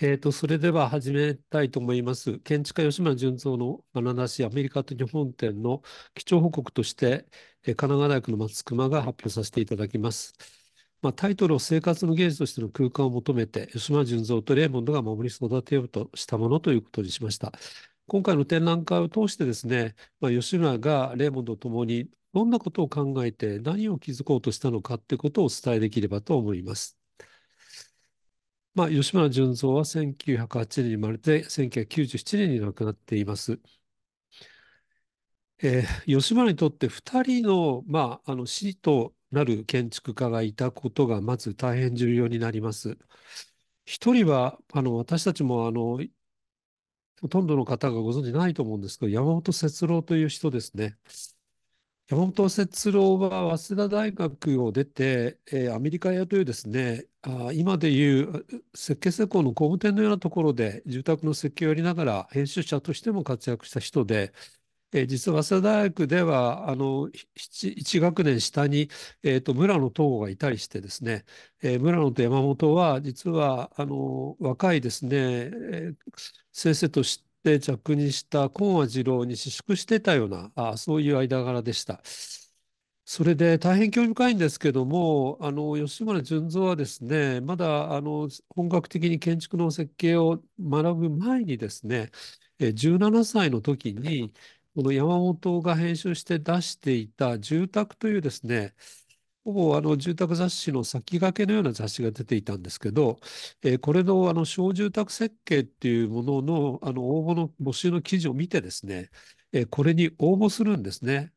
えーと、それでは始めたいと思います。建築家吉村純三のな差しアメリカと日本展の基調報告として、え神奈川大学の松隈が発表させていただきます。まあ、タイトルを生活の芸術としての空間を求めて、吉村純三とレーモンドが守り育てようとしたものということにしました。今回の展覧会を通してですね、まあ、吉村がレーモンドと共にどんなことを考えて何を築こうとしたのかということをお伝えできればと思います。まあ、吉村純三は1908年に生まれて、1997年に亡くなっています。えー、吉村にとって2人の、まあ、あの師となる建築家がいたことがまず大変重要になります。1人はあの私たちもあのほとんどの方がご存じないと思うんですけど山本節郎という人ですね。山本節郎は早稲田大学を出て、えー、アメリカ屋というですねあ今でいう設計施工の工務店のようなところで住宅の設計をやりながら編集者としても活躍した人で、えー、実は早稲田大学ではあの 1, 学年下に、えーと、村野東郷がいたりしてですね、えー、村野と山本は実はあの若いですね、えー、先生としてっ着任した紺和次郎に私縮してたようなあそういう間柄でした。それで大変興味深いんですけどもあの吉村純三はですねまだあの本格的に建築の設計を学ぶ前にですね17歳の時にこの山本が編集して出していた「住宅」というですねほぼあの住宅雑誌の先駆けのような雑誌が出ていたんですけど、えー、これのあの小住宅設計っていうもののあの応募の募集の記事を見てですね、えー、これに応募するんですね。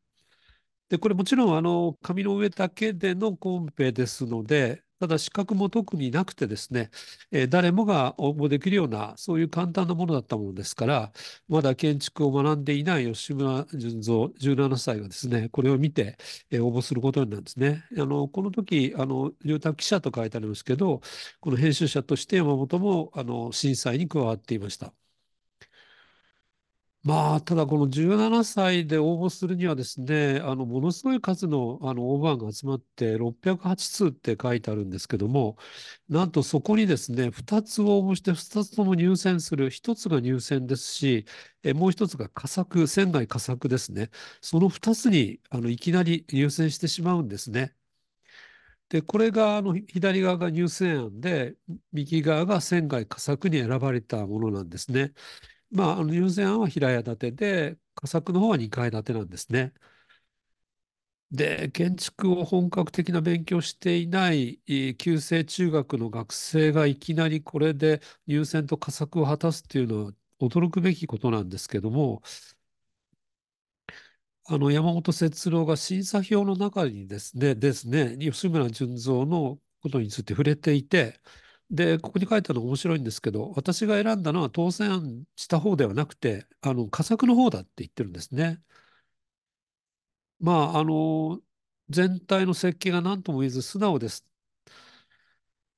で、これもちろんあの紙の上だけでのコンペですので、ただ資格も特になくてですね、えー、誰もが応募できるような、そういう簡単なものだったものですから、まだ建築を学んでいない吉村純三17歳がですね、これを見て、えー、応募することになるんですね。あの、この時、あの、住宅記者と書いてありますけど、この編集者として山本も、あの、震災に加わっていました。まあ、ただこの17歳で応募するにはですね、あの、ものすごい数の、あの、応募案が集まって608通って書いてあるんですけども、なんとそこにですね、2つ応募して2つとも入選する。1つが入選ですし、えもう1つが佳作、仙台佳作ですね。その2つに、あの、いきなり入選してしまうんですね。で、これが、あの、左側が入選案で、右側が仙外佳作に選ばれたものなんですね。まあ、あの友禅案は平屋建てで、佳作の方は2階建てなんですね。で、建築を本格的な勉強していない旧制中学の学生がいきなりこれで入選と佳作を果たすっていうのは驚くべきことなんですけども、あの山本節郎が審査表の中にですね、ですね、吉村順三のことについて触れていて、で、ここに書いてあるの面白いんですけど、私が選んだのは当選した方ではなくて、あの、佳作の方だって言ってるんですね。まあ、あの、全体の設計が何とも言えず素直です。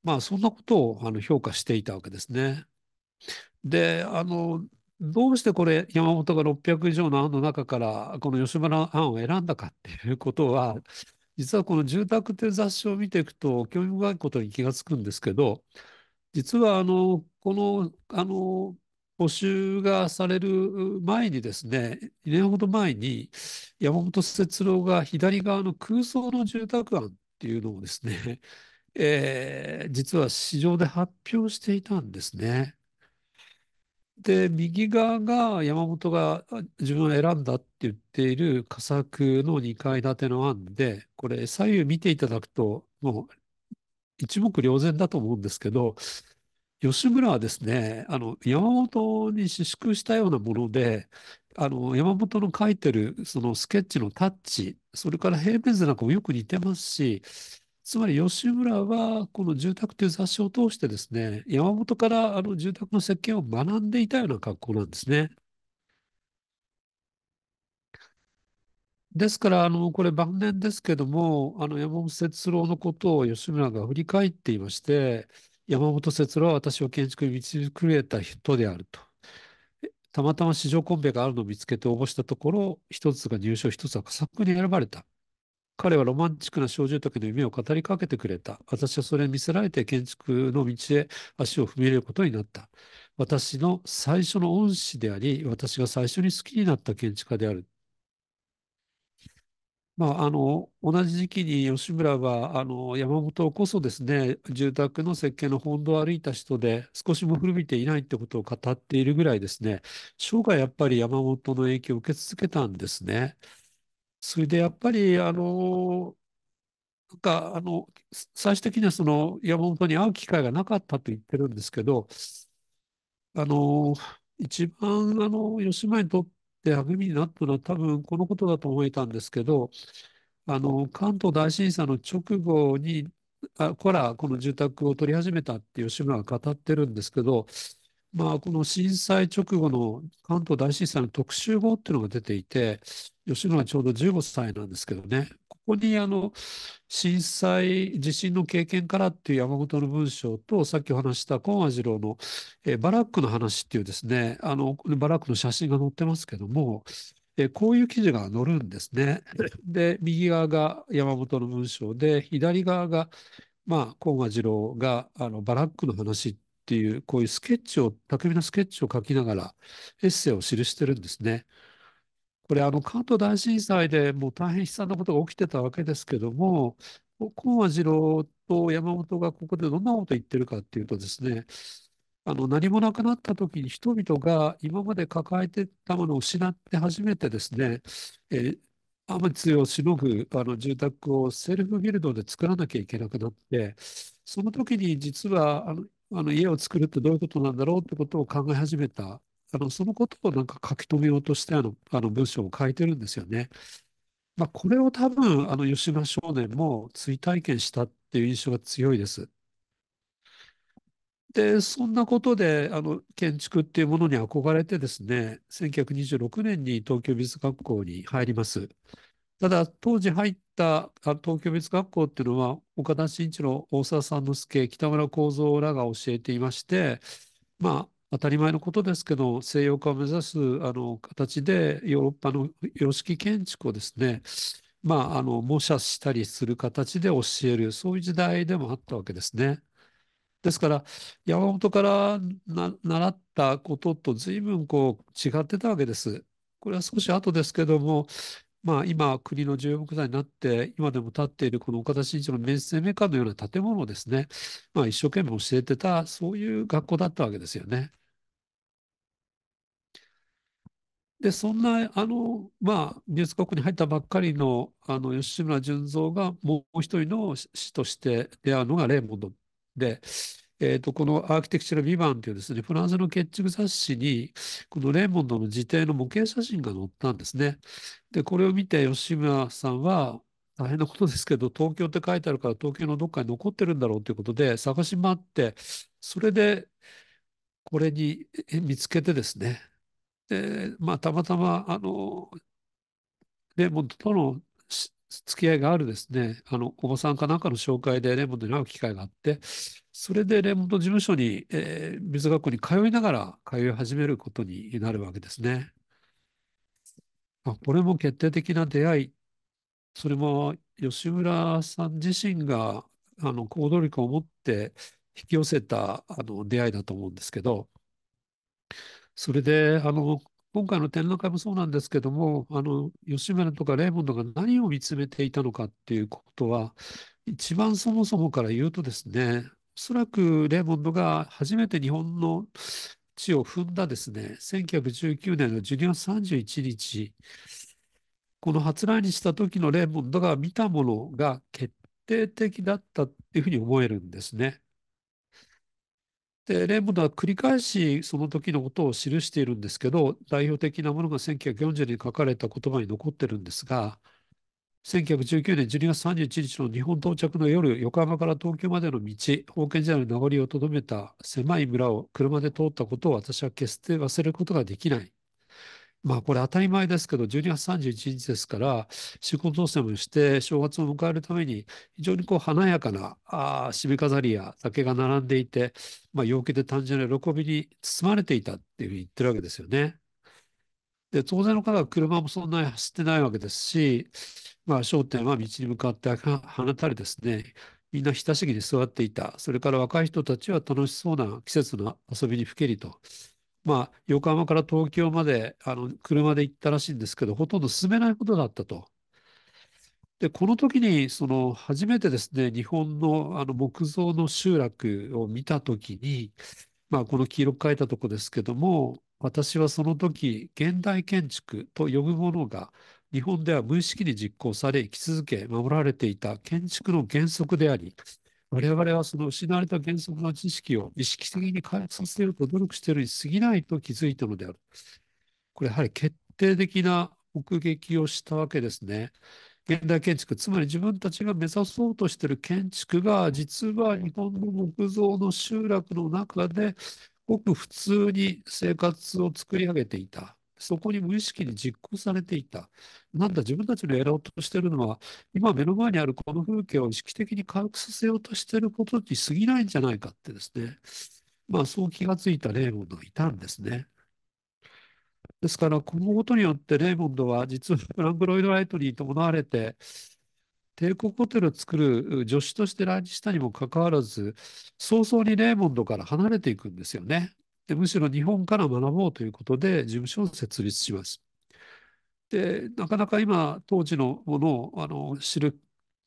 まあ、そんなことをあの評価していたわけですね。で、あの、どうしてこれ山本が600以上の案の中からこの吉村案を選んだかっていうことは実はこの住宅という雑誌を見ていくと興味深いことに気がつくんですけど、実はあの、この、あの、募集がされる前にですね、2年ほど前に山本節郎が左側の空想の住宅案っていうのをですね、えー、実は市場で発表していたんですね。で、右側が山本が自分を選んだって言っている佳作の2階建ての案で、これ左右見ていただくと、もう一目瞭然だと思うんですけど、吉村はですね、あの山本に私縮したようなもので、あの山本の描いてるそのスケッチのタッチ、それから平面図なんかもよく似てますし、つまり吉村はこの住宅という雑誌を通してですね、山本からあの住宅の設計を学んでいたような格好なんですね。ですから、あの、これ晩年ですけども、あの、山本節郎のことを吉村が振り返っていまして、山本節郎は私を建築に導くれた人であると。たまたま市場コンペがあるのを見つけて応募したところ、一つが入賞、一つは佳作に選ばれた。彼はロマンチックな小住宅の夢を語りかけてくれた。私はそれに見せられて建築の道へ足を踏み入れることになった。私の最初の恩師であり、私が最初に好きになった建築家である。まあ、あの同じ時期に吉村はあの山本こそですね住宅の設計の本土を歩いた人で少しも古びていないってことを語っているぐらいですね生涯やっぱり山本の影響を受け続けたんですね。それでやっぱり、あの、なんか、あの、最終的にはその山本に会う機会がなかったと言ってるんですけど、あの、一番、あの、吉村にとって励みになったのは多分このことだと思えたんですけど、あの、関東大震災の直後に、あ、こらこの住宅を取り始めたって吉村が語ってるんですけど、まあ、この震災直後の関東大震災の特集号っていうのが出ていて、吉野はちょうど15歳なんですけどね、ここにあの震災、地震の経験からっていう山本の文章と、さっきお話したコン和次郎の、えバラックの話っていうですね、あのバラックの写真が載ってますけども、えこういう記事が載るんですね。で、右側が山本の文章で、左側が、まあ、コ和次郎があのバラックの話ってっていう、こういうスケッチを、匠のスケッチを書きながら、エッセイを記してるんですね。これ、あの、関東大震災でもう大変悲惨なことが起きてたわけですけども、河和次郎と山本がここでどんなこと言ってるかっていうとですね、あの何もなくなった時に人々が今まで抱えてたものを失って初めてですね、えー、雨露をしのぐあの住宅をセルフビルドで作らなきゃいけなくなって、その時に実はあのあの家を作るってどういうことなんだろうってことを考え始めた、あのそのことをなんか書き留めようとしてあのあの文章を書いてるんですよね。まあ、これを多分、あの吉間少年も追体験したっていう印象が強いです。で、そんなことで、あの、建築っていうものに憧れてですね、1926年に東京美術学校に入ります。ただ、当時入っった東京美術学校っていうのは、岡田真一郎、大沢さんの助、北村光三らが教えていまして、まあ、当たり前のことですけど、西洋化を目指すあの形で、ヨーロッパの様式建築をですね、まあ、あの模写したりする形で教える、そういう時代でもあったわけですね。ですから、山本から習ったことと随分こう違ってたわけです。これは少し後ですけども、まあ、今、国の重要木材になって、今でも建っているこの岡田新一の面生メ館カのような建物をですね、まあ、一生懸命教えてた、そういう学校だったわけですよね。で、そんな、あの、まあ、美術学校に入ったばっかりの、あの、吉村順三がもう一人の師として出会うのがレーモンドで、えーと、このアーキテクチャル・ビバンというですね、フランスの建築雑誌に、このレーモンドの自邸の模型写真が載ったんですね。で、これを見て吉村さんは、大変なことですけど、東京って書いてあるから、東京のどっかに残ってるんだろうということで、探し回って、それで、これに見つけてですね、で、まあ、たまたま、あの、レモンドとの付き合いがあるですね、あの、おばさんかなんかの紹介でレモンドに会う機会があって、それでレモンド事務所に、えー、水学校に通いながら通い始めることになるわけですね。まあ、これも決定的な出会い、それも吉村さん自身があの行動力を持って引き寄せたあの出会いだと思うんですけど、それであの今回の展覧会もそうなんですけども、あの、吉村とかレイモンドが何を見つめていたのかっていうことは、一番そもそもから言うとですね、おそらくレイモンドが初めて日本の地を踏んだですね、1919年の12月31日、この初来日した時のレイモンドが見たものが決定的だったっていうふうに思えるんですね。で、レムナは繰り返しその時のことを記しているんですけど、代表的なものが1940年に書かれた言葉に残ってるんですが、1919年12月31日の日本到着の夜、横浜から東京までの道、封建時代の名残をとどめた狭い村を車で通ったことを私は決して忘れることができない。まあこれ当たり前ですけど、12月31日ですから、仕事当選もして正月を迎えるために、非常にこう華やかなあ締め飾りや酒が並んでいて、まあ、陽気で単純な喜びに包まれていたっていうふうに言ってるわけですよね。で、当然の方は車もそんなに走ってないわけですし、まあ、焦点は道に向かって放たれですね、みんな親しげに座っていた。それから若い人たちは楽しそうな季節の遊びにふけりと。まあ、横浜から東京まであの車で行ったらしいんですけど、ほとんど進めないことだったと。で、この時に、その、初めてですね、日本のあの木造の集落を見た時に、まあ、この黄色く書いたとこですけども、私はその時、現代建築と呼ぶものが、日本では無意識に実行され、生き続け、守られていた建築の原則であり、我々はその失われた原則の知識を意識的に開発させようと努力しているに過ぎないと気づいたのである。これやはり決定的な目撃をしたわけですね。現代建築、つまり自分たちが目指そうとしている建築が、実は日本の木造の集落の中で、ごく普通に生活を作り上げていた。そこに無意識に実行されていた。なんだ、自分たちのやろうとしてるのは、今目の前にあるこの風景を意識的に回復させようとしてることに過ぎないんじゃないかってですね、まあそう気がついたレーモンドがいたんですね。ですから、このことによってレーモンドは実はフランク・ロイド・ライトに伴われて、帝国ホテルを作る助手として来日したにもかかわらず、早々にレーモンドから離れていくんですよね。で、むしろ日本から学ぼうということで事務所を設立します。で、なかなか今、当時のものをあの知る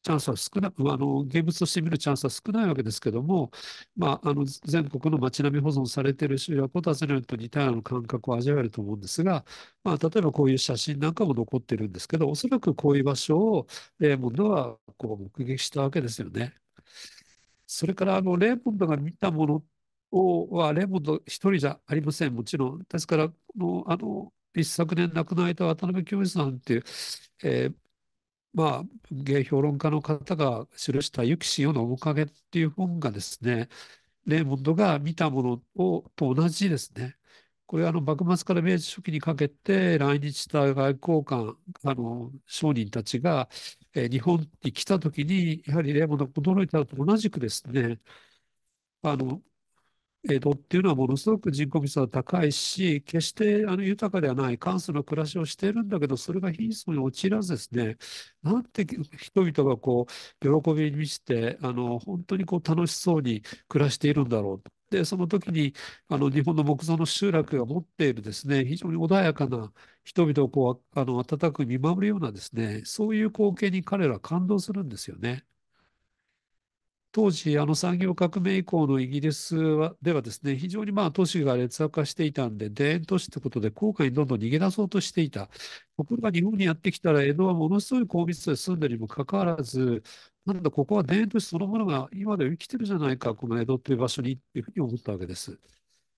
チャンスは少なく、あの、現物として見るチャンスは少ないわけですけども、まあ、あの、全国の街並み保存されている集落を訪ねると似たような感覚を味わえると思うんですが、まあ、例えばこういう写真なんかも残ってるんですけど、おそらくこういう場所を、レーモンドはこう目撃したわけですよね。それから、あの、レーモンドが見たものっはレモンド一人じゃありません、もちろん。ですから、のあの一昨年亡くなられた渡辺京二さんっていう、えーまあ、文芸評論家の方が記した「ユキシオの面影」っていう本がですね、レーモンドが見たものをと同じですね。これあの幕末から明治初期にかけて来日した外交官あの商人たちが、えー、日本に来た時にやはりレーモンドが驚いたのと同じくですねあの江戸っていうのはものすごく人口密度が高いし、決してあの豊かではない簡素な暮らしをしているんだけど、それが貧相に陥らずですね、なんて人々がこう、喜びに満ちて、あの、本当にこう楽しそうに暮らしているんだろうと。で、その時に、あの、日本の木造の集落が持っているですね、非常に穏やかな人々をこう、あの、温かく見守るようなですね、そういう光景に彼らは感動するんですよね。当時、あの産業革命以降のイギリスはではですね、非常にまあ都市が劣悪化していたんで、田園都市ということで、郊外にどんどん逃げ出そうとしていた。ところが日本にやってきたら、江戸はものすごい高密度で住んでるにもかかわらず、なんだ、ここは田園都市そのものが今では生きてるじゃないか、この江戸という場所にっていうふうに思ったわけです。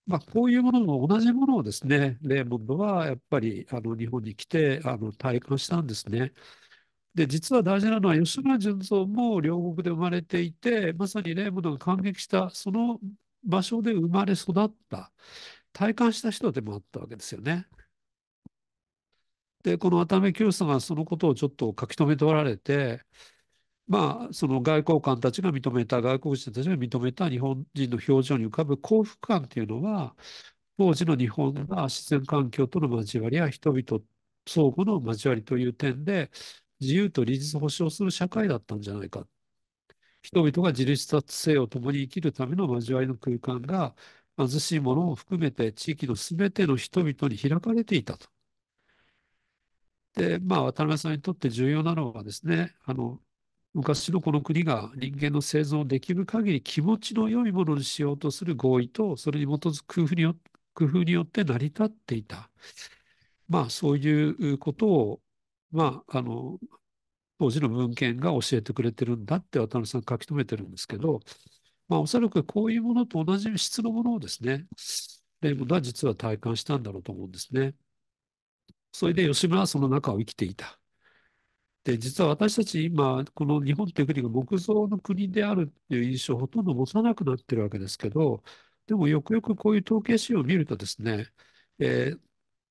まあ、こういうものも同じものをですね、レーモンドはやっぱりあの日本に来てあの体感したんですね。で、実は大事なのは、吉村純三も両国で生まれていて、まさにレームのが感激した、その場所で生まれ育った、体感した人でもあったわけですよね。で、この渡辺清さんがそのことをちょっと書き留めておられて、まあ、その外交官たちが認めた、外国人たちが認めた日本人の表情に浮かぶ幸福感というのは、当時の日本が自然環境との交わりや人々相互の交わりという点で、自由と利実を保障する社会だったんじゃないか。人々が自立達成を共に生きるための交わりの空間が貧しいものを含めて地域のすべての人々に開かれていたと。で、まあ、渡辺さんにとって重要なのはですね、あの、昔のこの国が人間の生存をできる限り気持ちの良いものにしようとする合意と、それに基づく工夫によって、工夫によって成り立っていた。まあ、そういうことをまあ、あの、当時の文献が教えてくれてるんだって渡辺さん書き留めてるんですけど、まあ、おそらくこういうものと同じ質のものをですね、レイモンドは実は体感したんだろうと思うんですね。それで吉村はその中を生きていた。で、実は私たち今、この日本という国が木造の国であるっていう印象をほとんど持たなくなってるわけですけど、でもよくよくこういう統計資料を見るとですね、えー、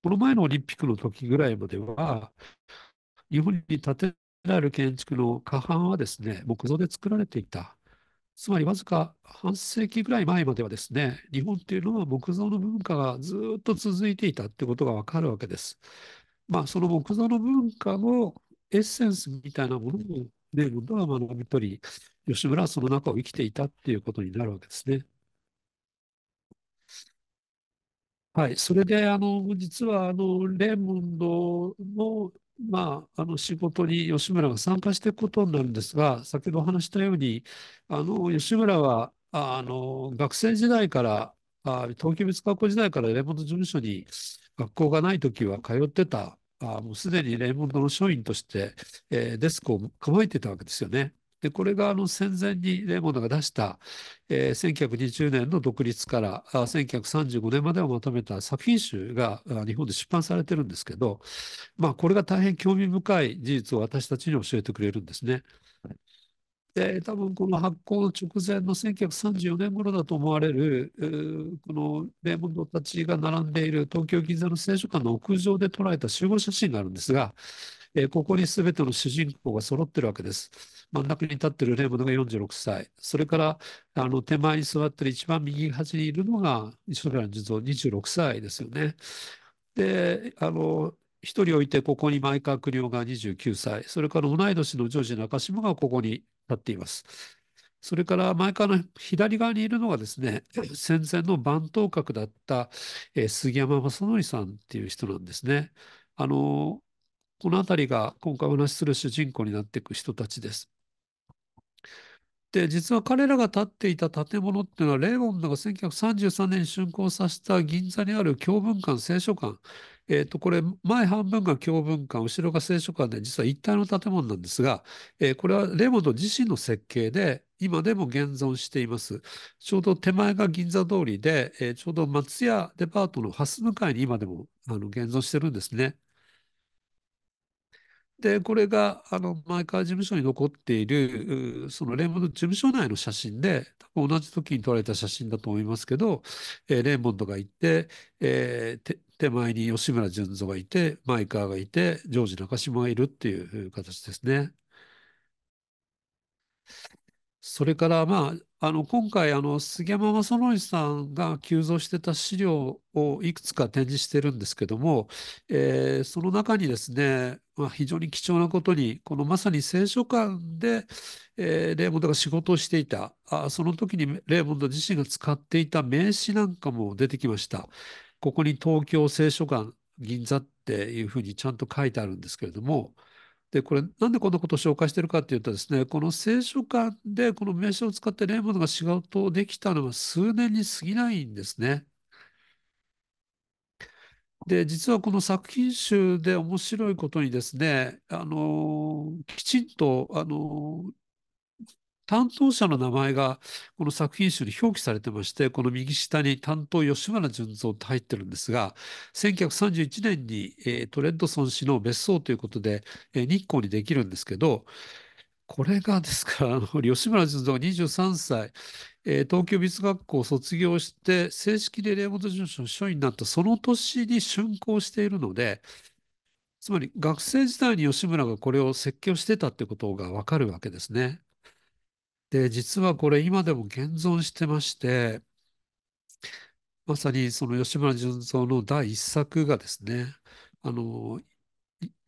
この前のオリンピックの時ぐらいまでは、日本に建てられる建築の過半はですね、木造で作られていた。つまりわずか半世紀ぐらい前まではですね、日本っていうのは木造の文化がずっと続いていたってことがわかるわけです。まあ、その木造の文化のエッセンスみたいなものをレーモンドは学び取り、吉村はその中を生きていたっていうことになるわけですね。はい、それであの実はあのレーモンドのまあ、あの仕事に吉村が参加していくことになるんですが、先ほどお話したように、あの吉村はあの学生時代から、あ東京術学校時代からレモンド事務所に学校がない時は通ってた、あもうすでにレモンドの書員として、えー、デスクを構えてたわけですよね。で、これがあの戦前にレーモンドが出した、えー、1920年の独立からあ1935年までをまとめた作品集が日本で出版されてるんですけど、まあ、これが大変興味深い事実を私たちに教えてくれるんですね。で、多分この発行の直前の1934年頃だと思われる、このレーモンドたちが並んでいる東京・銀座の聖書館の屋上で捉えた集合写真があるんですが、えー、ここに全ての主人公が揃ってるわけです。真ん中に立ってるレモンが46歳。それから、あの、手前に座ってる一番右端にいるのが、磯村地蔵26歳ですよね。で、あの、一人置いてここに前川邦夫が29歳。それから同い年のジョージ中島がここに立っています。それから前川の左側にいるのがですね、戦前の番頭閣だった、杉山正則さんっていう人なんですね。あの、この辺りが今回お話しする主人公になっていく人たちです。で、実は彼らが建っていた建物っていうのは、レーモンドが1933年に竣工させた銀座にある教文館、聖書館。えっ、ー、と、これ、前半分が教文館、後ろが聖書館で、実は一体の建物なんですが、えー、これはレーモンド自身の設計で、今でも現存しています。ちょうど手前が銀座通りで、えー、ちょうど松屋デパートの蓮向かいに今でもあの現存してるんですね。で、これが、あの、前川事務所に残っている、そのレモンの事務所内の写真で、同じ時に撮られた写真だと思いますけど、えー、レモンドがいて、えー、手前に吉村純三がいて、前川がいて、ジョージ中島がいるっていう形ですね。それから、まあ、あの今回あの杉山正則さんが急増してた資料をいくつか展示してるんですけども、えー、その中にですね、まあ、非常に貴重なことにこのまさに聖書館で、えー、レーモンドが仕事をしていたあその時にレーモンド自身が使っていた名刺なんかも出てきました。ここに東京聖書館銀座っていうふうにちゃんと書いてあるんですけれども、で、これ、なんでこんなことを紹介してるかっていうとですね、この聖書館でこの名称を使って霊物が仕事をできたのは数年に過ぎないんですね。で、実はこの作品集で面白いことにですね、あの、きちんと、あの、担当者の名前がこの作品集に表記されてまして、この右下に担当吉村純三と入ってるんですが、1931年に、えー、トレッドソン氏の別荘ということで、えー、日光にできるんですけど、これがですから、あの吉村純三が23歳、えー、東京美術学校を卒業して、正式でレーモンド事務所の所員になったその年に竣工しているので、つまり学生時代に吉村がこれを設計をしてたってことがわかるわけですね。で、実はこれ今でも現存してまして、まさにその吉村純三の第一作がですね、あの、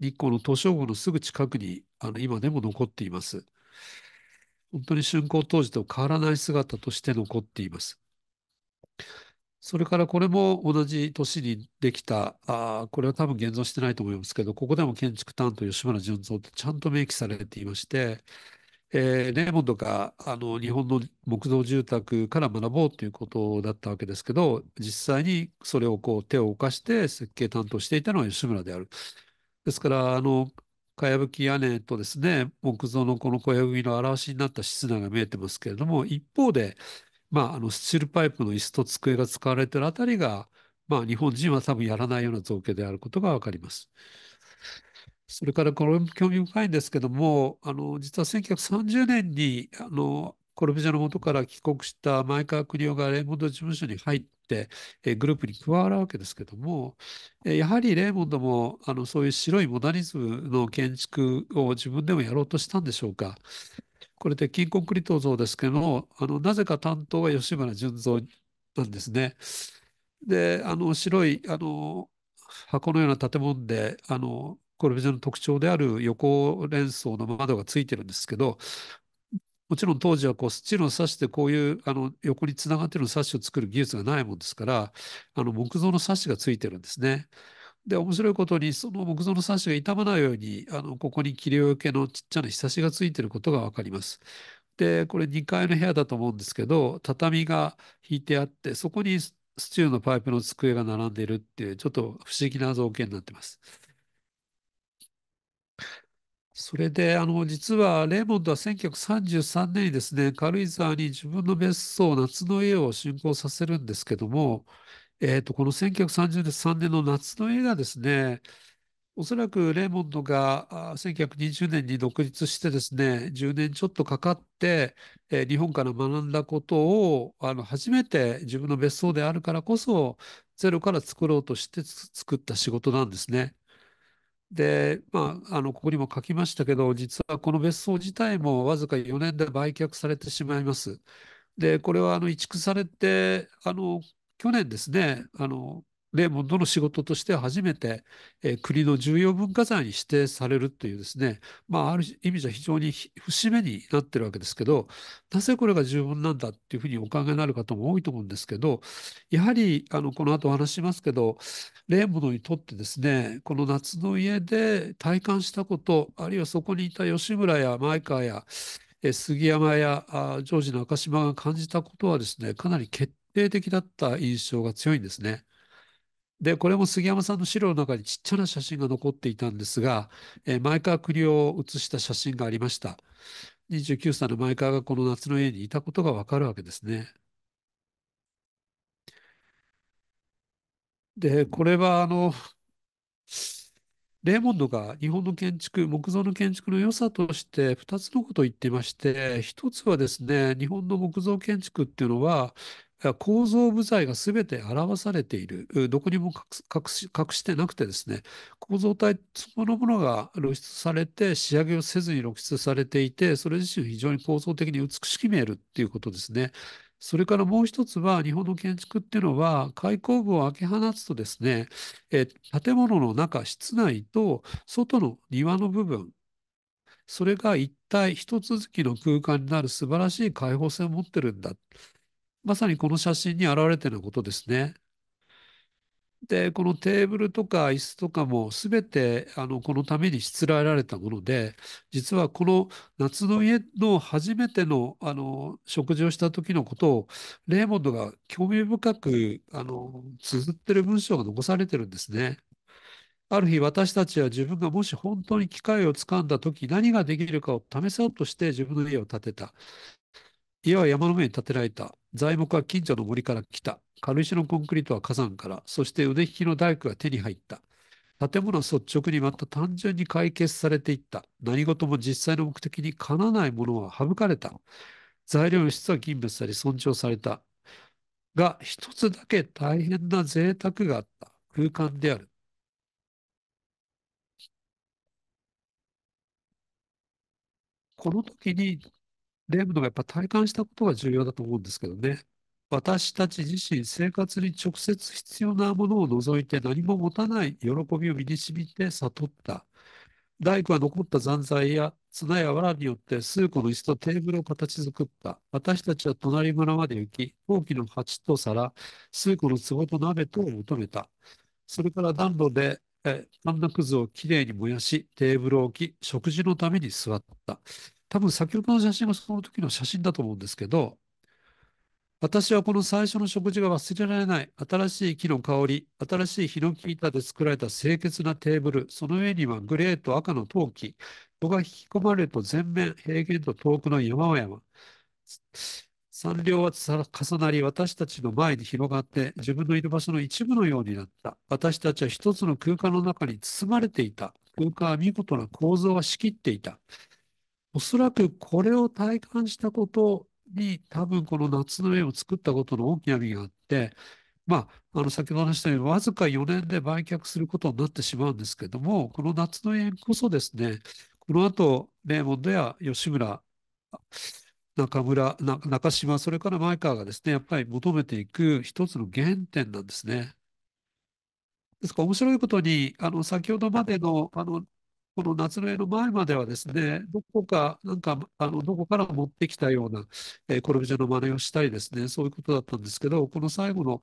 日光の図書号のすぐ近くにあの今でも残っています。本当に竣工当時と変わらない姿として残っています。それからこれも同じ年にできた、あこれは多分現存してないと思いますけど、ここでも建築担当吉村純三ってちゃんと明記されていまして、えー、レモンとかあの日本の木造住宅から学ぼうということだったわけですけど実際にそれをこう手を動かして設計担当していたのは吉村である。ですからあのかやぶき屋根とですね木造のこの小屋組の表しになった室内が見えてますけれども一方で、まあ、あのスチールパイプの椅子と机が使われてるあたりが、まあ、日本人は多分やらないような造形であることが分かります。それからこれも興味深いんですけども、あの実は1930年にあのコルビジェの元から帰国した前川邦夫がレーモンド事務所に入って、えグループに加わるわけですけども、えやはりレーモンドもあのそういう白いモダニズムの建築を自分でもやろうとしたんでしょうか。これで金コンクリート像ですけども、あのなぜか担当は吉村純三なんですね。で、あの白いあの箱のような建物であのこルビの特徴である横連想の窓がついてるんですけど、もちろん当時はこうスチールのサッシでこういうあの横につながってるサッシを作る技術がないもんですからあの木造のサッシがついてるんですね。で面白いことにその木造のサッシが傷まないようにあのここに切り分けのちっちゃなひさしがついてることが分かります。でこれ2階の部屋だと思うんですけど畳が引いてあってそこにスチールのパイプの机が並んでいるっていうちょっと不思議な造形になってます。それで、あの、実はレーモンドは1933年にですね、軽井沢に自分の別荘、夏の家を竣工させるんですけども、えーと、この1933年の夏の家がですね、おそらくレーモンドが1920年に独立してですね、10年ちょっとかかって、えー、日本から学んだことをあの初めて自分の別荘であるからこそ、ゼロから作ろうとして作った仕事なんですね。で、まあ、あのここにも書きましたけど、実はこの別荘自体もわずか4年で売却されてしまいます。で、これはあの移築されて、あの去年ですね、あのレーモンドの仕事として初めて、えー、国の重要文化財に指定されるというですね、まあ、ある意味じゃ非常に節目になってるわけですけど、なぜこれが十分なんだっていうふうにお考えになる方も多いと思うんですけど、やはりあのこの後お話しますけど、レーモンドにとってですね、この夏の家で体感したこと、あるいはそこにいた吉村や前川や、えー、杉山やあジョージの赤島が感じたことはですね、かなり決定的だった印象が強いんですね。で、これも杉山さんの資料の中にちっちゃな写真が残っていたんですが、えー、前川夫を写した写真がありました。29歳の前川がこの夏の家にいたことがわかるわけですね。で、これはあの、レーモンドが日本の建築、木造の建築の良さとして2つのことを言っていまして、1つはですね、日本の木造建築っていうのは、構造部材が全て表されている、どこにも隠してなくてですね、構造体そのものが露出されて、仕上げをせずに露出されていて、それ自身非常に構造的に美しく見えるっていうことですね。それからもう一つは、日本の建築っていうのは、開口部を開け放つとですね、え建物の中、室内と外の庭の部分、それが一体一続きの空間になる素晴らしい開放性を持ってるんだ。まさにこの写真に表れてることですね。で、このテーブルとか椅子とかも全てあのこのためにしつらえられたもので、実はこの夏の家の初めてのあの食事をした時のことを、レーモンドが興味深くあの綴ってる文章が残されてるんですね。ある日私たちは自分がもし本当に機会をつかんだ時何ができるかを試そうとして自分の家を建てた。家は山の上に建てられた。材木は近所の森から来た。軽石のコンクリートは火山から。そして腕引きの大工が手に入った。建物は率直にまた単純に解決されていった。何事も実際の目的にかなわないものは省かれた。材料の質は吟別され尊重された。が、一つだけ大変な贅沢があった空間である。この時にレムのがやっぱ体感したことが重要だと思うんですけどね。私たち自身、生活に直接必要なものを除いて何も持たない喜びを身にしみて悟った。大工は残った残材や綱や藁によって数個の椅子とテーブルを形作った。私たちは隣村まで行き、陶器の鉢と皿、数個の壺と鍋とを求めた。それから暖炉でえパンナくずをきれいに燃やし、テーブルを置き、食事のために座った。多分先ほどの写真がその時の写真だと思うんですけど、私はこの最初の食事が忘れられない、新しい木の香り、新しいヒノキ板で作られた清潔なテーブル、その上にはグレーと赤の陶器、人が引き込まれると全面、平原と遠くの山々、山稜は重なり、私たちの前に広がって、自分のいる場所の一部のようになった。私たちは一つの空間の中に包まれていた。空間は見事な構造は仕切っていた。おそらくこれを体感したことに、多分この夏の絵を作ったことの大きな意味があって、まあ、あの先ほど話したように、わずか4年で売却することになってしまうんですけども、この夏の園こそですね、この後、レーモンドや吉村、中村、中島、それから前川がですね、やっぱり求めていく一つの原点なんですね。ですから面白いことに、あの先ほどまでのあのこの夏の絵の前まではですね、どこか、なんか、あの、どこから持ってきたような、えー、コルビジェの真似をしたりですね、そういうことだったんですけど、この最後の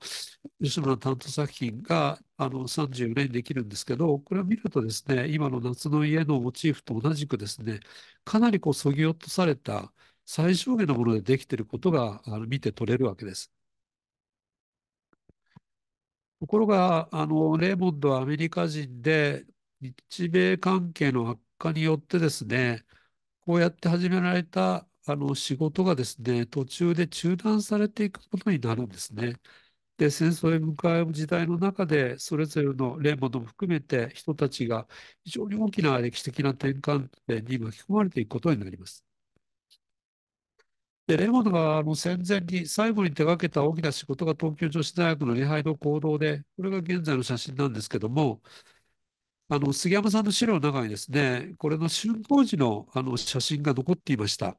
吉村の担当作品が、あの、34年にできるんですけど、これを見るとですね、今の夏の家のモチーフと同じくですね、かなりこう、そぎ落とされた最小限のものでできていることが、あの、見て取れるわけです。ところが、あの、レーモンドはアメリカ人で、日米関係の悪化によってですね、こうやって始められたあの仕事がですね、途中で中断されていくことになるんですね。で、戦争へ向かう時代の中で、それぞれの連盟も含めて人たちが非常に大きな歴史的な転換点に巻き込まれていくことになります。で、レモンがあの戦前に最後に手がけた大きな仕事が東京女子大学の礼拝の行動で、これが現在の写真なんですけども、あの、杉山さんの資料の中にですね、これの竣工時のあの写真が残っていました。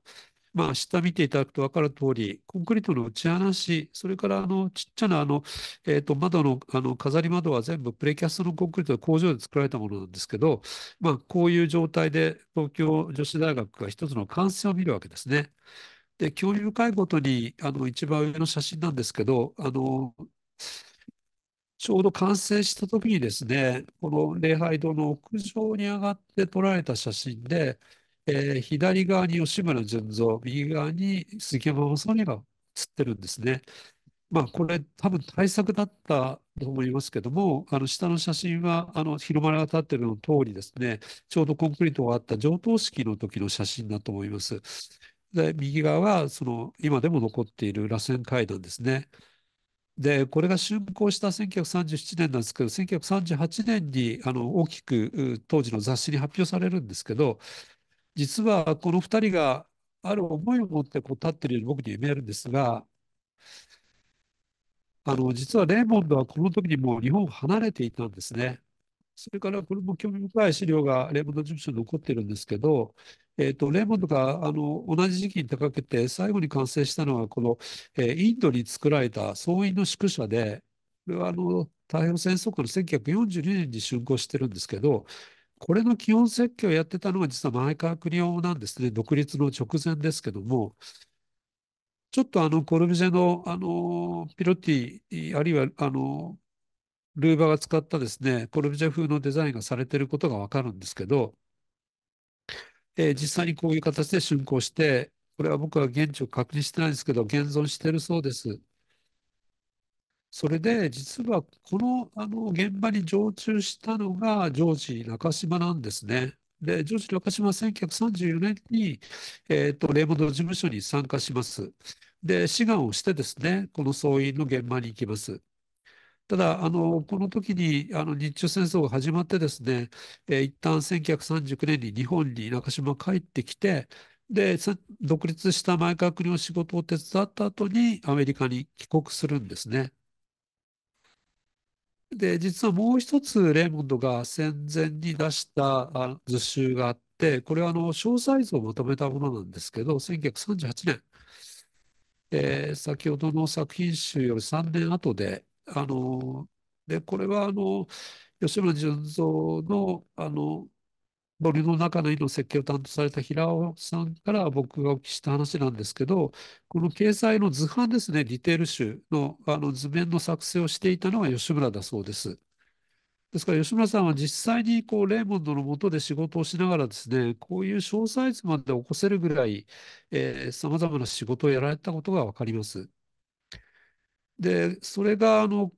まあ、下見ていただくと分かる通り、コンクリートの打ち放し、それからあのちっちゃなあの、えー、と窓のあの飾り窓は全部プレキャストのコンクリートの工場で作られたものなんですけど、まあ、こういう状態で東京女子大学が一つの完成を見るわけですね。で、共有会ごとにあの一番上の写真なんですけど、あのちょうど完成した時にですね、この礼拝堂の屋上に上がって撮られた写真で、えー、左側に吉村純三、右側に杉山正則が写ってるんですね。まあ、これ多分対策だったと思いますけども、あの下の写真はあの広間が立ってるの通りですね、ちょうどコンクリートがあった上等式の時の写真だと思います。で、右側はその今でも残っている螺旋階段ですね。で、これが竣工した1937年なんですけど、1938年にあの大きく当時の雑誌に発表されるんですけど、実はこの2人がある思いを持ってこう立っているように僕に見えるんですが、あの実はレーモンドはこの時にもう日本を離れていたんですね。それからこれも興味深い資料がレーモンド事務所に残ってるんですけど、えーと、レーモンドがあの同じ時期に高けて最後に完成したのはこの、えー、インドに作られた総員の宿舎でこれはあの太平洋戦争下の1942年に竣工してるんですけどこれの基本設計をやってたのが実は前川国夫なんですね独立の直前ですけども。ちょっとあのコルビジェの、あのピロティ、あるいはあのルーバーが使ったですね、コルビジャ風のデザインがされていることがわかるんですけど、えー、実際にこういう形で竣工して、これは僕は現地を確認してないんですけど、現存しているそうです。それで、実はこのあの現場に常駐したのがジョージ中島なんですね。で、ジョージ中島は1934年に、えーと、レーモンド事務所に参加します。で、志願をしてですね、この総員の現場に行きます。ただ、あの、この時に、あの、日中戦争が始まってですね、えー、一旦1939年に日本に中島帰ってきて、で、独立した前川国の仕事を手伝った後にアメリカに帰国するんですね。で、実はもう一つレーモンドが戦前に出した図集があって、これはあの詳細図をまとめたものなんですけど、1938年、えー、先ほどの作品集より3年後で、あの、で、これはあの、吉村純三の、あの、森の中の井の設計を担当された平尾さんから僕がお聞きした話なんですけど、この掲載の図版ですね、ディテール集のあの図面の作成をしていたのが吉村だそうです。ですから吉村さんは実際にこうレーモンドの下で仕事をしながらですね、こういう詳細図まで起こせるぐらい、さまざまな仕事をやられたことが分かります。で、それが、あの、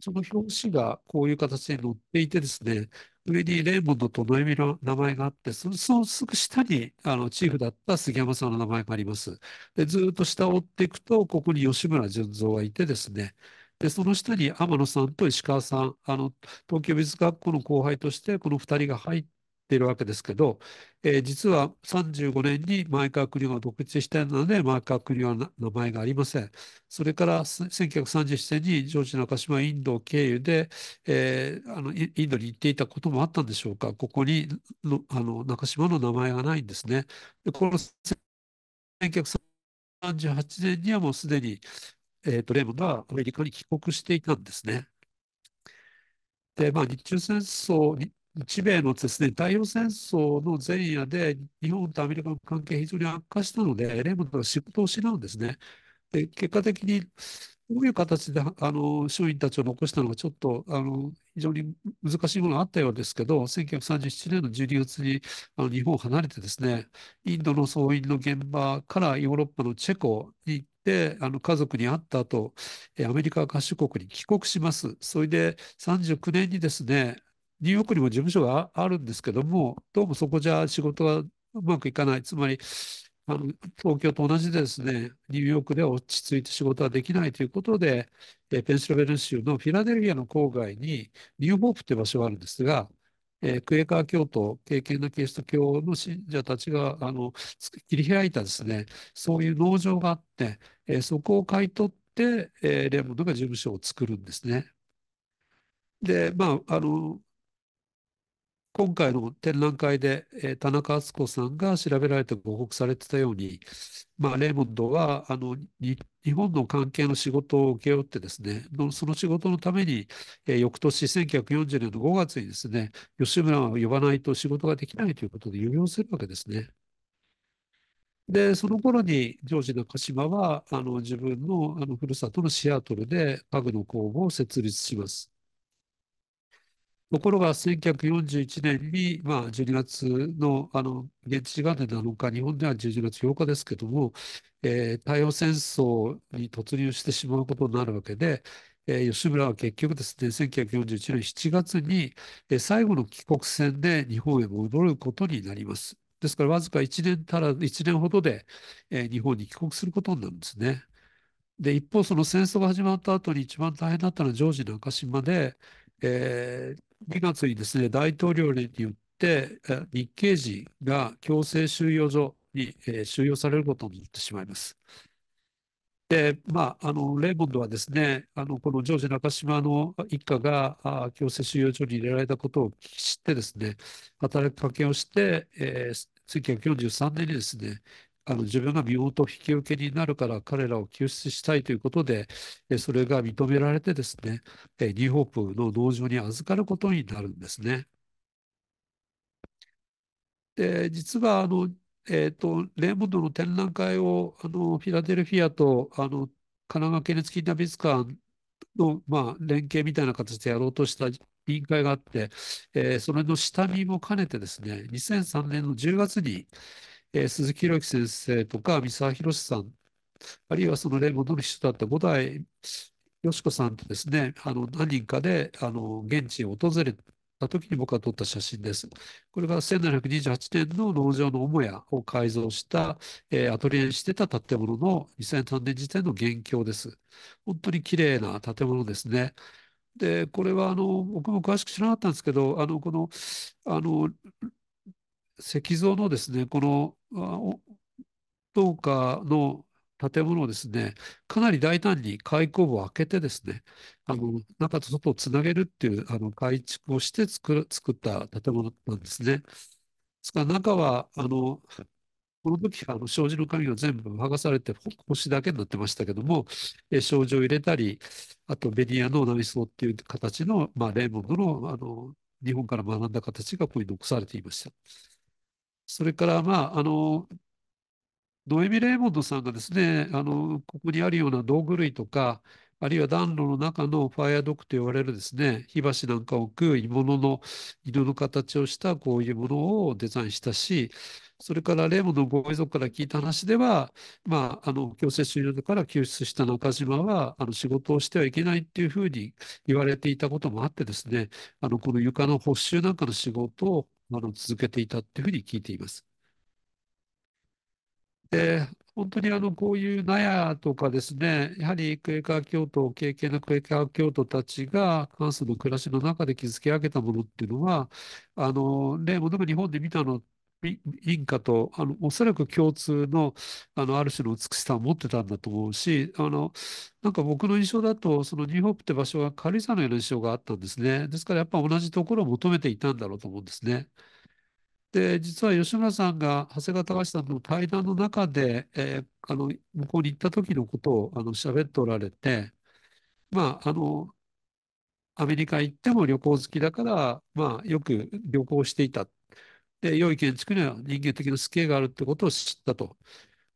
その表紙がこういう形に載っていてですね、上にレーモンドとノエミの名前があって、そのそのすぐ下にあのチーフだった杉山さんの名前があります。で、ずっと下を追っていくと、ここに吉村順三がいてですね、で、その下に天野さんと石川さん、あの、東京美術学校の後輩として、この2人が入っているわけですけど、えー、実は35年に前川国夫が独立していので、前川国夫は名前がありません。それから1937年にジョージ中島インド経由で、えー、あのインドに行っていたこともあったんでしょうか、ここにのあの中島の名前がないんですね。でこの1938年にはもうすでに、えーと、レモンがアメリカに帰国していたんですね。で、まあ、日中戦争日米のですね、太陽戦争の前夜で、日本とアメリカの関係非常に悪化したので、レーモンが仕事を失うんですね。で、結果的に、どういう形で、あの、商人たちを残したのが、ちょっと、あの、非常に難しいものがあったようですけど、1937年の12月に、あの、日本を離れてですね、インドの総員の現場からヨーロッパのチェコにで、あの家族に会った後、アメリカ合衆国に帰国します。それで39年にですね、ニューヨークにも事務所があるんですけども、どうもそこじゃ仕事がうまくいかない。つまり、あの東京と同じでですね、ニューヨークでは落ち着いて仕事はできないということで、えペンシルベニア州のフィラデルフィアの郊外にニューホープという場所があるんですが、えー、クエーカー教徒、敬虔なキリスト教の信者たちがあの切り開いたですね、そういう農場があって、えー、そこを買い取って、えー、レモンドが事務所を作るんですね。で、まあ、あの、今回の展覧会で、えー、田中敦子さんが調べられて報告されてたように、まあ、レーモンドはあの日本の関係の仕事を請け負ってですね、その仕事のために、えー、翌年1940年の5月にですね、吉村を呼ばないと仕事ができないということで輸入するわけですね。で、その頃にジョージ中島はあの自分のあのふるさとのシアトルで家具の工房を設立します。ところが1941年に、まあ、12月の、あの、現地時間で7日、日本では1 2月8日ですけども、えー、太陽戦争に突入してしまうことになるわけで、えー、吉村は結局ですね、1941年7月に、えー、最後の帰国船で日本へ戻ることになります。ですから、わずか1年たら、1年ほどで、えー、日本に帰国することになるんですね。で、一方、その戦争が始まった後に一番大変だったのはジョージの赤島で、えー、9月にですね、大統領令によって、日系人が強制収容所に、収容されることになってしまいます。で、まあ、あのレイモンドはですね、あのこのジョージ中島の一家が強制収容所に入れられたことを知ってですね、働きかけをして、えー、1943年にですね、あの自分が身元引き受けになるから彼らを救出したいということで、えそれが認められてですね、えニューホープの農場に預かることになるんですね。で実はあの、えーとレーモンドの展覧会をあのフィラデルフィアとあの神奈川県立近代美術館の、まあ、連携みたいな形でやろうとした委員会があって、えー、それの下見も兼ねてですね、2003年の10月に、えー、鈴木宏樹先生とか三沢博さん、あるいはそのレモンドの秘書だった五代よしこさんとですね、あの何人かであの現地を訪れた時に僕が撮った写真です。これが1728年の農場の母屋を改造した、えー、アトリエにしてた建物の2003年時点の現況です。本当に綺麗な建物ですね。で、これはあの僕も詳しく知らなかったんですけど、あのこのあの石像のですね、このどうかの建物をですね、かなり大胆に開口部を開けてですね、あの中と外をつなげるっていうあの改築をして作作った建物なんですね。ですから中はあのこの時あの障子の紙が全部剥がされて星だけになってましたけども、え障子を入れたり、あとベニアの内装っていう形の、まあ、レーモンドのあの日本から学んだ形がここに残されていました。それから、まあ、あの、ノエミ・レーモンドさんがですね、あの、ここにあるような道具類とか、あるいは暖炉の中のファイアドックと呼ばれるですね、火箸なんかを置く鋳物の、犬の形をしたこういうものをデザインしたし、それからレーモンのご遺族から聞いた話では、まあ、あの強制収容所から救出した中島はあの仕事をしてはいけないっていうふうに言われていたこともあってですね、あのこの床の補修なんかの仕事をあの続けていたっていうふうに聞いています。で、本当にあのこういう納屋とかですね、やはりクエカー教徒、経験のクエカー教徒たちが関数の暮らしの中で築き上げたものっていうのは、あの例もば日本で見たのインカとあのおそらく共通のあのある種の美しさを持ってたんだと思うしあのなんか僕の印象だとそのニューホープって場所は軽井沢のような印象があったんですねですからやっぱ同じところを求めていたんだろうと思うんですね。で実は吉村さんが長谷川隆さんの対談の中で、えー、あの向こうに行った時のことをあの喋っておられてまああのアメリカ行っても旅行好きだから、まあ、よく旅行していたっで、良い建築には人間的なスケがあるってことを知ったと。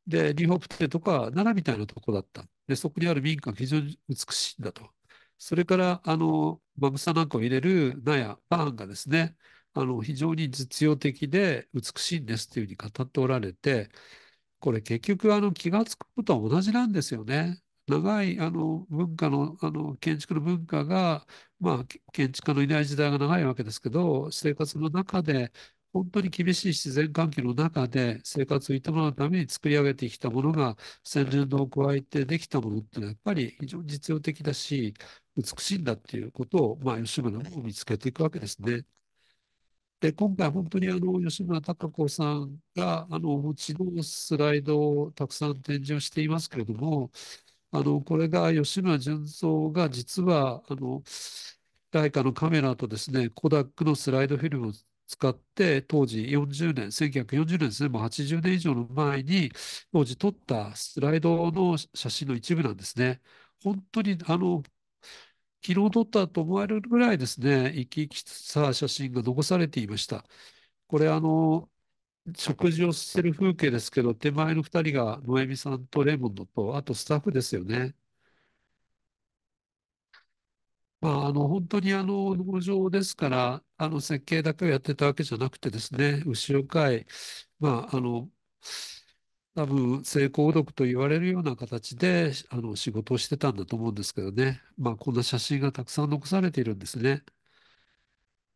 で、リホプテとか奈良みたいなとこだった。で、そこにある民家が非常に美しいんだと。それから、あの、まぶさなんかを入れる納屋、パンがですね、あの、非常に実用的で美しいんですっていうふうに語っておられて、これ結局、あの、気がつくことは同じなんですよね。長いあの文化のあの建築の文化が、まあ、建築家のいない時代が長いわけですけど生活の中で本当に厳しい自然環境の中で生活を営むために作り上げてきたものが洗練度を加えてできたものってのはやっぱり非常に実用的だし美しいんだっていうことを、まあ、吉村も見つけていくわけですね。で今回本当にあの吉村孝子さんがあのお持ちのスライドをたくさん展示をしていますけれどもあのこれが吉村順三が実はあのライカのカメラとですねコダックのスライドフィルムを使って、当時40年、1940年ですね、もう80年以上の前に、当時撮ったスライドの写真の一部なんですね。本当に、あの、昨日撮ったと思われるぐらいですね、生き生きさた写真が残されていました。これ、あの、食事をしてる風景ですけど、手前の2人が、ノエミさんとレモンドと、あとスタッフですよね。まあ、あの本当にあの農場ですからあの設計だけをやってたわけじゃなくてですね牛を飼い、まあ、あの多分成功毒と言われるような形であの仕事をしてたんだと思うんですけどね、まあ、こんな写真がたくさん残されているんですね。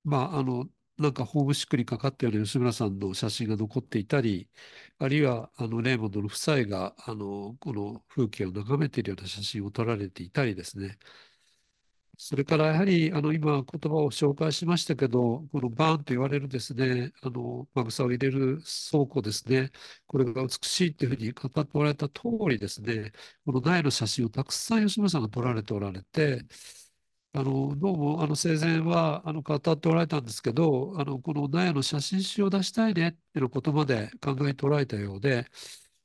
まあ、あのなんかホームシックにかかったような吉村さんの写真が残っていたり、あるいはあのレーモンドの夫妻があのこの風景を眺めているような写真を撮られていたりですね、それからやはりあの今言葉を紹介しましたけど、このバーンと言われるですね、あのまぐさを入れる倉庫ですね、これが美しいというふうに語っておられた通りですね、この苗の写真をたくさん吉村さんが撮られておられて、あのどうもあの生前はあの語っておられたんですけど、あのこの苗の写真集を出したいねっていう言葉で考えておられたようで、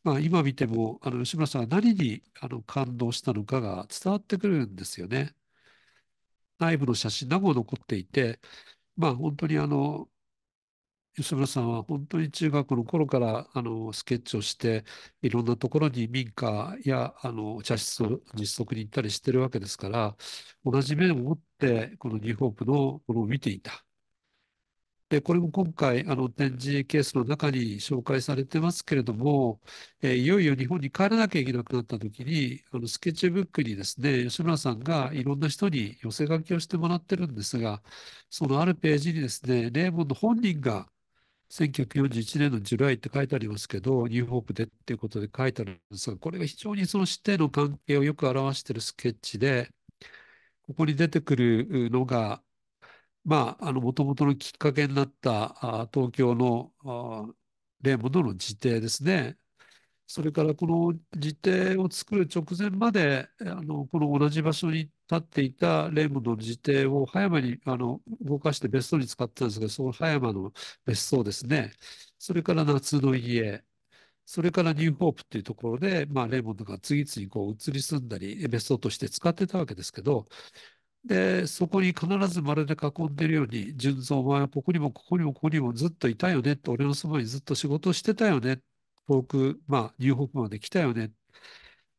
まあ、今見てもあの吉村さんは何にあの感動したのかが伝わってくるんですよね。内部の写真なども残っていて、まあ、本当にあの吉村さんは本当に中学の頃からあのスケッチをしていろんなところに民家やあの茶室を実測に行ったりしてるわけですから同じ面を持ってこのニューホープのものを見ていたで、これも今回、あの、展示ケースの中に紹介されてますけれども、えいよいよ日本に帰らなきゃいけなくなった時に、あの、スケッチブックにですね、吉村さんがいろんな人に寄せ書きをしてもらってるんですが、そのあるページにですね、レーモンの本人が、1941年のジュライって書いてありますけど、ニューホープでっていうことで書いてあるんですが、これが非常にその師弟の関係をよく表しているスケッチで、ここに出てくるのが、まあ、あの、もともとのきっかけになった東京のレモンドの辞典ですね。それからこの辞典を作る直前まであのこの同じ場所に立っていたレモンドの辞典を葉山にあの動かして別荘に使ったんですけど、その葉山の別荘ですねそれから夏の家それからニューホープっていうところで、まあ、レモンドが次々こう移り住んだり別荘として使ってたわけですけどで、そこに必ず丸で囲んでるように、純蔵お前はここにもここにもここにもずっといたよねって、俺のそばにずっと仕事してたよね。遠く、まあ、ニューホークまで来たよね。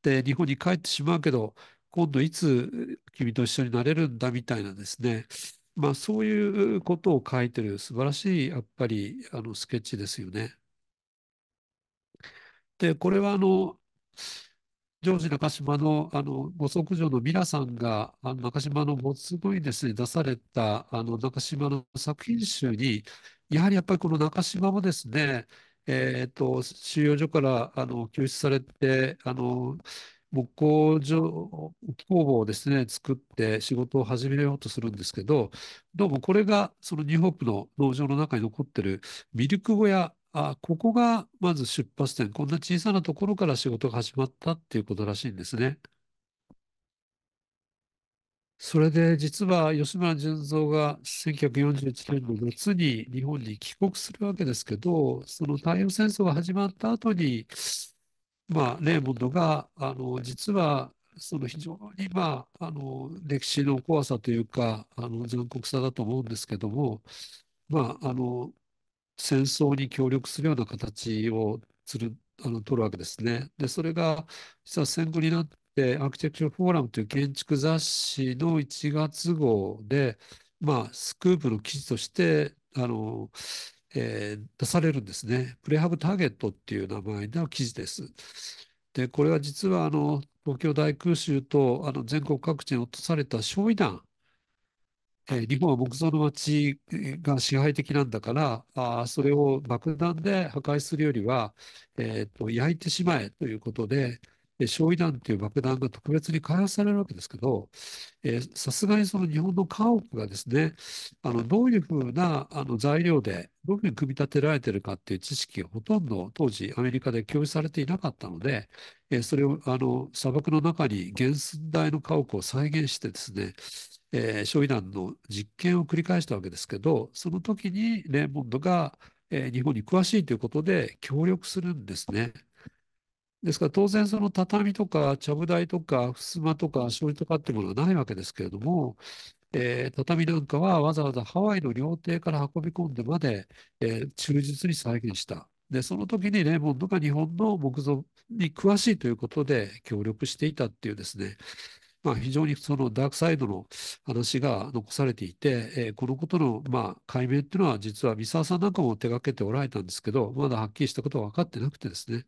で、日本に帰ってしまうけど、今度いつ君と一緒になれるんだみたいなですね。まあ、そういうことを書いてる素晴らしい、やっぱり、あの、スケッチですよね。で、これはあの、ジョージ中島の、あの、ご息女のミラさんが、あの中島のもすごいですね、出された、あの、中島の作品集に、やはりやっぱりこの中島もですね、えっ、ー、と、収容所から、あの、救出されて、あの、木工所、工房をですね、作って仕事を始めようとするんですけど、どうもこれが、そのニューホープの農場の中に残ってるミルク小屋あここがまず出発点、こんな小さなところから仕事が始まったっていうことらしいんですね。それで実は吉村純三が1941年の夏に日本に帰国するわけですけど、その太平洋戦争が始まった後に、まあ、レーモンドがあの実はその非常に、まあ、あの歴史の怖さというかあの残酷さだと思うんですけども、まあ、あの戦争に協力するような形をするあの取るわけですね。で、それが実は戦後になって、アーキテクチャフォーラムという建築雑誌の1月号で、まあ、スクープの記事として、あの、えー、出されるんですね。プレハブターゲットっていう名前の記事です。で、これは実はあの東京大空襲とあの全国各地に落とされた焼夷弾え日本は木造の町が支配的なんだから、あそれを爆弾で破壊するよりは、えっと、焼いてしまえということで、え焼夷弾という爆弾が特別に開発されるわけですけど、さすがにその日本の家屋がですね、あのどういうふうなあの材料で、どういうふうに組み立てられてるかっていう知識がほとんど当時アメリカで共有されていなかったので、えそれをあの砂漠の中に原寸大の家屋を再現してですね、えー、焼夷弾の実験を繰り返したわけですけど、その時にレーモンドが、えー、日本に詳しいということで協力するんですね。ですから当然その畳とかちゃぶ台とか襖とか醤油とかってものはないわけですけれども、えー、畳なんかはわざわざハワイの料亭から運び込んでまで、えー、忠実に再現した。で、その時にレーモンドが日本の木造に詳しいということで協力していたっていうですね、まあ、非常にそのダークサイドの話が残されていて、えー、このことの、まあ、解明っていうのは実は三沢さんなんかも手がけておられたんですけど、まだはっきりしたことは分かってなくてですね、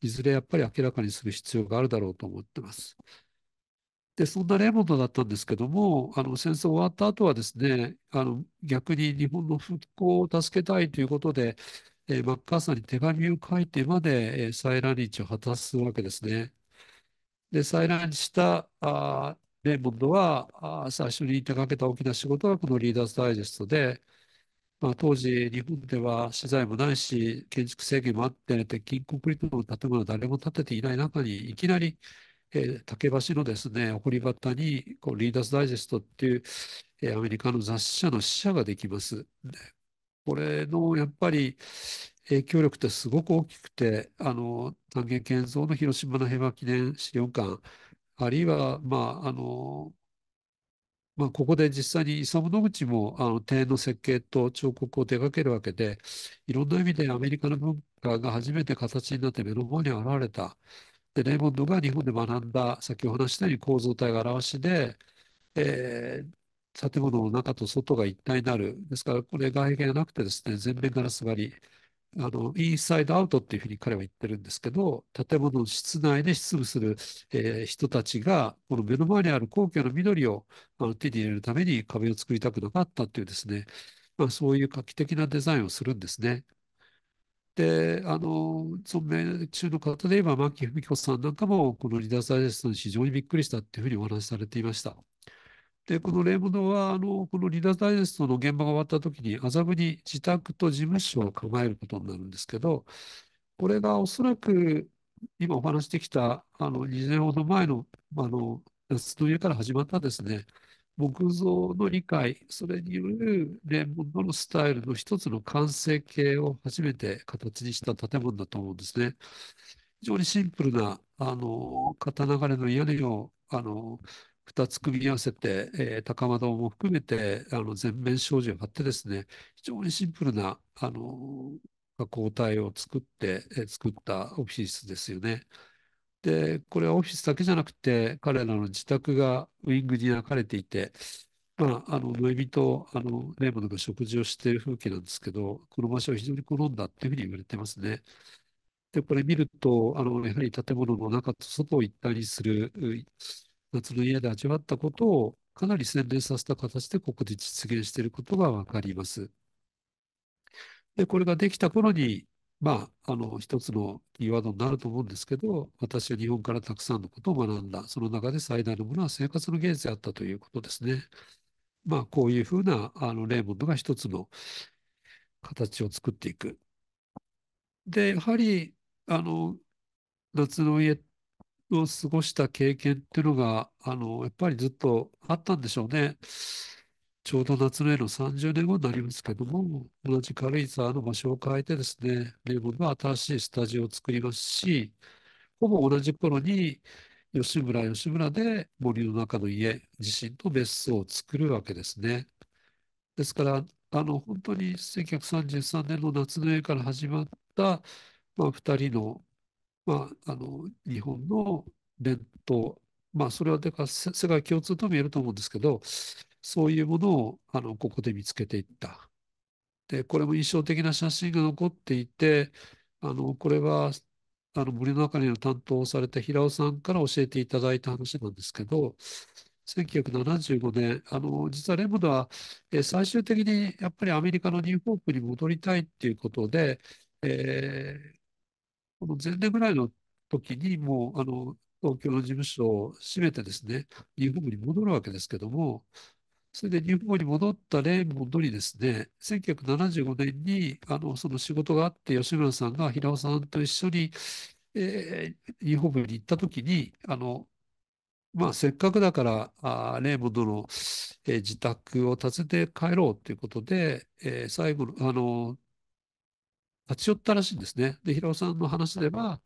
いずれやっぱり明らかにする必要があるだろうと思ってます。で、そんなレモンドだったんですけども、あの戦争終わった後はですね、あの逆に日本の復興を助けたいということで、えー、マッカーサーに手紙を書いてまで、え再来日を果たすわけですね。で、採卵したあレイモンドはあ最初に手掛けた大きな仕事がこのリーダーズダイジェストで、まあ、当時日本では資材もないし建築制限もあって鉄筋コンクリートの建物誰も建てていない中にいきなり、えー、竹橋のですねり端にこうリーダーズダイジェストっていう、えー、アメリカの雑誌社の支社ができます。これのやっぱり、影響力ってすごく大きくて、あの、単元建造の広島の平和記念資料館、あるいは、まあ、あの、まあ、ここで実際にイサム・ノグチもあの庭園の設計と彫刻を手掛けるわけで、いろんな意味でアメリカの文化が初めて形になって目の前に現れた。で、レイモンドが日本で学んだ、先ほど話したように構造体が表しで、えー、建物の中と外が一体になる。ですから、これ外壁がなくてですね、全面ガラス張り。あの、インサイドアウトっていうふうに彼は言ってるんですけど、建物の室内で執務する、えー、人たちが、この目の前にある皇居の緑をあの手に入れるために壁を作りたくなかったっていうですね、まあ、そういう画期的なデザインをするんですね。で、あの、存命中の方で言えば、牧文子さんなんかも、このリダーサイエンスに非常にびっくりしたっていうふうにお話しされていました。で、このレイモンドは、あの、このリーダーダイエストの現場が終わった時に、麻布に自宅と事務所を構えることになるんですけど、これがおそらく、今お話してきた、あの、2年ほど前の、あの、夏の家から始まったですね、木造の理解、それによるレモンドのスタイルの一つの完成形を初めて形にした建物だと思うんですね。非常にシンプルな、あの、流れの屋根を、あの、2つ組み合わせて、えー、高窓も含めてあの全面障子を張ってですね非常にシンプルなあの加工体を作って、えー、作ったオフィスですよね。でこれはオフィスだけじゃなくて彼らの自宅がウィングに開かれていて。まあ、あの、ノエミと、あの、レーモンドが食事をしている風景なんですけど、この場所を非常に好んだっていうふうに言われてますね。で、これ見ると、あの、やはり建物の中と外を一体にする、夏の家で味わったことをかなり洗練させた形でここで実現していることがわかります。で、これができた頃に、まあ、あの、一つのキーワードになると思うんですけど、私は日本からたくさんのことを学んだ。その中で最大のものは生活の現術であったということですね。まあ、こういうふうな、あの、レーモンドが一つの形を作っていく。で、やはり、あの、夏の家ってを過ごした経験っていうのが、あの、やっぱりずっとあったんでしょうね。ちょうど夏の絵の30年後になりますけども、同じ軽井沢の場所を変えてですね、レゴの新しいスタジオを作りますし、ほぼ同じ頃に、吉村吉村で森の中の家、自身と別荘を作るわけですね。ですから、あの、本当に1933年の夏の絵から始まった、まあ、2人のまあ、あの日本の伝統、まあ、それはか世界共通とも言えると思うんですけど、そういうものをあのここで見つけていった。で、これも印象的な写真が残っていて、あのこれはあの森の中にの担当をされた平尾さんから教えていただいた話なんですけど、1975年、あの実はレモンは、最終的にやっぱりアメリカのニューホープに戻りたいっていうことで、えーこの前年ぐらいの時にもうあの東京の事務所を閉めてですね、日本に戻るわけですけども、それで日本に戻ったレもモンドにですね、1975年にあのその仕事があって、吉村さんが平尾さんと一緒に、えー、日本に行った時に、あのまあ、せっかくだから、レイモンドの、えー、自宅を建てて帰ろうということで、えー、最後の、あの、立ち寄ったらしいんですね。で、平尾さんの話では、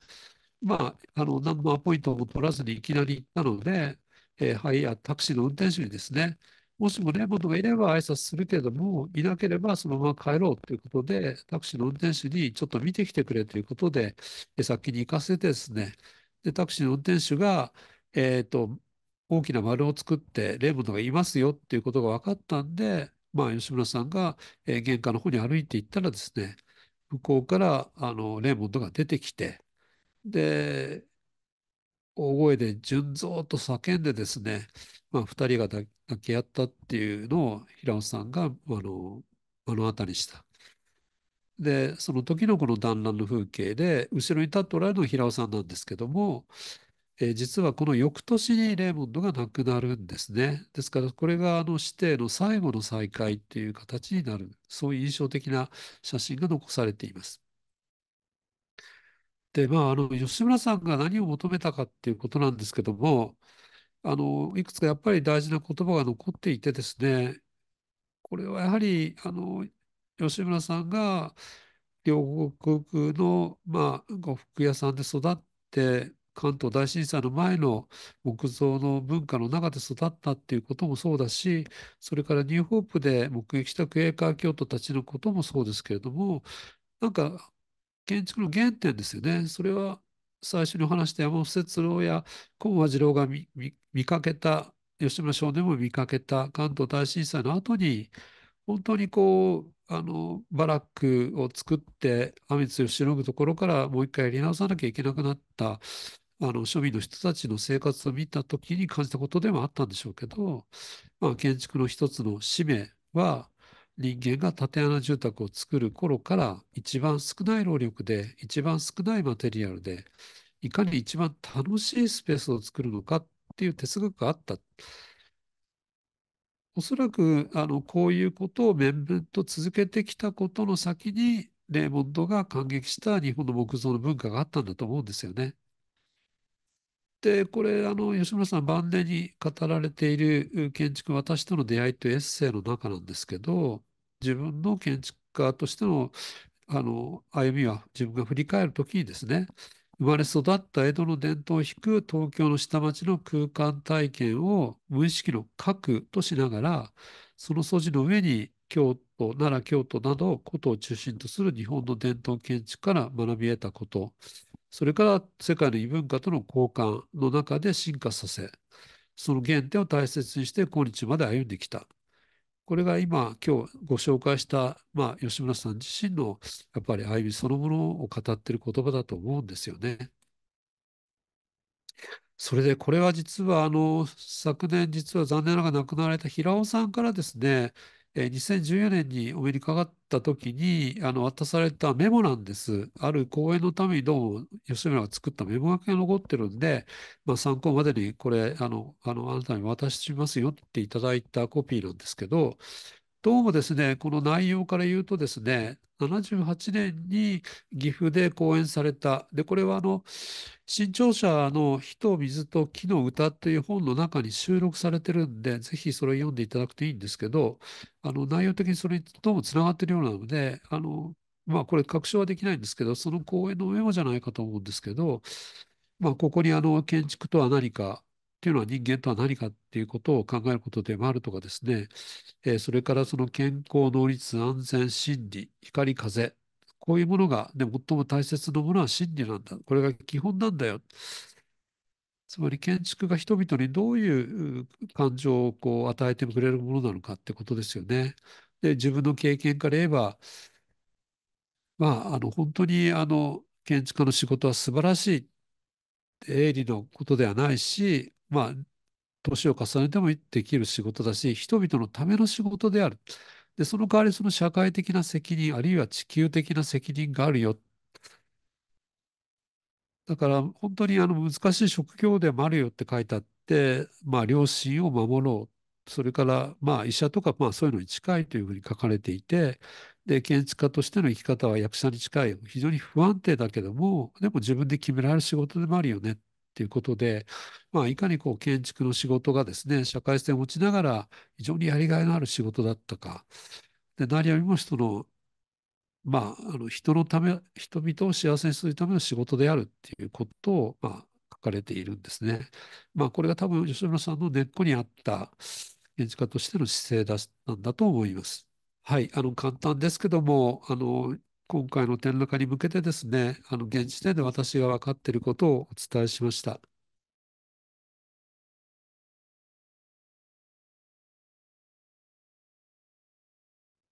まあ、あの、何のアポイントも取らずにいきなり行ったので、えー、はい、や、タクシーの運転手にですね、もしもレモンドがいれば挨拶するけれども、いなければそのまま帰ろうということで、タクシーの運転手にちょっと見てきてくれということで、えー、先に行かせてですね、で、タクシーの運転手が、えっ、ー、と、大きな丸を作って、レモンドがいますよっていうことが分かったんで、まあ、吉村さんが、えー、玄関の方に歩いて行ったらですね、向こうからあのレーモンドが出てきてで大声で「純蔵」と叫んでですね、まあ、2人が抱き合ったっていうのを平尾さんがあの目の当たりした。でその時のこの団らんの風景で後ろに立っておられるのは平尾さんなんですけどもえー、実はこの翌年にレーモンドが亡くなるんですね。ですからこれがあの師弟の最後の再会っていう形になるそういう印象的な写真が残されています。でまあ、あの吉村さんが何を求めたかっていうことなんですけどもあのいくつかやっぱり大事な言葉が残っていてですねこれはやはりあの吉村さんが両国の、まあ、呉服屋さんで育って関東大震災の前の木造の文化の中で育ったっていうこともそうだしそれからニューホープで目撃したクエーカー教徒たちのこともそうですけれどもなんか建築の原点ですよねそれは最初に話した山本節郎や今和次郎が見かけた吉村少年も見かけた関東大震災の後に本当にこうあのバラックを作って雨水をしのぐところからもう一回やり直さなきゃいけなくなったあの庶民の人たちの生活を見た時に感じたことでもあったんでしょうけど、まあ、建築の一つの使命は人間が竪穴住宅を作る頃から一番少ない労力で一番少ないマテリアルでいかに一番楽しいスペースを作るのかっていう哲学があった。おそらくあのこういうことを面々と続けてきたことの先にレーモンドが感激した日本の木造の文化があったんだと思うんですよね。でこれあの吉村さん晩年に語られている「建築私との出会い」というエッセイの中なんですけど自分の建築家としてのあの歩みは自分が振り返る時にですね生まれ育った江戸の伝統を引く東京の下町の空間体験を無意識の核としながらその素地の上に京都奈良京都などこ古都を中心とする日本の伝統建築から学び得たことそれから世界の異文化との交換の中で進化させ、その原点を大切にして今日まで歩んできた。これが今、今日ご紹介した、まあ、吉村さん自身のやっぱり歩みそのものを語っている言葉だと思うんですよね。それでこれは実はあの昨年実は残念ながら亡くなられた平尾さんからですねえ2014年にお目にかかった時にあの渡されたメモなんです。ある講演のためにどうも吉村が作ったメモ書きが残ってるんで、まあ、参考までにこれあのあのあなたに渡しますよっていただいたコピーなんですけどどうもですねこの内容から言うとですね78年に岐阜で公演された。で、これはあの、新潮社の火と水と木の歌という本の中に収録されてるんで、ぜひそれを読んでいただくといいんですけど、あの、内容的にそれともつながってるようなので、あの、まあこれ確証はできないんですけど、その公演のメモじゃないかと思うんですけど、まあここにあの建築とは何かっていうのは人間とは何かっていうことを考えることでもあるとかですね、えー、それからその健康、能率、安全、心理、光、風、こういうものが、ね、最も大切なものは心理なんだ。これが基本なんだよ。つまり建築が人々にどういう感情をこう与えてくれるものなのかってことですよね。で自分の経験から言えば、まあ、あの本当にあの建築家の仕事は素晴らしい営利のことではないしまあ、年を重ねてもできる仕事だし、人々のための仕事である。で、その代わりその社会的な責任、あるいは地球的な責任があるよ。だから本当にあの難しい職業でもあるよって書いてあって、まあ、両親を守ろう。それから、まあ、医者とか、まあ、そういうのに近いというふうに書かれていて、で、建築家としての生き方は役者に近い。非常に不安定だけども、でも自分で決められる仕事でもあるよね。ということで、まあ、いかにこう建築の仕事がですね、社会性を持ちながら非常にやりがいのある仕事だったか、で何よりも人の、まあ、あの人のため、人々を幸せにするための仕事であるっていうことを、まあ、書かれているんですね。まあ、これが多分吉村さんの根っこにあった建築家としての姿勢だなんだと思います。はい、あの簡単ですけども、あの今回の展覧会に向けてですね、あの現時点で私が分かっていることをお伝えしました。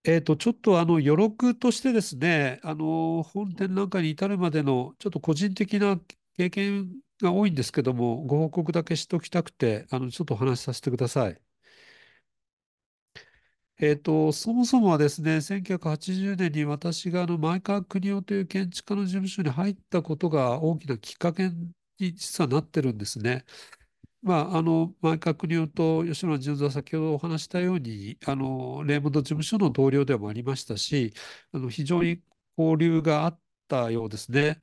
えーと、ちょっとあの余力としてですね、あの本展覧会に至るまでのちょっと個人的な経験が多いんですけども、ご報告だけしておきたくて、あのちょっとお話しさせてください。えっと、そもそもはですね、1980年に私があの前川邦夫という建築家の事務所に入ったことが大きなきっかけに実はなってるんですね。まあ、あの前川邦夫と吉村純三は先ほどお話したようにあのレーモンド事務所の同僚でもありましたしあの非常に交流があったようですね。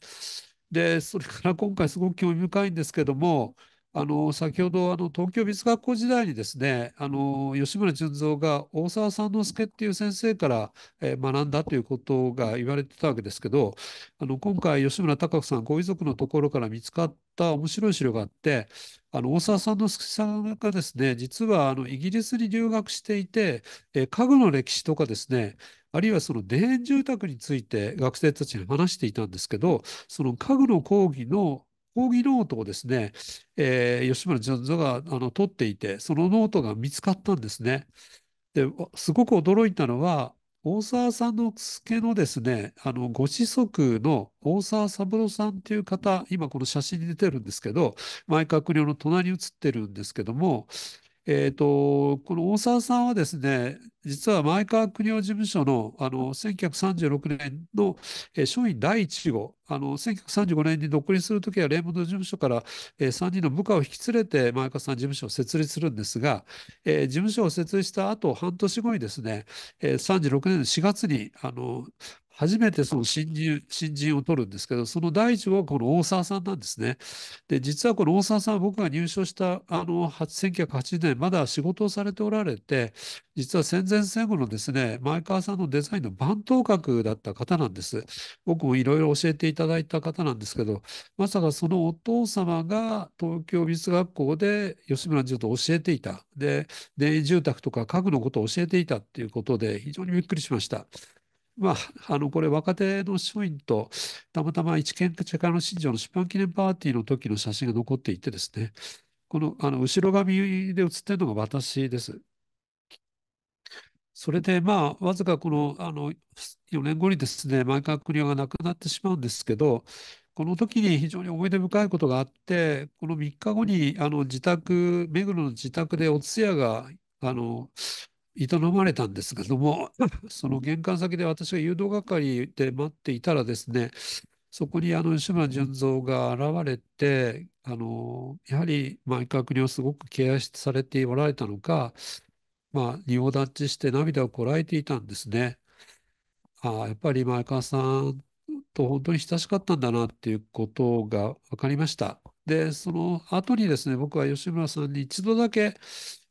でそれから今回すごく興味深いんですけどもあの先ほどあの東京美術学校時代にですねあの吉村純三が大沢三之助っていう先生から、え学んだということが言われてたわけですけどあの今回吉村隆子さんご遺族のところから見つかった面白い資料があってあの大沢三之助さんがですね実はあのイギリスに留学していて、え家具の歴史とかですねあるいはその田園住宅について学生たちに話していたんですけどその家具の講義の講義ノートをですね、えー、吉村ジョンズがあの取っていて、そのノートが見つかったんですね。ですごく驚いたのは、大沢さんの助のですね、あの、ご子息の大沢三郎さんという方、今この写真に出てるんですけど、前閣僚の隣に写ってるんですけども、えーと、この大沢さんはですね、実は前川国夫事務所のあの1936年の、えー、書院第1号、あの1935年に独立するときは、レイモンド事務所から、えー、3人の部下を引き連れて前川さん事務所を設立するんですが、えー、事務所を設立した後半年後にですね、えー、36年の4月にあの初めてその新人、新人を取るんですけど、その第一はこの大沢さんなんですね。で、実はこの大沢さん、は僕が入所したあの1980年、まだ仕事をされておられて、実は戦前戦後のですね、前川さんのデザインの番頭格だった方なんです。僕もいろいろ教えていただいた方なんですけど、まさかそのお父様が東京美術学校で吉村淳と教えていた。で、電営住宅とか家具のことを教えていたっていうことで、非常にびっくりしました。まあ、あの、これ若手の書員と、たまたま一見チェカの新庄の出版記念パーティーの時の写真が残っていてですね、この、あの、後ろ髪で写ってるのが私です。それで、まあ、わずかこの、あの、4年後にですね、前川国夫が亡くなってしまうんですけど、この時に非常に思い出深いことがあって、この3日後に、あの、自宅、目黒の自宅でお通夜が、あの、営まれたんですけども、その玄関先で私が誘導係で待っていたらですね、そこにあの吉村純三が現れて、あのやはり前川国をすごく敬愛されておられたのか、まあ、仁王立ちして涙をこらえていたんですね。ああ、やっぱり前川さんと本当に親しかったんだなっていうことが分かりました。で、その後にですね、僕は吉村さんに一度だけ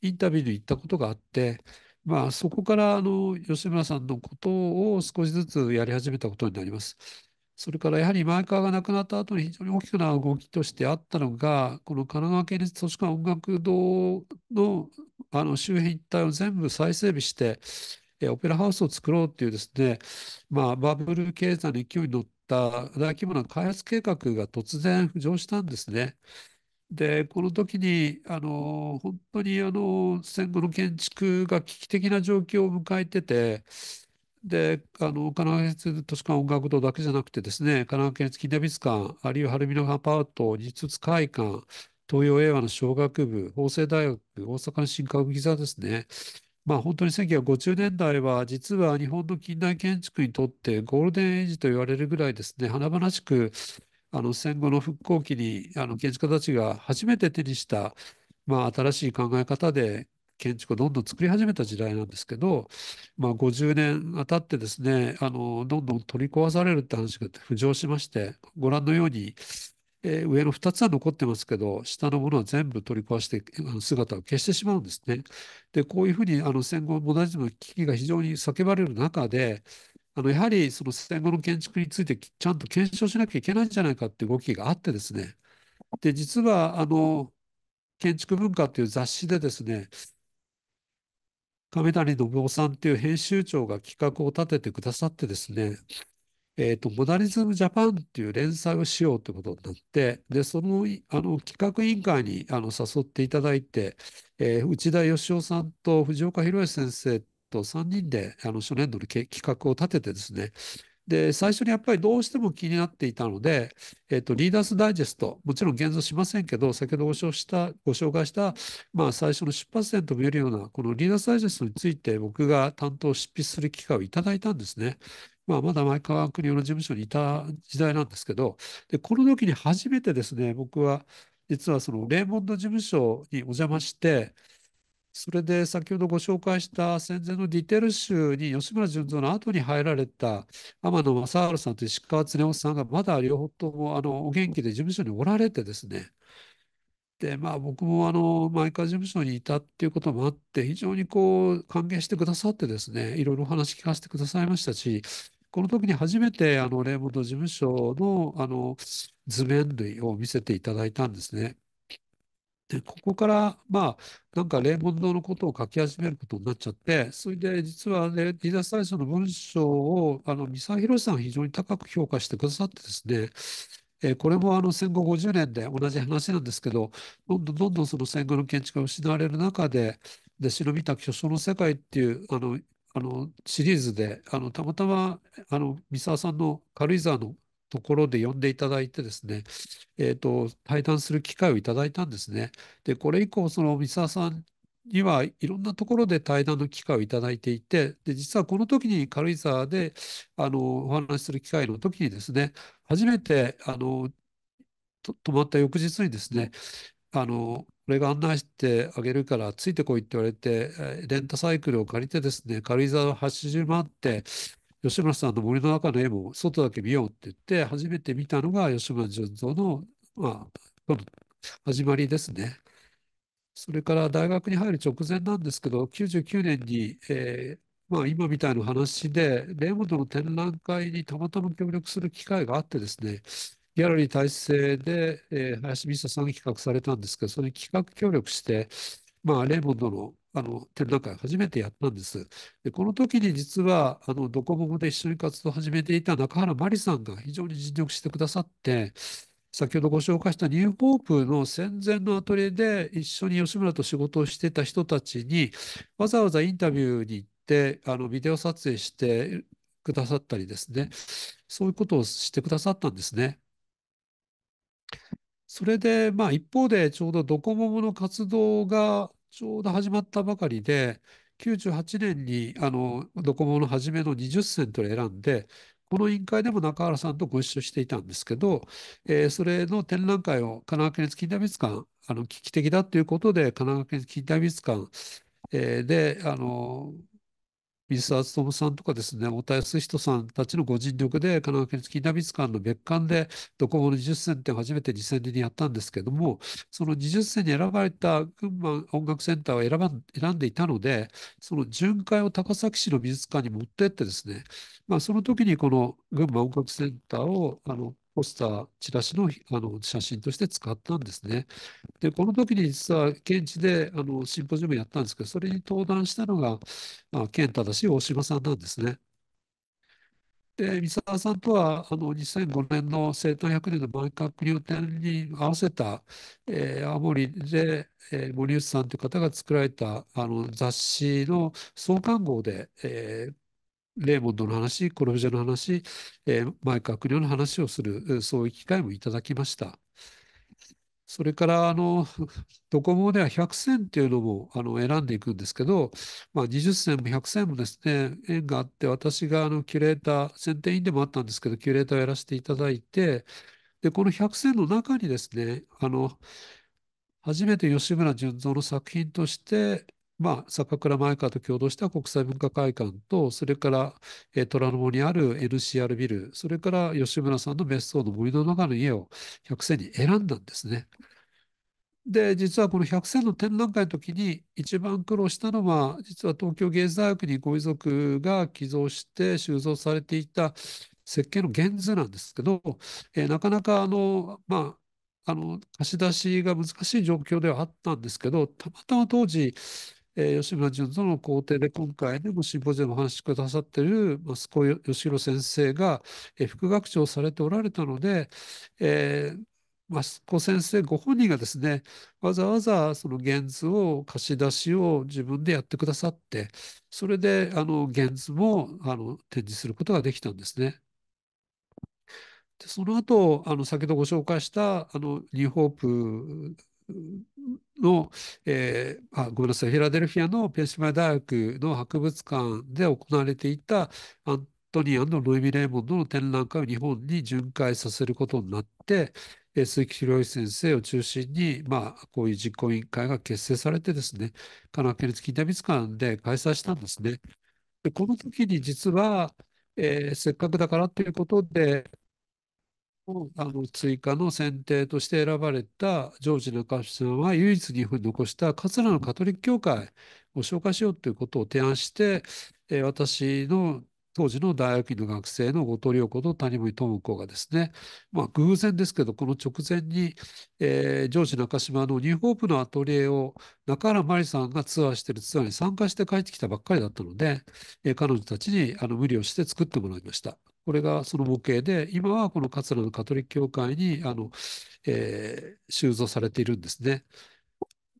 インタビューに行ったことがあって、まあ、そこからあの吉村さんのことを少しずつやり始めたことになります。それからやはりマイカーが亡くなった後に非常に大きな動きとしてあったのが、この神奈川県立図書館音楽堂のあの周辺一帯を全部再整備して、オペラハウスを作ろうというですね、まあ、バブル経済の勢いに乗った大規模な開発計画が突然浮上したんですね。で、この時に、あの、本当にあの、戦後の建築が危機的な状況を迎えてて、で、あの、神奈川県立都市館音楽堂だけじゃなくてですね、神奈川県立近代美術館、あるいは晴海のアパート、日仏会館、東洋映画の小学部、法政大学、大阪の新歌舞伎座ですね。まあ本当に1950年代は実は日本の近代建築にとってゴールデンエイジと言われるぐらいですね、華々しくあの戦後の復興期にあの建築家たちが初めて手にした、まあ、新しい考え方で建築をどんどん作り始めた時代なんですけど、まあ、50年たってですねあのどんどん取り壊されるって話が浮上しましてご覧のように、えー、上の2つは残ってますけど下のものは全部取り壊して姿を消してしまうんですね。でこういうふうにあの戦後モダニズムの危機が非常に叫ばれる中であのやはりその戦後の建築についてちゃんと検証しなきゃいけないんじゃないかっていう動きがあってですねで実はあの建築文化という雑誌でですね亀谷信夫さんという編集長が企画を立ててくださってですね、えーと、モダリズムジャパンっていう連載をしようということになってでそのあの企画委員会にあの誘っていただいて、えー、内田義雄さんと藤岡弘先生と3人であの初年度の企画を立ててですね、で、最初にやっぱりどうしても気になっていたので、えっ、と、リーダースダイジェスト、もちろん現像しませんけど、先ほどご紹した、ご紹介した、まあ、最初の出発点とも言えるような、このリーダースダイジェストについて僕が担当執筆する機会をいただいたんですね。まあ、まだ前川国の事務所にいた時代なんですけど、で、この時に初めてですね、僕は、実はそのレーモンド事務所にお邪魔して、それで先ほどご紹介した戦前のディテール集に吉村順三の後に入られた天野正治さんと石川恒夫さんがまだ両方ともあのお元気で事務所におられてですねでまあ僕もあの毎回事務所にいたっていうこともあって非常にこう歓迎してくださってですねいろいろお話聞かせてくださいましたしこの時に初めてあのレイモンド事務所のあの図面類を見せていただいたんですね。で、ここから、まあ、なんか、レーモンドのことを書き始めることになっちゃって、それで、実はね、リーダースソ賞の文章を、あの、三沢博さん非常に高く評価してくださってですね、えー、これもあの戦後50年で同じ話なんですけど、どんどんどんどんその戦後の建築が失われる中で、で、忍びた巨匠の世界っていう、あの、あのシリーズであのたまたまあの三沢さんの軽井沢のところで呼んでいただいてですね、えーと、対談する機会をいただいたんですね。でこれ以降その三沢さんにはいろんなところで対談の機会をいただいていてで実はこの時に軽井沢であのお話しする機会の時にですね初めてあの泊まった翌日にですねあの俺が案内してあげるからついてこいって言われてレンタサイクルを借りてですね軽井沢を80万って吉村さんの森の中の絵も外だけ見ようって言って、初めて見たのが吉村純三の、まあ、始まりですね。それから大学に入る直前なんですけど、99年に、えー、まあ、今みたいな話で、レモンドの展覧会にたまたま協力する機会があってですね、ギャラリー体制で、えー、林美沙さんが企画されたんですけど、それに企画協力して、まあ、レモンドのあの展覧会初めてやったんです。でこの時に実はあのドコモモで一緒に活動を始めていた中原真理さんが非常に尽力してくださって先ほどご紹介したニューホープの戦前のアトリエで一緒に吉村と仕事をしてた人たちにわざわざインタビューに行ってあのビデオ撮影してくださったりですねそういうことをしてくださったんですね。それで、まあ、一方でちょうどドコモの活動がちょうど始まったばかりで、98年にあのドコモの初めの20銭と選んで、この委員会でも中原さんとご一緒していたんですけど、えー、それの展覧会を神奈川県立近代美術館、あの危機的だということで、神奈川県立近代美術館、えー、であの水沢勉さんとかですね、太田康人さんたちのご尽力で、神奈川県立近代美術館の別館で、ドコモの20選って初めて2000年にやったんですけども、その20選に選ばれた群馬音楽センターを選ば選んでいたので、その巡回を高崎市の美術館に持ってってですね、まあ、その時にこの群馬音楽センターをあのポスター、チラシのあの写真として使ったんですね。で、この時に実は現地であのシンポジウムやったんですけど、それに登壇したのが、まあ、健忠氏大島さんなんですね。で、三沢さんとはあの2005年の生誕100年の万博入店に合わせた、えー、青森で、えー、森内さんという方が作られたあの雑誌の創刊号で、えー、レーモンドの話、コルベジャの話、えー、マイク・アクニョの話をする、そういう機会もいただきました。それから、あの、ドコモでは100選っていうのもあの選んでいくんですけど、まあ、20選も100選もですね、縁があって、私があのキュレーター、選定員でもあったんですけど、キュレーターをやらせていただいて、で、この100選の中にですね、あの、初めて吉村純三の作品として、まあ、坂倉前川と共同した国際文化会館と、それから、えー、虎ノ門にある NCR ビル、それから吉村さんの別荘の森の中の家を百選に選んだんですね。で、実はこの百選の展覧会の時に一番苦労したのは、実は東京芸術大学にご遺族が寄贈して収蔵されていた設計の原図なんですけど、えー、なかなかあの、まあ、あの貸し出しが難しい状況ではあったんですけど、たまたま当時、えー、吉村淳との校庭で今回でもシンポジウムを話してくださってる益子義弘先生が、えー、副学長をされておられたので、えー、益子先生ご本人がですねわざわざその原図を貸し出しを自分でやってくださってそれであの原図もあの展示することができたんですね。でその後あの先ほどご紹介したあのニューホープの、えー、あごめんなさい、フィラデルフィアのペンシルベ大学の博物館で行われていたアントニアンのルイ・ミレーモンドの展覧会を日本に巡回させることになって、えー、鈴木博之先生を中心に、まあ、こういう実行委員会が結成されてですね、神奈川県立近代美術館で開催したんですね。でこの時に実は、えー、せっかくだからということで、あの追加の選定として選ばれたジョージ中橋さんは唯一日本に残した桂のカトリック教会を紹介しようということを提案して、えー、私の当時の大学院の学生の後藤良子と谷森智子がですね、まあ、偶然ですけどこの直前に、えー、ジョージ中島のニューホープのアトリエを中原真理さんがツアーしてるツアーに参加して帰ってきたばっかりだったので、えー、彼女たちにあの無理をして作ってもらいました。これがその模型で、今はこの桂のカトリック教会にあの、えー、収蔵されているんですね。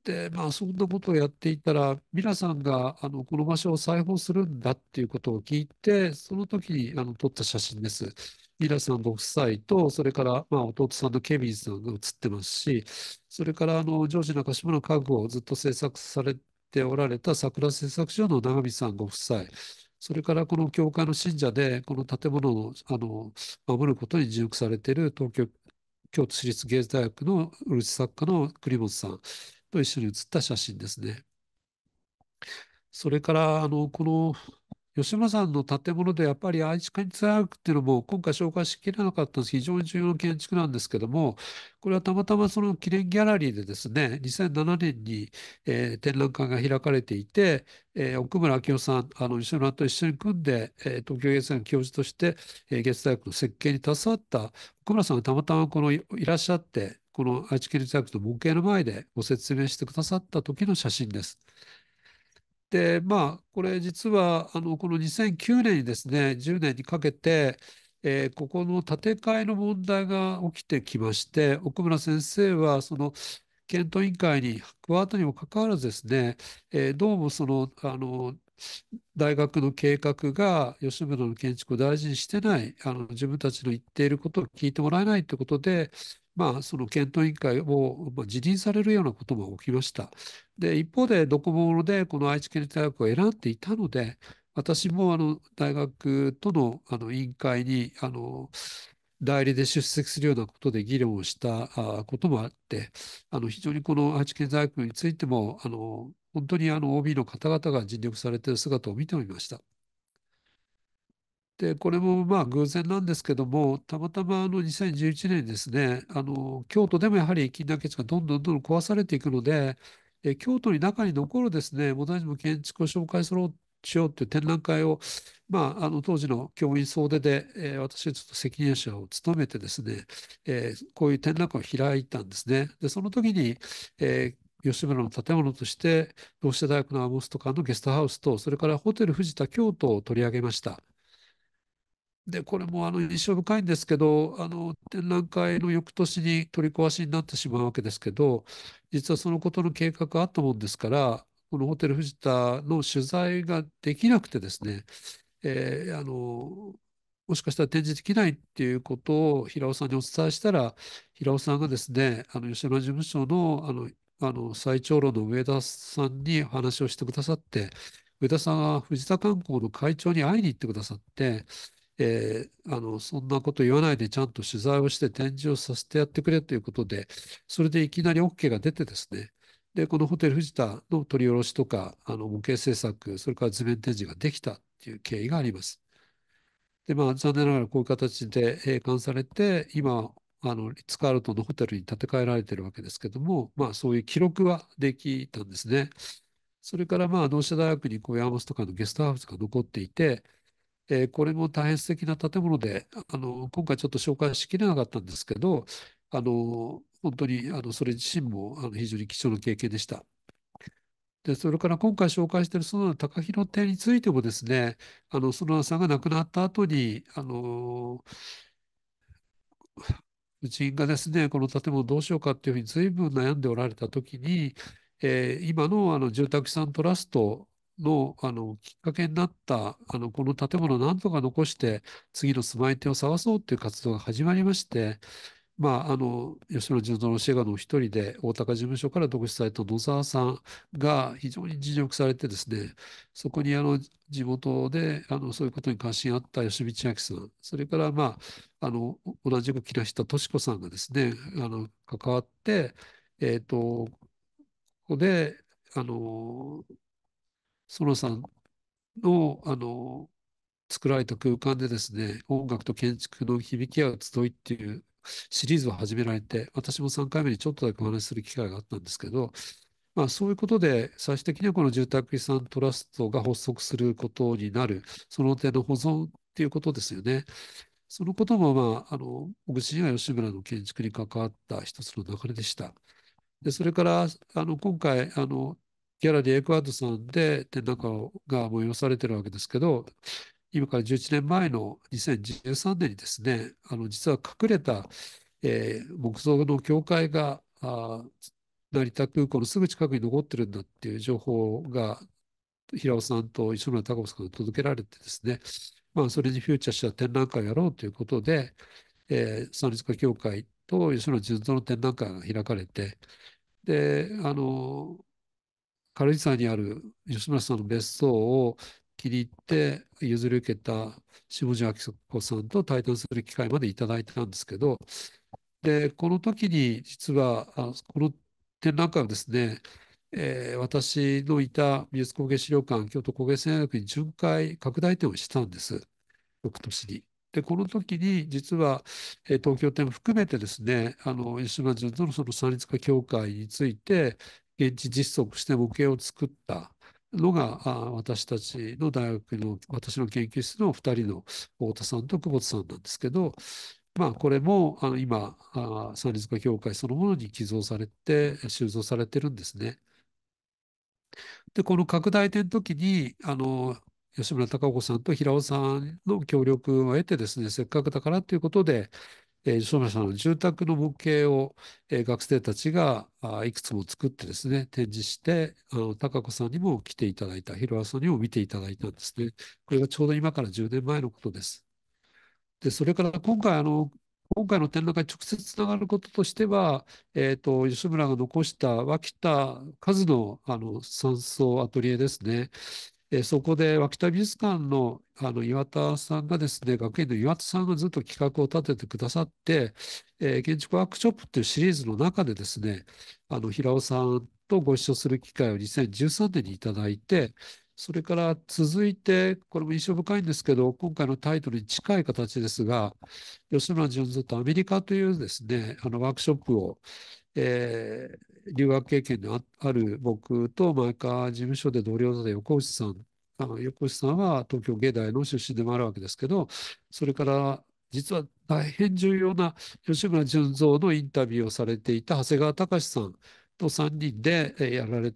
で、まあ、そんなことをやっていたら、皆さんがあのこの場所を再訪するんだっていうことを聞いて、その時にあの撮った写真です。皆さんご夫妻と、それから、まあ、弟さんのケビンさんが写ってますし、それからあのジョージ中島の家具をずっと制作されておられた桜製作所の長見さんご夫妻、それからこの教会の信者で、この建物をあの守ることに重複されている東京京都市立芸術大学の漆作家の栗本さんと一緒に写った写真ですね。それから、あの、この吉村さんの建物でやっぱり愛知県立大学っていうのも今回紹介しきれなかったんです非常に重要な建築なんですけどもこれはたまたまその記念ギャラリーでですね2007年に、えー、展覧会が開かれていて、えー、奥村明夫さんあの吉と一緒に組んで、えー、東京芸術大の教授として、えー、芸術大学の設計に携わった奥村さんがたまたまこのいらっしゃってこの愛知県立大学の模型の前でご説明してくださった時の写真です。で、まあ、これ実は、あの、この2009年にですね、10年にかけて、えー、ここの建て替えの問題が起きてきまして、奥村先生は、その、検討委員会に加わったにもかかわらずですね、えー、どうもその、あの、大学の計画が吉村の建築を大事にしてない、あの自分たちの言っていることを聞いてもらえないということで、まあ、その検討委員会を、ま辞任されるようなことも起きました。で、一方で、ドコモでこの愛知県立大学を選んでいたので、私もあの大学とのあの委員会にあの代理で出席するようなことで議論をしたこともあって、あの非常にこの愛知県大学についても、あの本当にあの OB の方々が尽力されている姿を見ておりました。で、これもまあ偶然なんですけども、たまたまあの2011年ですね、あの京都でもやはり近代建築がどんどんどんどん壊されていくので、え京都に中に残るですね、モダニズム建築を紹介しようという展覧会を、まあ、あの当時の教員総出で、えー、私はちょっと責任者を務めてですね、えー、こういう展覧会を開いたんですね。で、その時に、えー吉村の建物として同志社大学のアモストかのゲストハウスとそれからホテル藤田京都を取り上げましたで、これもあの印象深いんですけど、あの展覧会の翌年に取り壊しになってしまうわけですけど、実はそのことの計画があったもんですから、このホテル藤田の取材ができなくてですね、えー、あのもしかしたら展示できないっていうことを平尾さんにお伝えしたら、平尾さんがですね、あの吉村事務所のあのあの最長老の上田さんに話をしてくださって、上田さんは藤田観光の会長に会いに行ってくださって、えー、あのそんなこと言わないでちゃんと取材をして展示をさせてやってくれということでそれでいきなり OK が出てですねでこのホテル藤田の取り下ろしとかあの模型制作それから図面展示ができたっていう経緯があります。でまあ残念ながらこういう形で閉館されて今あのリッツ・カールトンのホテルに建て替えられてるわけですけども、まあ、そういう記録はできたんですね。それからまあ同志社大学にこう山本とかのゲストハウスが残っていてえー、これも大変素敵な建物で、あの、今回ちょっと紹介しきれなかったんですけど、あの、本当に、あの、それ自身もあの非常に貴重な経験でした。で、それから今回紹介している園の高広亭についてもですね、あの、園田さんが亡くなった後に、あの、夫人がですね、この建物どうしようかっていうふうに随分悩んでおられた時に、えー、今のあの住宅資産トラストのあのきっかけになったあのこの建物をなんとか残して次の住まい手を探そうという活動が始まりまして、まあ、あの吉野純三のシェガの一人で大高事務所から独立された野沢さんが非常に辞力されてですねそこにあの地元であのそういうことに関心あった吉見千秋さんそれから、まあ、あの同じく木下敏子さんがですねあの関わって、えーと、とここであのソロさんの、あの、作られた空間でですね、音楽と建築の響き合う集いっていうシリーズを始められて、私も3回目にちょっとだけお話しする機会があったんですけど、まあ、そういうことで、最終的にはこの住宅遺産トラストが発足することになる、その点の保存っていうことですよね。そのことも、まあ、あの、僕自身が吉村の建築に関わった一つの流れでした。で、それから、あの、今回、あの、ギャラリーエクアドさんで展覧会が催されてるわけですけど、今から11年前の2013年にですね、あの実は隠れた、えー、木造の教会が成田空港のすぐ近くに残ってるんだっていう情報が平尾さんと磯村孝子さんが届けられてですね、まあ、それにフューチャーした展覧会をやろうということで、えー、三立化協会と吉野純三の展覧会が開かれて、で、あの、軽井沢にある吉村さんの別荘を気に入って譲り受けた下地明子さんと対談する機会までいただいたんですけど、で、この時に実は、あこの展覧会はですね、えー、私のいた美術工芸資料館、京都工芸専学に巡回拡大展をしたんです、翌年に。で、この時に実は、えー、東京展も含めてですね、あの吉村淳とのその三立化協会について、現地実測して模型を作ったのが私たちの大学の私の研究室の2人の太田さんと久保田さんなんですけど、まあ、これもあの今あ三里塚教会そのものに寄贈されて収蔵されてるんですね。でこの拡大展の時にあの吉村孝子さんと平尾さんの協力を得てですねせっかくだからということでえー、磯村さんの住宅の模型を、えー、学生たちがあいくつも作ってですね、展示して、あの、高子さんにも来ていただいた、広尾さんにも見ていただいたんですね。これがちょうど今から10年前のことです。で、それから今回、あの、今回の展覧会に直接つながることとしては、えっ、ー、と、吉村が残した脇田和の、あの、山荘アトリエですね。えそこで脇田美術館のあの岩田さんがですね、学園の岩田さんがずっと企画を立ててくださって、え建築ワークショップっていうシリーズの中でですね、あの平尾さんとご一緒する機会を2013年にいただいて、それから続いて、これも印象深いんですけど、今回のタイトルに近い形ですが、吉村淳三とアメリカというですね、あのワークショップをえー、留学経験のある僕と、前川事務所で同僚の横内さん、あの横内さんは東京芸大の出身でもあるわけですけど、それから実は大変重要な吉村純三のインタビューをされていた長谷川隆さんと3人でやられ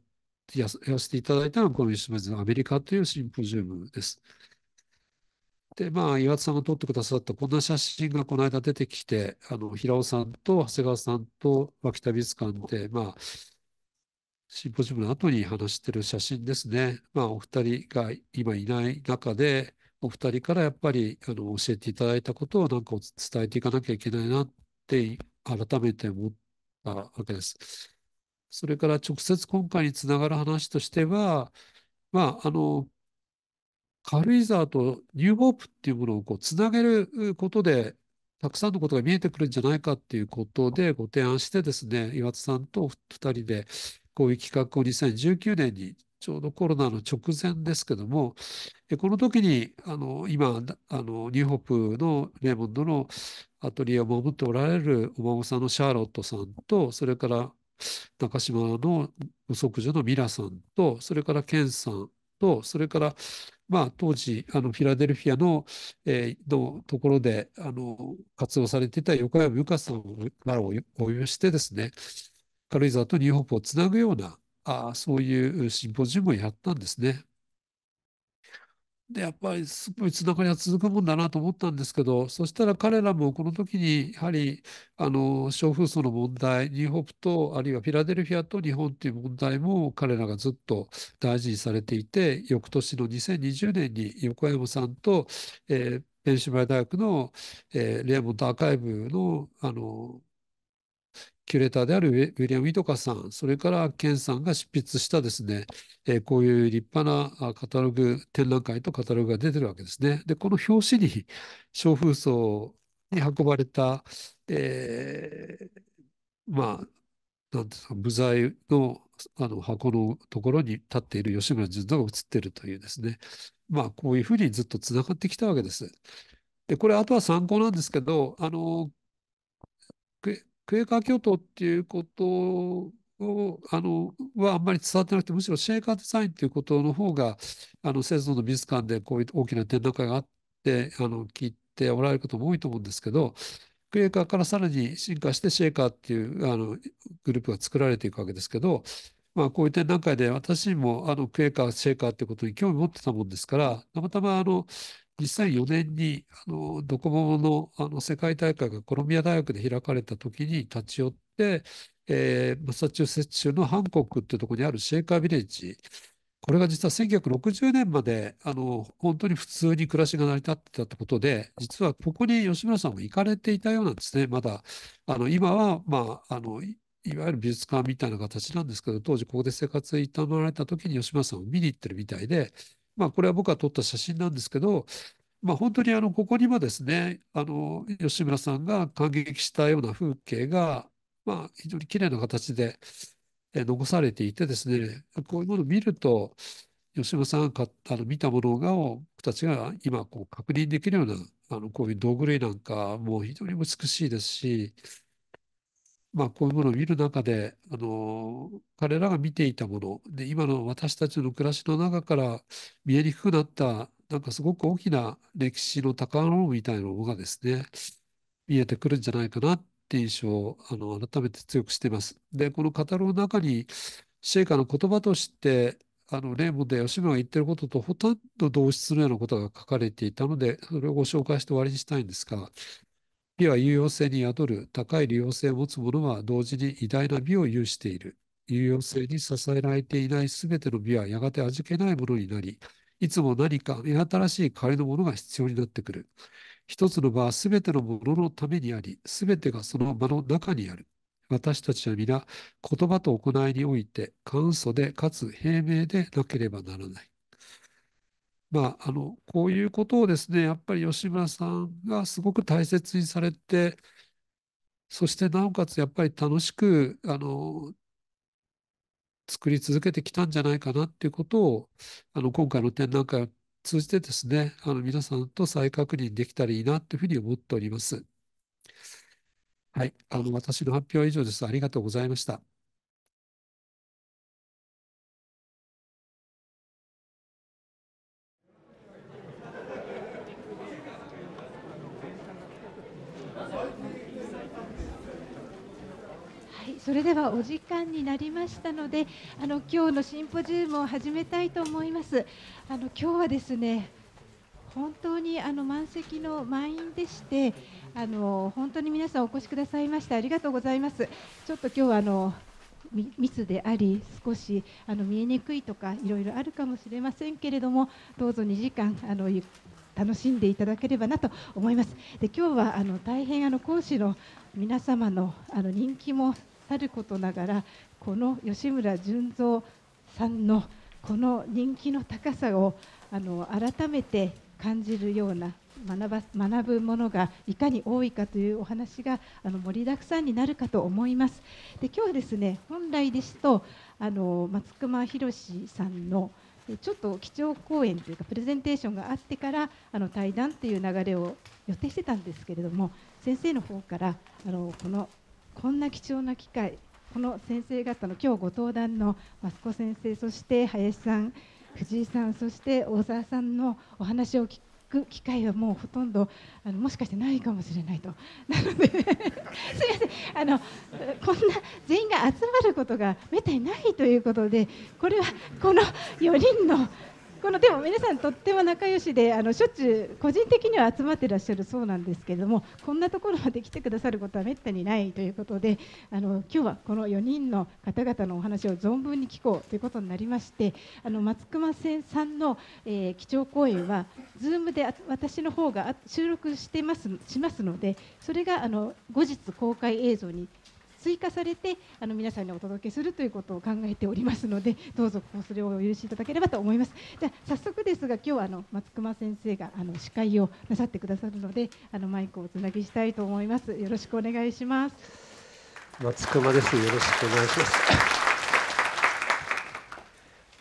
やらせていただいたのがこの吉村三。アメリカというシンポジウムです。で、まあ、岩田さんが撮ってくださったこんな写真がこの間出てきて、あの、平尾さんと長谷川さんと脇田美術館で、まあ、シンポジウムの後に話してる写真ですね。まあ、お二人が今いない中で、お二人からやっぱりあの教えていただいたことをなんか伝えていかなきゃいけないなって改めて思ったわけです。それから直接今回につながる話としては、まあ、あの、軽井沢とニューホープっていうものをこうつなげることで、たくさんのことが見えてくるんじゃないかっていうことでご提案してですね、岩田さんと2人で、こういう企画を2019年にちょうどコロナの直前ですけども、この時にあの今あの、ニューホップのレモンドのアトリエを守っておられるお孫さんのシャーロットさんと、それから中島の不足女のミラさんと、それからケンさんと、それからまあ、当時あのフィラデルフィアの,、えー、のところであの活動されていた横山由香さんなどを応援してですね軽井沢とニューホープをつなぐようなあそういうシンポジウムをやったんですね。でやっぱりすごいつながりは続くもんだなと思ったんですけどそしたら彼らもこの時にやはりあの小紛争の問題ニューホープとあるいはフィラデルフィアと日本という問題も彼らがずっと大事にされていて翌年の2020年に横山さんと、えー、ペンシルバニア大学の、えー、レーモンドアーカイブのあのキュレーターであるウィリアム・ィトカさん、それからケンさんが執筆したですね、えー、こういう立派なカタログ、展覧会とカタログが出てるわけですね。で、この表紙に小風草に運ばれた、えー、まあ、なんですか、部材のあの箱のところに立っている吉村純三が写っているというですね、まあ、こういうふうにずっとつながってきたわけです。で、これ、あとは参考なんですけど、あの、クエーカー教徒っていうことをあのはあんまり伝わってなくてむしろシェーカーデザインっていうことの方があの先祖の美術館でこういう大きな展覧会があってあの聞いておられることも多いと思うんですけどクエーカーからさらに進化してシェーカーっていうあのグループが作られていくわけですけどまあ、こういう展覧会で私もあのクエーカー、シェーカーってことに興味持ってたもんですから、たまたまあの実際4年にあのドコモのあの世界大会がコロンビア大学で開かれた時に立ち寄って、えー、マサチューセッツ州のハンコックっていうところにあるシェイカービレッジこれが実は1960年まであの本当に普通に暮らしが成り立ってたってことで、実はここに吉村さんも行かれていたようなんですね、まだ。あの今は、まあ、あのいわゆる美術館みたいな形なんですけど、当時ここで生活営まれた時に吉村さんを見に行ってるみたいで、まあ、これは僕が撮った写真なんですけど、まあ、本当にあのここにもですねあの吉村さんが感激したような風景が、まあ、非常に綺麗な形で残されていてですねこういうものを見ると吉村さんがあの見たものが僕たちが今こう確認できるようなあのこういう道具類なんかも非常に美しいですしまあ、こういうものを見る中で、あの彼らが見ていたもので今の私たちの暮らしの中から見えにくくなったなんかすごく大きな歴史の宝物みたいなものがですね見えてくるんじゃないかなって印象をあの改めて強くしています。でこの語るの中にシェイカーの言葉としてあのレーモンで吉村が言ってることとほとんど同質のようなことが書かれていたのでそれをご紹介して終わりにしたいんですが美は有用性に宿る高い利用性を持つ者は同時に偉大な美を有している。有用性に支えられていない全ての美はやがて味気ないものになり、いつも何か目新しい彼のものが必要になってくる。一つの場は全てのもののためにあり、全てがその場の中にある。私たちは皆、言葉と行いにおいて、簡素でかつ平明でなければならない。まあ、あの、こういうことをですね、やっぱり吉村さんがすごく大切にされて、そしてなおかつやっぱり楽しく、あの、作り続けてきたんじゃないかなっていうことを、あの、今回の展覧会を通じてですね、あの、皆さんと再確認できたらいいなっていうふうに思っております。はい、あの、私の発表は以上です。ありがとうございました。それではお時間になりましたのであの今日のシンポジウムを始めたいと思いますあの今日はですね本当にあの満席の満員でして、あの本当に皆さんお越しくださいましてありがとうございます。ちょっと今日はあの密であり少しあの見えにくいとかいろいろあるかもしれませんけれどもどうぞ2時間あの楽しんでいただければなと思います。で今日はあの大変あの講師の皆様のあの人気もさることながらこの吉村純三さんのこの人気の高さをあの改めて感じるような学ば学ぶものがいかに多いかというお話があの盛りだくさんになるかと思います。で今日はですね本来ですとあの松隈宏さんのちょっと基調講演というかプレゼンテーションがあってからあの対談という流れを予定してたんですけれども先生の方からあのこのこんな貴重な機会この先生方の今日ご登壇の益子先生そして林さん藤井さんそして大沢さんのお話を聞く機会はもうほとんどあのもしかしてないかもしれないと なので すみませんあのこんな全員が集まることがめったにないということでこれはこの4人のこのでも皆さんとっても仲良しであのしょっちゅう個人的には集まってらっしゃるそうなんですけれどもこんなところまで来てくださることはめったにないということであの今日はこの4人の方々のお話を存分に聞こうということになりましてあの松隈線さんの、えー、基調講演は Zoom で私の方が収録してますしますのでそれがあの後日公開映像に追加されてあの皆さんにお届けするということを考えておりますのでどうぞそれをお許しいただければと思いますじゃ早速ですが今日はあの松隈先生があの司会をなさってくださるのであのマイクをつなぎしたいと思いますよろしくお願いします松隈ですよろしくお願いします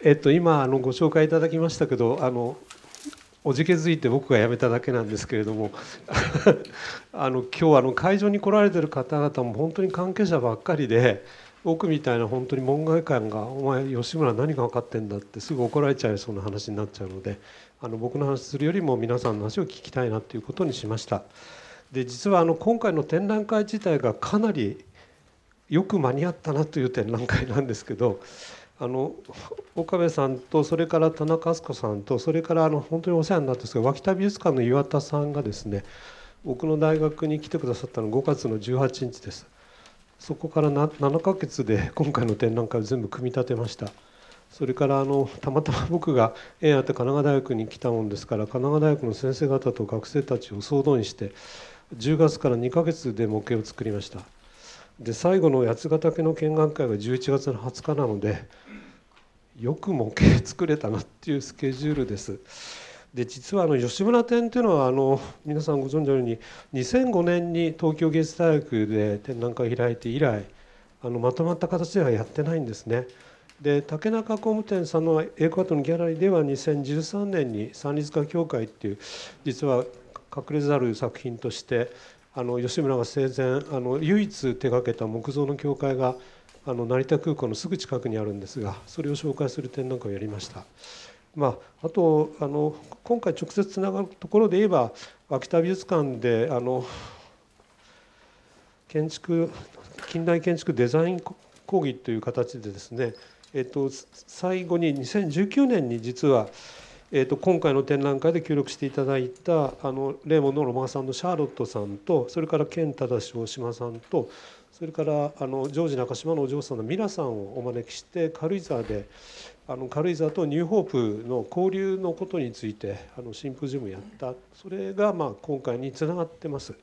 えっと今あのご紹介いただきましたけどあのおじけづいて僕が辞めただけなんですけれども あの今日あの会場に来られてる方々も本当に関係者ばっかりで僕みたいな本当に門外漢が「お前吉村何が分かってんだ」ってすぐ怒られちゃいそうな話になっちゃうのであの僕の話するよりも皆さんの話を聞きたいなということにしました。で実はあの今回の展覧会自体がかなりよく間に合ったなという展覧会なんですけどあの岡部さんとそれから田中敦子さんとそれからあの本当にお世話になったんですけど脇田美術館の岩田さんがですね僕の大学に来てくださったの5月の18日ですそこからな7ヶ月で今回の展覧会を全部組み立てましたそれからあのたまたま僕が縁あって神奈川大学に来たもんですから神奈川大学の先生方と学生たちを総動員して10月から2ヶ月で模型を作りました。で最後の八ヶ岳の見学会が11月の20日なのでよく模型作れたなっていうスケジュールです。で実はあの吉村展っていうのはあの皆さんご存知のように2005年に東京芸術大学で展覧会開いて以来あのまとまった形ではやってないんですね。で竹中工務店さんのエクアトのギャラリーでは2013年に三立化協会っていう実は隠れざる作品としてあの吉村が生前あの唯一手がけた木造の教会があの成田空港のすぐ近くにあるんですがそれを紹介する展覧会をやりました。まあ、あとあの今回直接つながるところで言えば秋田美術館であの建築近代建築デザイン講義という形でですね、えっと、最後に2019年に実はえーと、今回の展覧会で協力していただいたあのレーモンのロマンさんのシャーロットさんとそれから健忠大島さんとそれからあのジョージ中島のお嬢さんのミラさんをお招きして軽井沢であの軽井沢とニューホープの交流のことについてあのシンポジウムやったそれがまあ今回につながってます。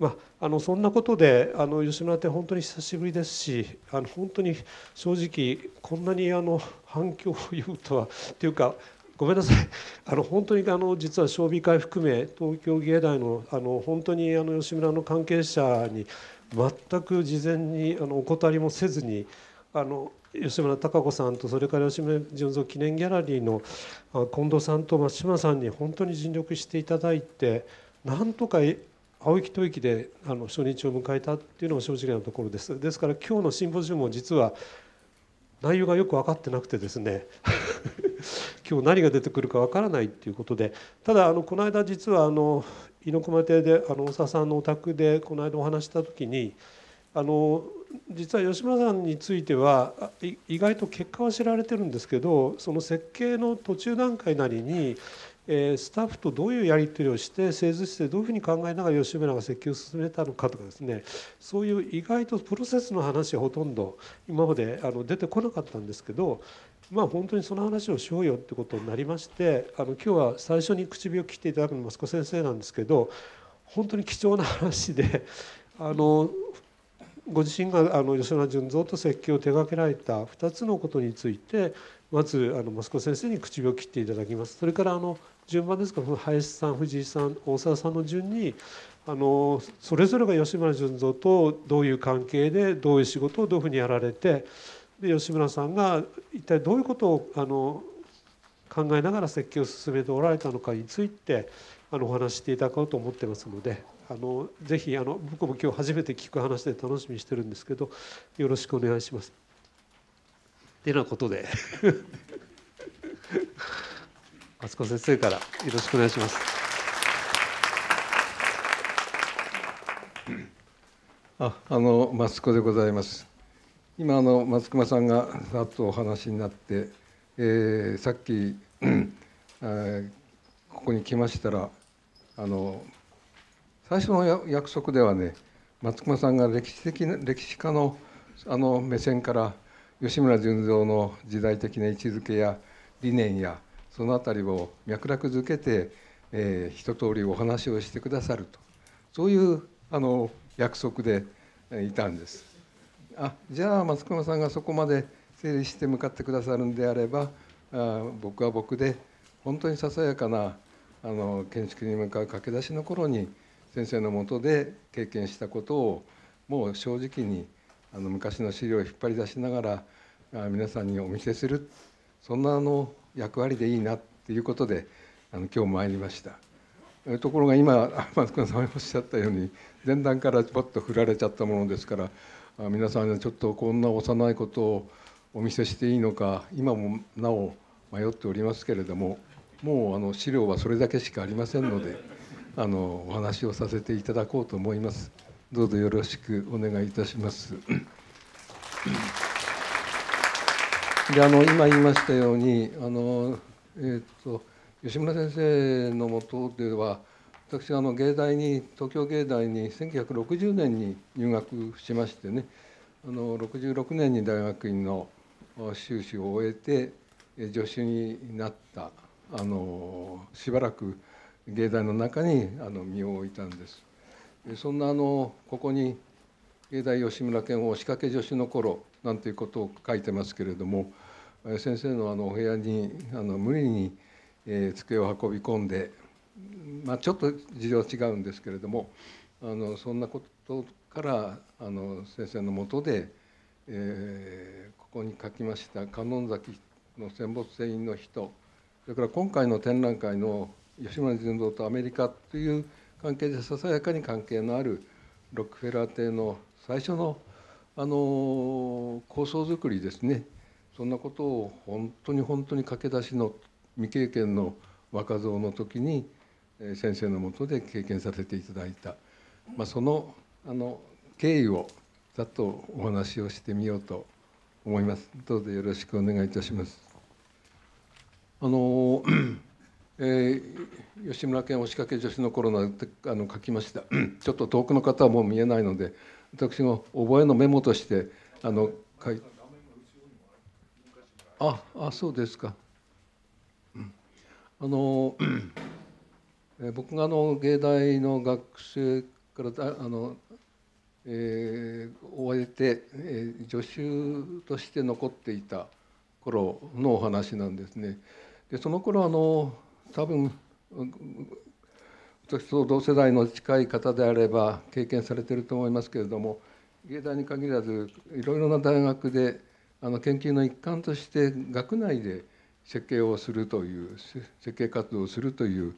まあ、あのそんなことであの吉村って本当に久しぶりですしあの本当に正直こんなにあの反響を言うとはというかごめんなさい あの本当にあの実は将棋会含め東京芸大のあの本当にあの吉村の関係者に全く事前にあのお断りもせずにあの吉村孝子さんとそれから吉村純三記念ギャラリーの近藤さんと松島さんに本当に尽力していただいてなんとか青木と息であの初日を迎えたっていうのが正直なところですですから今日のシンポジウムも実は内容がよく分かってなくてですね今日何が出てくるかわからないっていうことでただあのこの間実はあの猪熊邸であの大沢さんのお宅でこの間お話した時にあの実は吉村さんについては意外と結果は知られてるんですけどその設計の途中段階なりにえスタッフとどういうやり取りをして製図してどういうふうに考えながら吉村が設計を進めたのかとかですねそういう意外とプロセスの話はほとんど今まであの出てこなかったんですけどまあ、本当にその話をしようよってことになりましてあの今日は最初に口火を切っていただくの息子先生なんですけど本当に貴重な話で あのご自身があの吉村純三と設計を手掛けられた2つのことについてまずあの息子先生に口火を切っていただきますそれからあの順番ですか林さん藤井さん大沢さんの順にあのそれぞれが吉村純三とどういう関係でどういう仕事をどういうふうにやられて。で吉村さんが一体どういうことをあの考えながら設計を進めておられたのかについてあのお話していただこうと思ってますのであのぜひあの僕も今日初めて聞く話で楽しみにしてるんですけどよろしくお願いします。てなことで敦子 先生からよろしくお願いします。あ、あのマツコでございます。今あの松隈さんがざっとお話になって、えー、さっき、えここに来ましたらあの最初の約束ではね松隈さんが歴史的な歴史家のあの目線から吉村純三の時代的な位置づけや理念やその辺りを脈絡づけて、えー、一通りお話をしてくださるとそういうあの約束でいたんです。あじゃあ松隈さんがそこまで整理して向かってくださるんであればあ僕は僕で本当にささやかなあの建築に向かう駆け出しの頃に先生のもとで経験したことをもう正直にあの昔の資料を引っ張り出しながら皆さんにお見せするそんなあの役割でいいなっていうことであの今日参りました。ところが今松隈さんがおっしゃったように前段からょッと振られちゃったものですから皆さんちょっとこんな幼いことをお見せしていいのか今もなお迷っておりますけれどももうあの資料はそれだけしかありませんので あのお話をさせていただこうと思います。どうぞよろしくお願いいたします。であの今言いましたようにあの、えっと吉村先生のもとでは私あの芸大に東京芸大に1960年に入学しましてねあの66年に大学院の修士を終えて助手になったあのしばらく芸大の中にあの身を置いたんです。そんなあのここに芸大吉村健を仕掛け助手の頃なんていうことを書いてますけれども先生のあのお部屋にあの無理に机を運び込んでまあ、ちょっと事情は違うんですけれどもあのそんなことからあの先生のもとで、えー、ここに書きました観音崎の戦没船員の人それから今回の展覧会の吉村純三とアメリカという関係でささやかに関係のあるロックフェラー邸の最初のあの構想づくりですねそんなことを本当に本当に駆け出しの未経験の若造の時に先生のもとで経験させていただいた、まあ、そのあの経緯をざっとお話をしてみようと思いますどうぞよろしくお願いいたしますあの、えー、吉村県押しかけ女子の頃のあの書きました ちょっと遠くの方はもう見えないので私も覚えのメモとしてあの書いああそうですか、あの えー、僕があの芸大の学生からだあの、えー、終えて、えー、助手として残っていた頃のお話なんですね。でその頃あの多分私と同世代の近い方であれば経験されてると思いますけれども芸大に限らずいろいろな大学であの研究の一環として学内で設計をするという設計活動をするという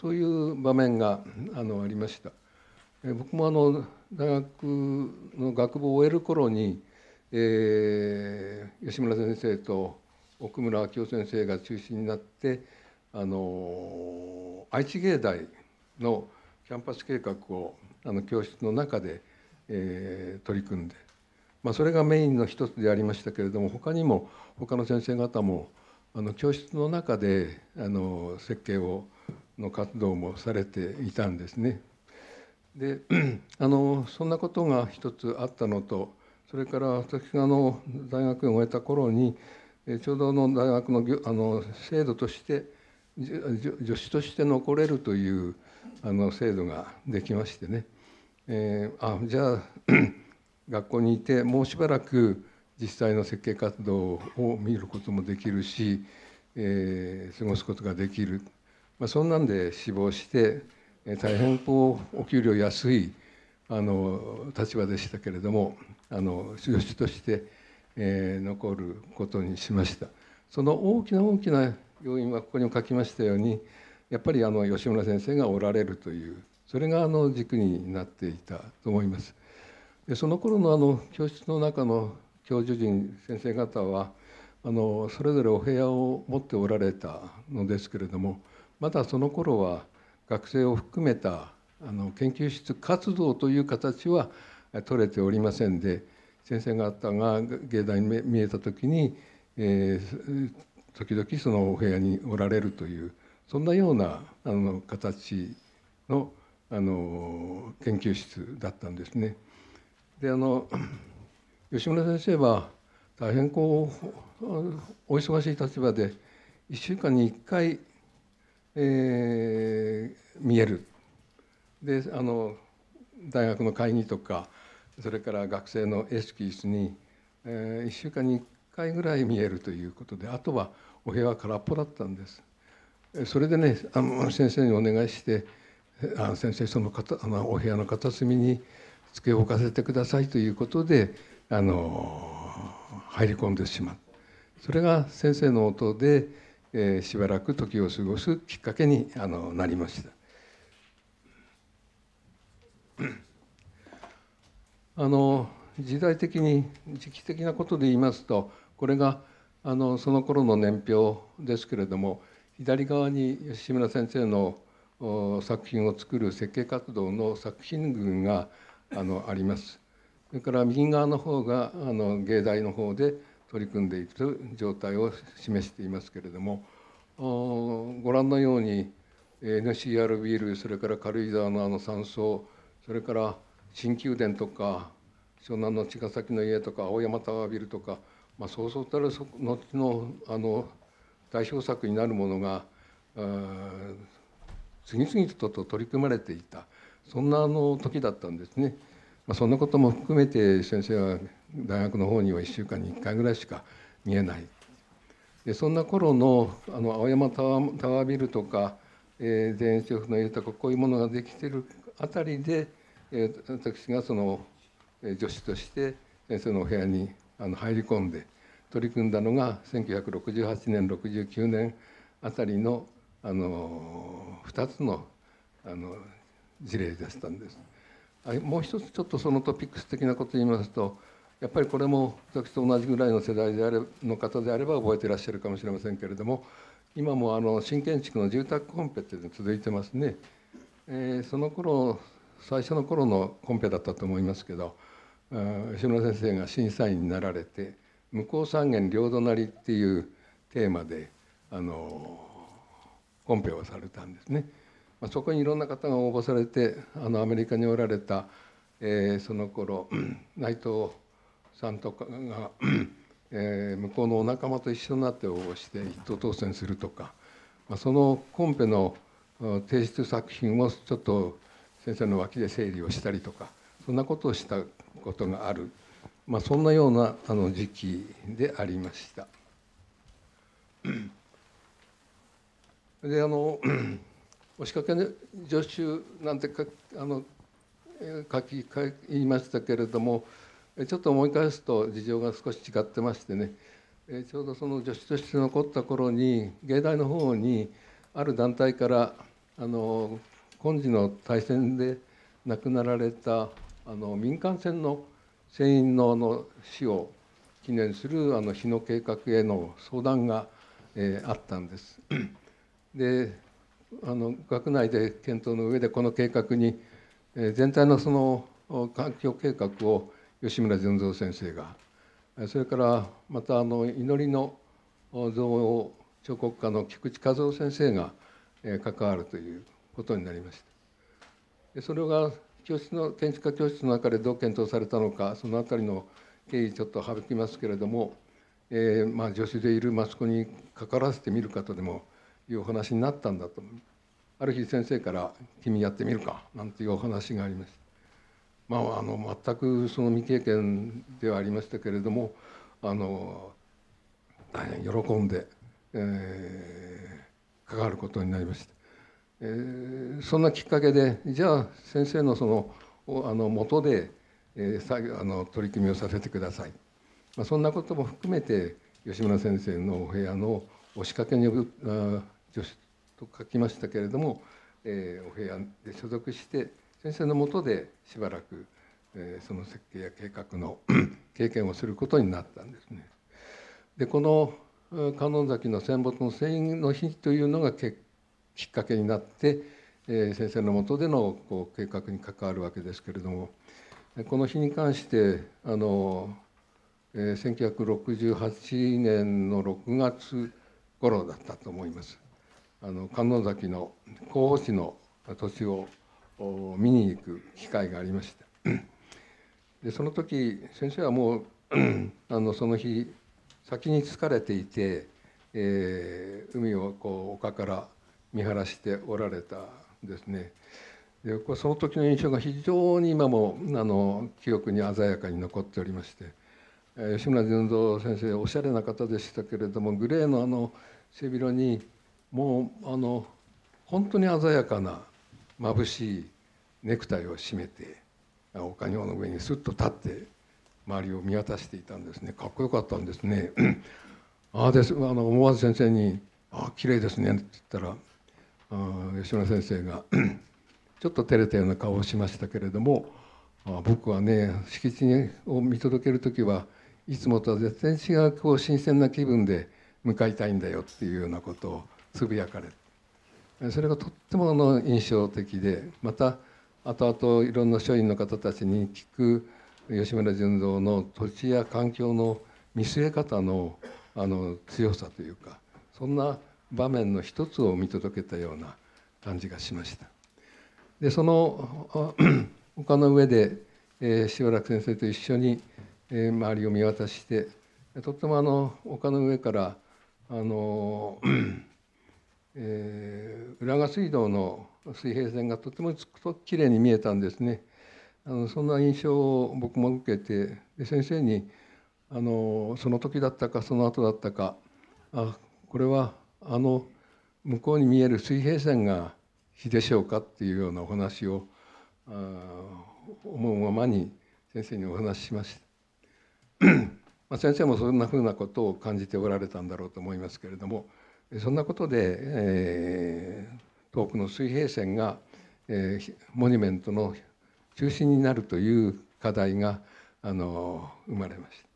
そういう場面があのありました。え僕もあの大学の学部を終える頃に、えー、吉村先生と奥村明夫先生が中心になってあの愛知芸大のキャンパス計画をあの教室の中で、えー、取り組んで、まあ、それがメインの一つでありましたけれども他にも他の先生方もあの教室の中であの設計をの活動もされていたんですね。で あのそんなことが一つあったのとそれから私があの大学を終えた頃にちょうどの大学のあの制度として助手として残れるというあの制度ができましてね、えー、あじゃあ 学校にいてもうしばらく実際の設計活動を見ることもできるし、えー、過ごすことができるまあ、そんなんで死亡して大変こうお給料安いあの立場でしたけれどもあの助手として、えー、残ることにしましたその大きな大きな要因はここにも書きましたようにやっぱりあの吉村先生がおられるというそれがあの軸になっていたと思います。でその頃のあの教室の中の教授陣先生方はあのそれぞれお部屋を持っておられたのですけれどもまだその頃は学生を含めたあの研究室活動という形は取れておりませんで先生方が芸大に見えた時に、えー、時々そのお部屋におられるというそんなようなあの形のあの研究室だったんですね。であの吉村先生は大変こうお忙しい立場で1週間に1回えー、見えるであの大学の会議とかそれから学生のエスキースに、えー、1週間に1回ぐらい見えるということであとはお部屋は空っぽだったんです。それでねあの先生にお願いして「あ先生そのあのお部屋の片隅に机を置かせてください」ということであの入り込んでしまう。それが先生の音でえー、しばらく時を過ごすきっかけにあのなりました。あの時代的に時期的なことで言いますとこれがあのその頃の年表ですけれども左側に吉村先生の作品を作る設計活動の作品群があのあります。それから右側の方があの芸大の方で取り組んでいく状態を示していますけれどもご覧のように NCRB 類それから軽井沢のあの山荘それから新宮殿とか湘南の茅ヶ崎の家とか青山タワービルとか、まあ、そうそうたる後のあの代表作になるものが次々とと取り組まれていたそんなあの時だったんですね。まあ、そんなことも含めて先生は大学の方には1週間に1回ぐらいしか見えないでそんな頃のあの青山タワービルとか、えー、全職の豊かこういうものができてるあたりで、えー、私がその、えー、女子として先生のお部屋にあの入り込んで取り組んだのが1968年69年あたりのあの2つのあの事例でしたんです。もう一つちょっとそのトピックス的なことを言いますとやっぱりこれも私と同じぐらいの世代であれの方であれば覚えていらっしゃるかもしれませんけれども今もあの新建築の住宅コンペっていうのが続いてますね、えー、その頃最初の頃のコンペだったと思いますけど吉村先生が審査員になられて「向こう三軒両隣」っていうテーマであのコンペをされたんですね。まあ、そこにいろんな方が応募されてあのアメリカにおられた、えー、その頃内藤さんとかが、えー、向こうのお仲間と一緒になって応募して一等当選するとか、まあ、そのコンペの提出作品をちょっと先生の脇で整理をしたりとかそんなことをしたことがある、まあ、そんなようなあの時期でありました。であの押しかけの助手なんてかあの書き言いましたけれどもちょっと思い返すと事情が少し違ってましてねちょうどその助手として残った頃に芸大の方にある団体からあの今時の大戦で亡くなられたあの民間船の船員のの死を記念するあの日の計画への相談が、えー、あったんです。であの学内で検討の上でこの計画に、えー、全体のその環境計画を吉村純三先生がそれからまたあの祈りの像を彫刻家の菊池和夫先生が関わるということになりましたそれが教室の建築家教室の中でどう検討されたのかその辺りの経緯ちょっと省きますけれども、えー、まあ助手でいるマコミにかからせてみるかとでもいうお話になったんだとある日先生から「君やってみるか」なんていうお話がありました。まあ、あの全くその未経験ではありましたけれどもあの大変喜んで、えー、関わることになりました、えー、そんなきっかけでじゃあ先生のそのあの元で、えー、作業あの取り組みをさせてください、まあ、そんなことも含めて吉村先生のお部屋の押しかけに呼ぶ助手と書きましたけれども、えー、お部屋で所属して先生のもとでしばらく、えー、その設計や計画の 経験をすることになったんですね。でこの観音崎の戦没の船員の日というのがきっかけになって、えー、先生のもとでのこう計画に関わるわけですけれどもこの日に関してあの、えー、1968年の6月頃だったと思います。あの観音崎の広報市の土地を見に行く機会がありましたでその時先生はもうあのその日先に疲れていて、えー、海をこう丘から見晴らしておられたんですねでこれその時の印象が非常に今もあの記憶に鮮やかに残っておりまして、え吉村純三先生おしゃれな方でしたけれどもグレーのあの背広にもうあの本当に鮮やかな眩しいネクタイを締めて岡庭の上にすっと立って周りを見渡していたんですねかっこよかったんですね ああですあの思わず先生に「ああ綺麗ですね」って言ったらあ吉村先生が ちょっと照れたような顔をしましたけれどもあ僕はね敷地を見届ける時はいつもとは絶対違うこう新鮮な気分で向かいたいんだよっていうようなことをつぶやかれてそれがとってもあの印象的でまた後々いろんな書院の方たちに聞く吉村純三の土地や環境の見据え方のあの強さというかそんな場面の一つを見届けたような感じがしました。でその 丘の上で、えー、塩楽先生と一緒に、えー、周りを見渡してとってもあの丘の上からあのえー、浦賀水道の水平線がとてもきれいに見えたんですねあのそんな印象を僕も受けてで先生にあのその時だったかその後だったかあこれはあの向こうに見える水平線が火でしょうかっていうようなお話を思うままに先生にお話ししました まあ先生もそんなふうなことを感じておられたんだろうと思いますけれども。そんなことで、えー、遠くの水平線が、えー、モニュメントの中心になるという課題があの生まれました。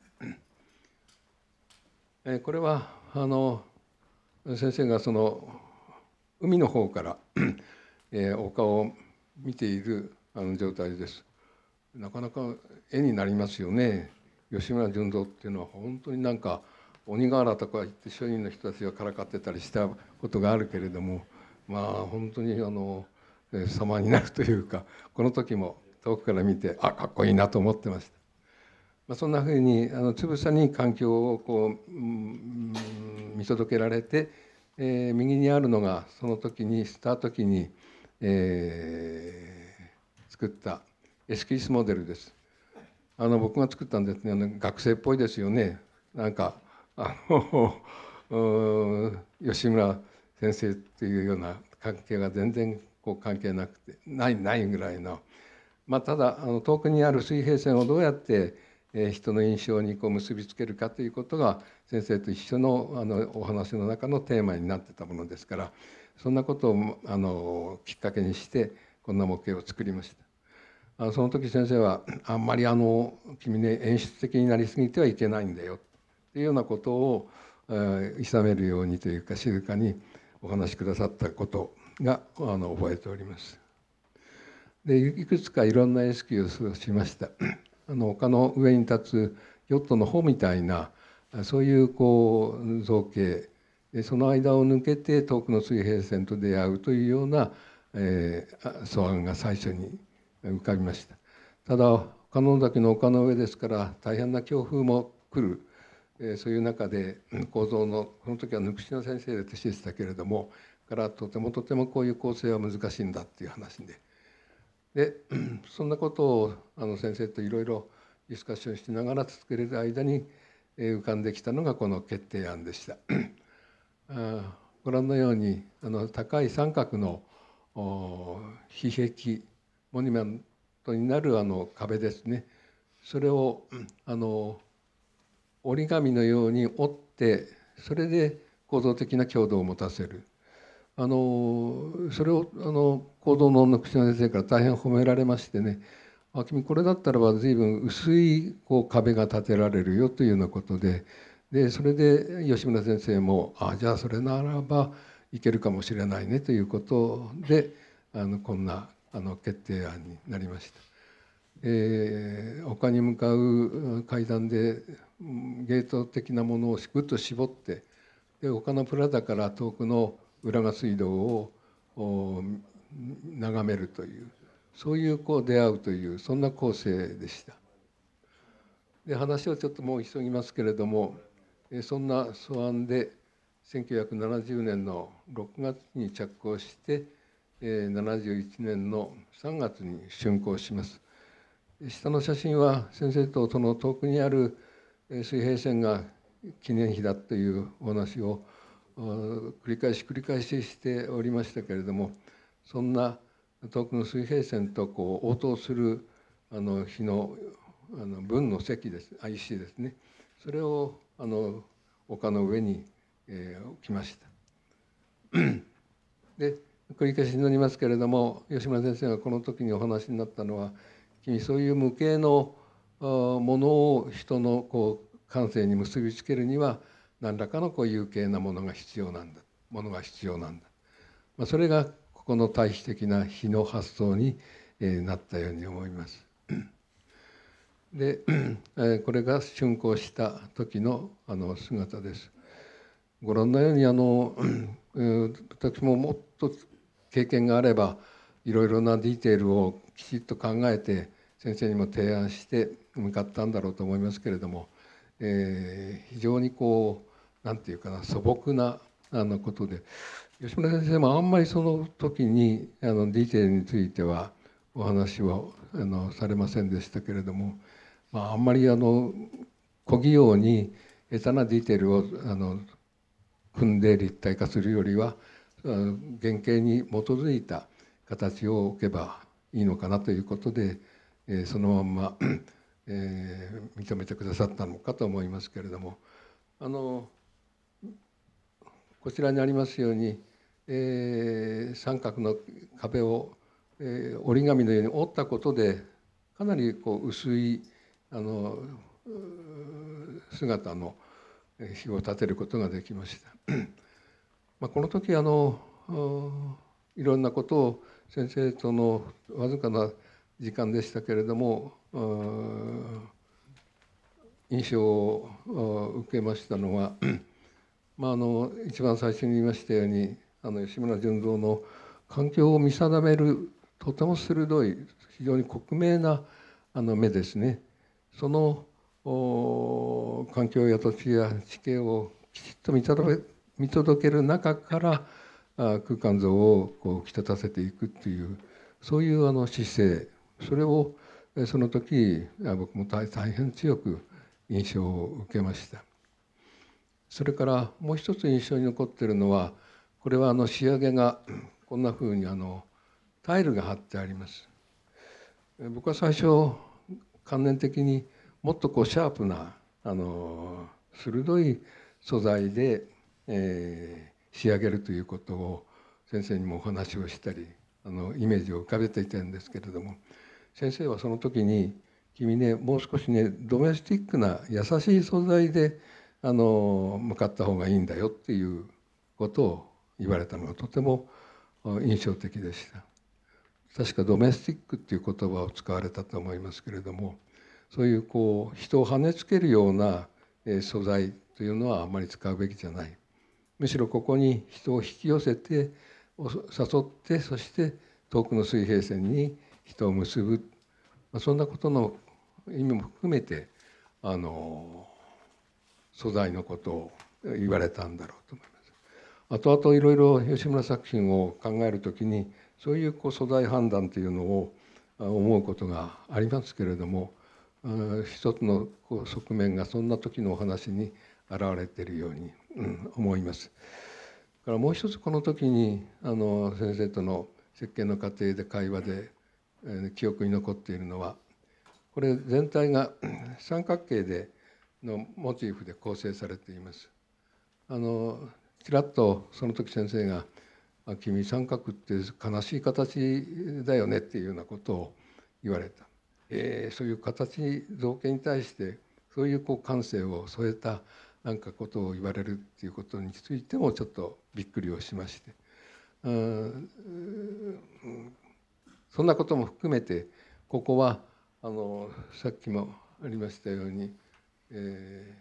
えー、これはあの先生がその海の方から、えー、丘を見ているあの状態です。なかなか絵になりますよね。吉村純三っていうのは本当になんか鬼瓦とか言って庶民の人たちがからかってたりしたことがあるけれどもまあ本当にあの様になるというかこの時も遠くから見てあかっこいいなと思ってました。まあ、そんなふうにあのつぶさに環境をこう、うん、見届けられて、えー、右にあるのがその時にした時に、えー、作ったエスキスモデルです。あの僕が作ったんですねあの学生っぽいですよねなんかあの 吉村先生というような関係が全然こう関係なくてないないぐらいの、まあ、ただあの遠くにある水平線をどうやって、え人の印象にこう結びつけるかということが先生と一緒のあのお話の中のテーマになってたものですからそんなことをあのきっかけにしてこんな模型を作りました。あその時先生はあんまりあの君ね演出的になりすぎてはいけないんだよっていうようなことをいさめるようにというか静かにお話しくださったことがあの覚えております。でいくつかいろんな意識をしました。あの丘の上に立つヨットの方みたいなそういうこう造形でその間を抜けて遠くの水平線と出会うというような、えー、素案が最初に浮かびました。ただ岡野崎の丘の上ですから大変な強風も来るえそういう中で構造のその時は抜きの先生で弟子でしたけれどもからとてもとてもこういう構成は難しいんだっていう話ででそんなことをあの先生といろいろディスカッションしながら続ける間に浮かんできたのがこの決定案でした。あご覧のようにあの高い三角の碑壁モニュメントになるあの壁ですねそれをあの折り紙のように折ってそれで構造的な強度を持たせるあのそれをあの行動の口の先生から大変褒められましてねあ君これだったらば随分薄いこう壁が立てられるよというようなことででそれで吉村先生もあじゃあそれならばいけるかもしれないねということであのこんなあの決定案になりました。えー、丘に向かう階段でゲート的なものをくっと絞ってで丘のプラザから遠くの浦賀水道を眺めるというそういうこう出会うというそんな構成でした。で話をちょっともう急ぎますけれどもそんな素案で1970年の6月に着工して71年の3月に竣工します。下の写真は先生とその遠くにある水平線が記念碑だというお話を繰り返し繰り返ししておりましたけれどもそんな遠くの水平線とこう応答するあの日のあの文の石です IC ですねそれをあの丘の上に、えー、置きました。で繰り返しになりますけれども吉村先生がこの時にお話になったのはそういう無形のものを人のこう感性に結びつけるには何らかのこう有形なものが必要なんだものが必要なんだ、まあ、それがここの対比的な非の発想にえなったように思います。でえこれが竣工した時のあの姿です。ご覧のようにあの 私ももっと経験があればいろいろなディテールをきちっと考えて先生にも提案して向かったんだろうと思いますけれども、えー、非常にこう何て言うかな素朴なあのことで吉村先生もあんまりその時にあのディテールについてはお話はあのされませんでしたけれども、まあ、あんまりあの小企業に下手なディテールをあの組んで立体化するよりは原型に基づいた形を置けばいいのかなということで、えー、そのまんま、えー、認めてくださったのかと思いますけれどもあのこちらにありますように、えー、三角の壁を、えー、折り紙のように折ったことでかなりこう薄いあの姿の火を立てることができました。まあ、この時あのいろんなことを先生とのわずかな時間でしたけれども印象を受けましたのは、まあ、あの一番最初に言いましたようにあの吉村純三の環境を見定めるとても鋭い非常に克明なあの目ですね。その環境や土地や地形をきちっと見届ける中から空間像をこう引き立たせていくっていうそういうあの姿勢それをその時僕も大変強く印象を受けましたそれからもう一つ印象に残ってるのはこれはあの仕上げがこんなふうにあのタイルが貼ってあります僕は最初観念的にもっとこうシャープなあの鋭い素材で、え仕上げるということを先生にもお話をしたりあのイメージを浮かべていたんですけれども先生はその時に「君ねもう少しねドメスティックな優しい素材であの向かった方がいいんだよ」っていうことを言われたのがとても印象的でした。確かドメスティックっていう言葉を使われたと思いますけれどもそういうこう人をはねつけるような素材というのはあまり使うべきじゃないむしろここに人を引き寄せて誘ってそして遠くの水平線に人を結ぶ、まそんなことの意味も含めてあの素材のことを言われたんだろうと思います。後々いろいろ吉村作品を考えるときにそういうこう素材判断というのを思うことがありますけれども一つのこう側面がそんな時のお話に現れているようにうん、思います。からもう一つこの時にあの先生との設計の過程で会話で、えー、記憶に残っているのはこれ全体が三角形でのモチーフで構成されています。あのちらっとその時先生が「君三角って悲しい形だよね」っていうようなことを言われた、えー、そういう形造形に対してそういうこう感性を添えたなんかことを言われるっていうことについてもちょっとびっくりをしましてそんなことも含めてここはあのさっきもありましたように、え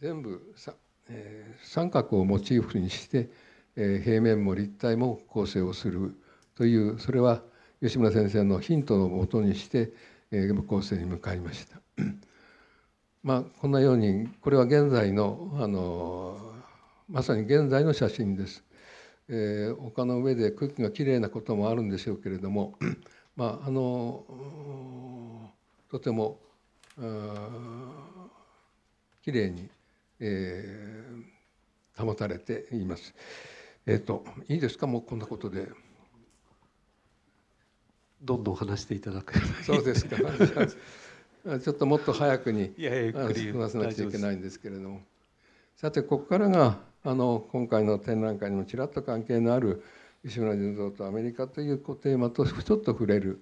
ー、全部さ、えー、三角をモチーフにして、えー、平面も立体も構成をするというそれは吉村先生のヒントをもとにして、えー、構成に向かいました。まあ、このようにこれは現在のあのまさに現在の写真です、えー、丘の上で空気がきれいなこともあるんでしょうけれども、まあ、あのとてもきれいに、えー、保たれています。えっ、ー、といいですかもうこんなことで。どんどん話していただく。そうですか。ちょっともっと早くに進ませなくちゃいけないんですけれどもさてここからがあの今回の展覧会にもちらっと関係のある石村純三とアメリカというテーマとちょっと触れる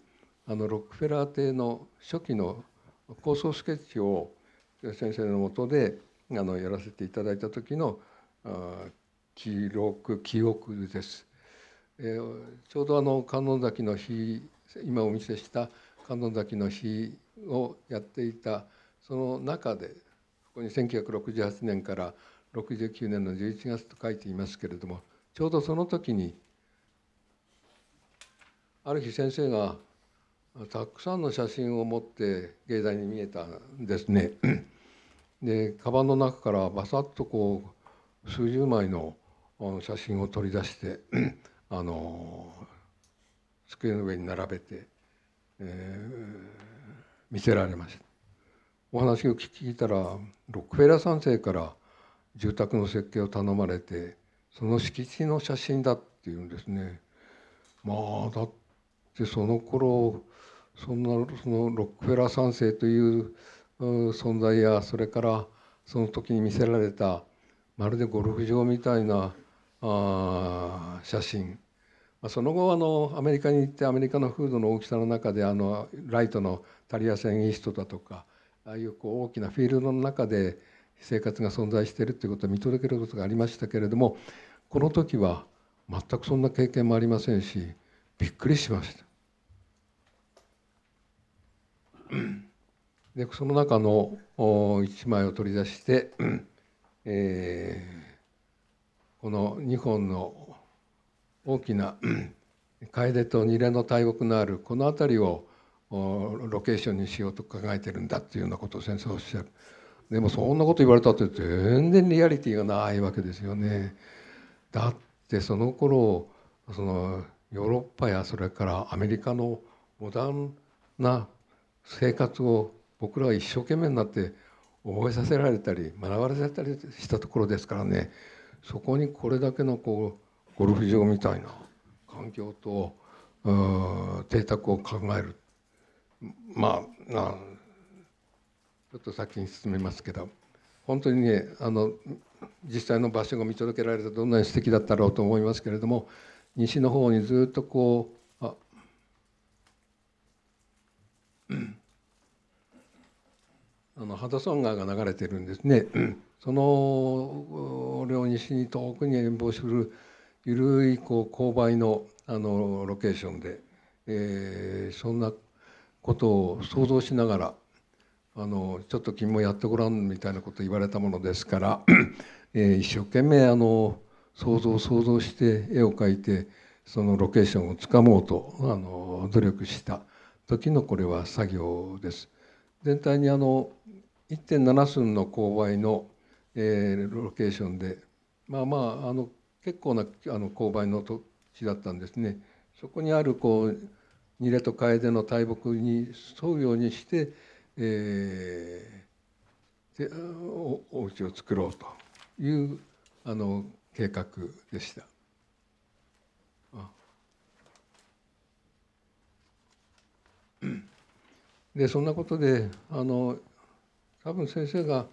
あのロックフェラー邸の初期の構想スケッチを先生のもとであのやらせていただいた時の記録記憶です、えー、ちょうどあの観音崎の日今お見せした観音崎の日をやっていたその中でここに1968年から69年の11月と書いていますけれどもちょうどその時にある日先生がたくさんの写真を持って芸大に見えたんですね。でカバンの中からバサッとこう数十枚の写真を取り出して あの机の上に並べて、えー、見せられましたお話を聞いたらロックフェラー3世から住宅の設計を頼まれてその敷地の写真だっていうんですねまあだってその頃そんなそのロックフェラー3世という存在やそれからその時に見せられたまるでゴルフ場みたいなあ写真その後あのアメリカに行ってアメリカの風土の大きさの中であのライトのタリア線イーストだとかああいうこう大きなフィールドの中で生活が存在しているということを見届けることがありましたけれどもこの時は全くそんな経験もありませんしびっくりしました。でその中の1枚を取り出して、えー、この2本の大きな楓とニレの大木のあるこの辺りをロケーションにしようと考えてるんだっていうようなことを先生おっしゃるでもそんなこと言われたって全然リアリティがないわけですよねだってその頃そのヨーロッパやそれからアメリカのモダンな生活を僕らは一生懸命になって覚えさせられたり学ばれたりしたところですからねそこにこれだけのこうゴルフ場みたいな環境と邸宅を考えるまあなちょっと先に進めますけど本当にねあの実際の場所が見届けられてどんなに素敵だったろうと思いますけれども西の方にずっとこうああのハドソン川が流れてるんですね。その両西に遠くに遠望するゆるいこう勾配のあのロケーションで、えー、そんなことを想像しながらあのちょっと君もやってごらんみたいなこと言われたものですから、えー、一生懸命あの想像想像して絵を描いてそのロケーションをつかもうとあの努力した時のこれは作業です。全体にあの1.7寸の勾配の、えー、ロケーションでまあまああの結構なあの勾配の土地だったんですね。そこにあるこうニレとカエデの大木に沿うようにして、えー、でおお家を作ろうというあの計画でした。でそんなことであの多分先生が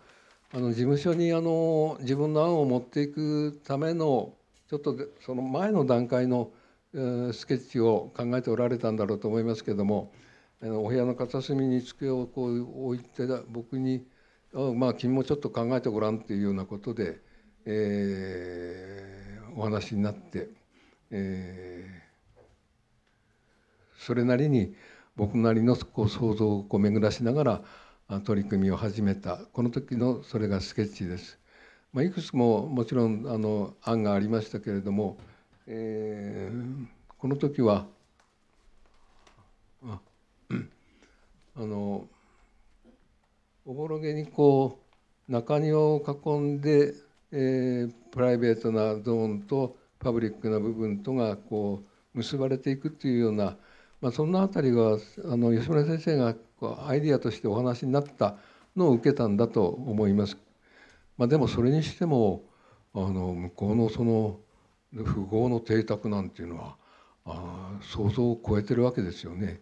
あの事務所にあの自分の案を持っていくためのちょっとその前の段階のスケッチを考えておられたんだろうと思いますけどもお部屋の片隅に机をこう置いて僕に「まあ君もちょっと考えてごらん」っていうようなことで、えー、お話になって、えー、それなりに僕なりのこう想像をこう巡らしながら取り組みを始めたこの時のそれがスケッチです。まあ、いくつももちろんあの案がありましたけれども、えー、この時はあのおぼろげにこう中庭を囲んで、えー、プライベートなゾーンとパブリックな部分とがこう結ばれていくというような、まあ、そんなあたりはあの吉村先生がアイデアとしてお話になったのを受けたんだと思います。まあ、でもそれにしてもあの向こうのその富豪の邸宅なんていうのはあ想像を超えてるわけですよね。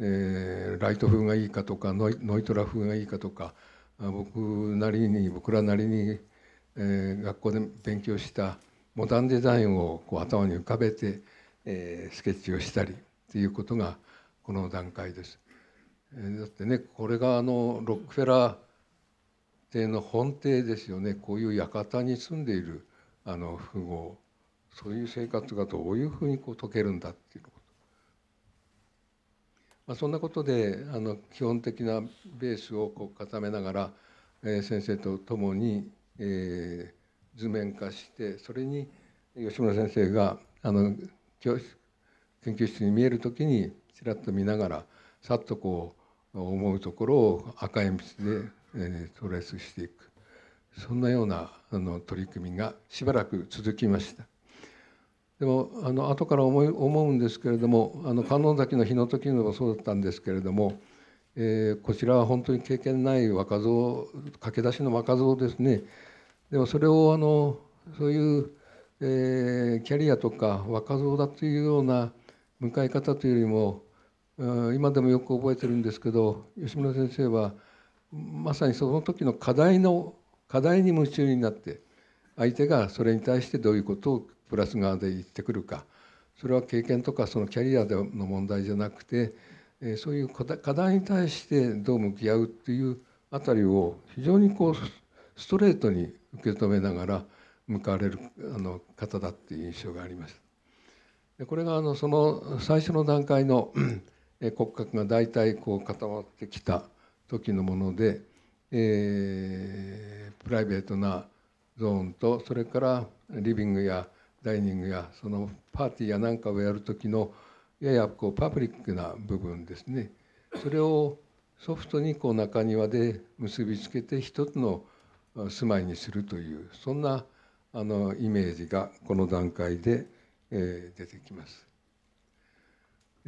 えー、ライト風がいいかとかノイトラ風がいいかとか僕なりに僕らなりに、えー、学校で勉強したモダンデザインをこう頭に浮かべて、えー、スケッチをしたりっていうことがこの段階です。だってねこれがあのロックフェラー邸の本邸ですよねこういう館に住んでいるあの富豪そういう生活がどういうふうにこう解けるんだっていうこと、まあ、そんなことであの基本的なベースをこう固めながら、えー、先生と共に、えー、図面化してそれに吉村先生があの教室研究室に見える時にちらっと見ながらさっとこう思うところを赤鉛筆で、えー、トレースしていくそんなようなあの取り組みがしばらく続きました。でもあの後から思い思うんですけれどもあの観音崎の日の時のもそうだったんですけれども、えー、こちらは本当に経験ない若造駆け出しの若造ですねでもそれをあのそういう、えー、キャリアとか若造だというような向かい方というよりも今でもよく覚えてるんですけど吉村先生はまさにその時の課題の課題に夢中になって相手がそれに対してどういうことをプラス側で言ってくるかそれは経験とかそのキャリアでの問題じゃなくてそういう課題に対してどう向き合うっていうあたりを非常にこうストレートに受け止めながら向かわれるあの方だっていう印象があります。でこれがあのその最初の段階の骨格が大体こう固まってきた時のもので、えー、プライベートなゾーンとそれからリビングやダイニングやそのパーティーやなんかをやる時のややこうパブリックな部分ですねそれをソフトにこう中庭で結びつけて一つの住まいにするというそんなあのイメージがこの段階で、出てきます。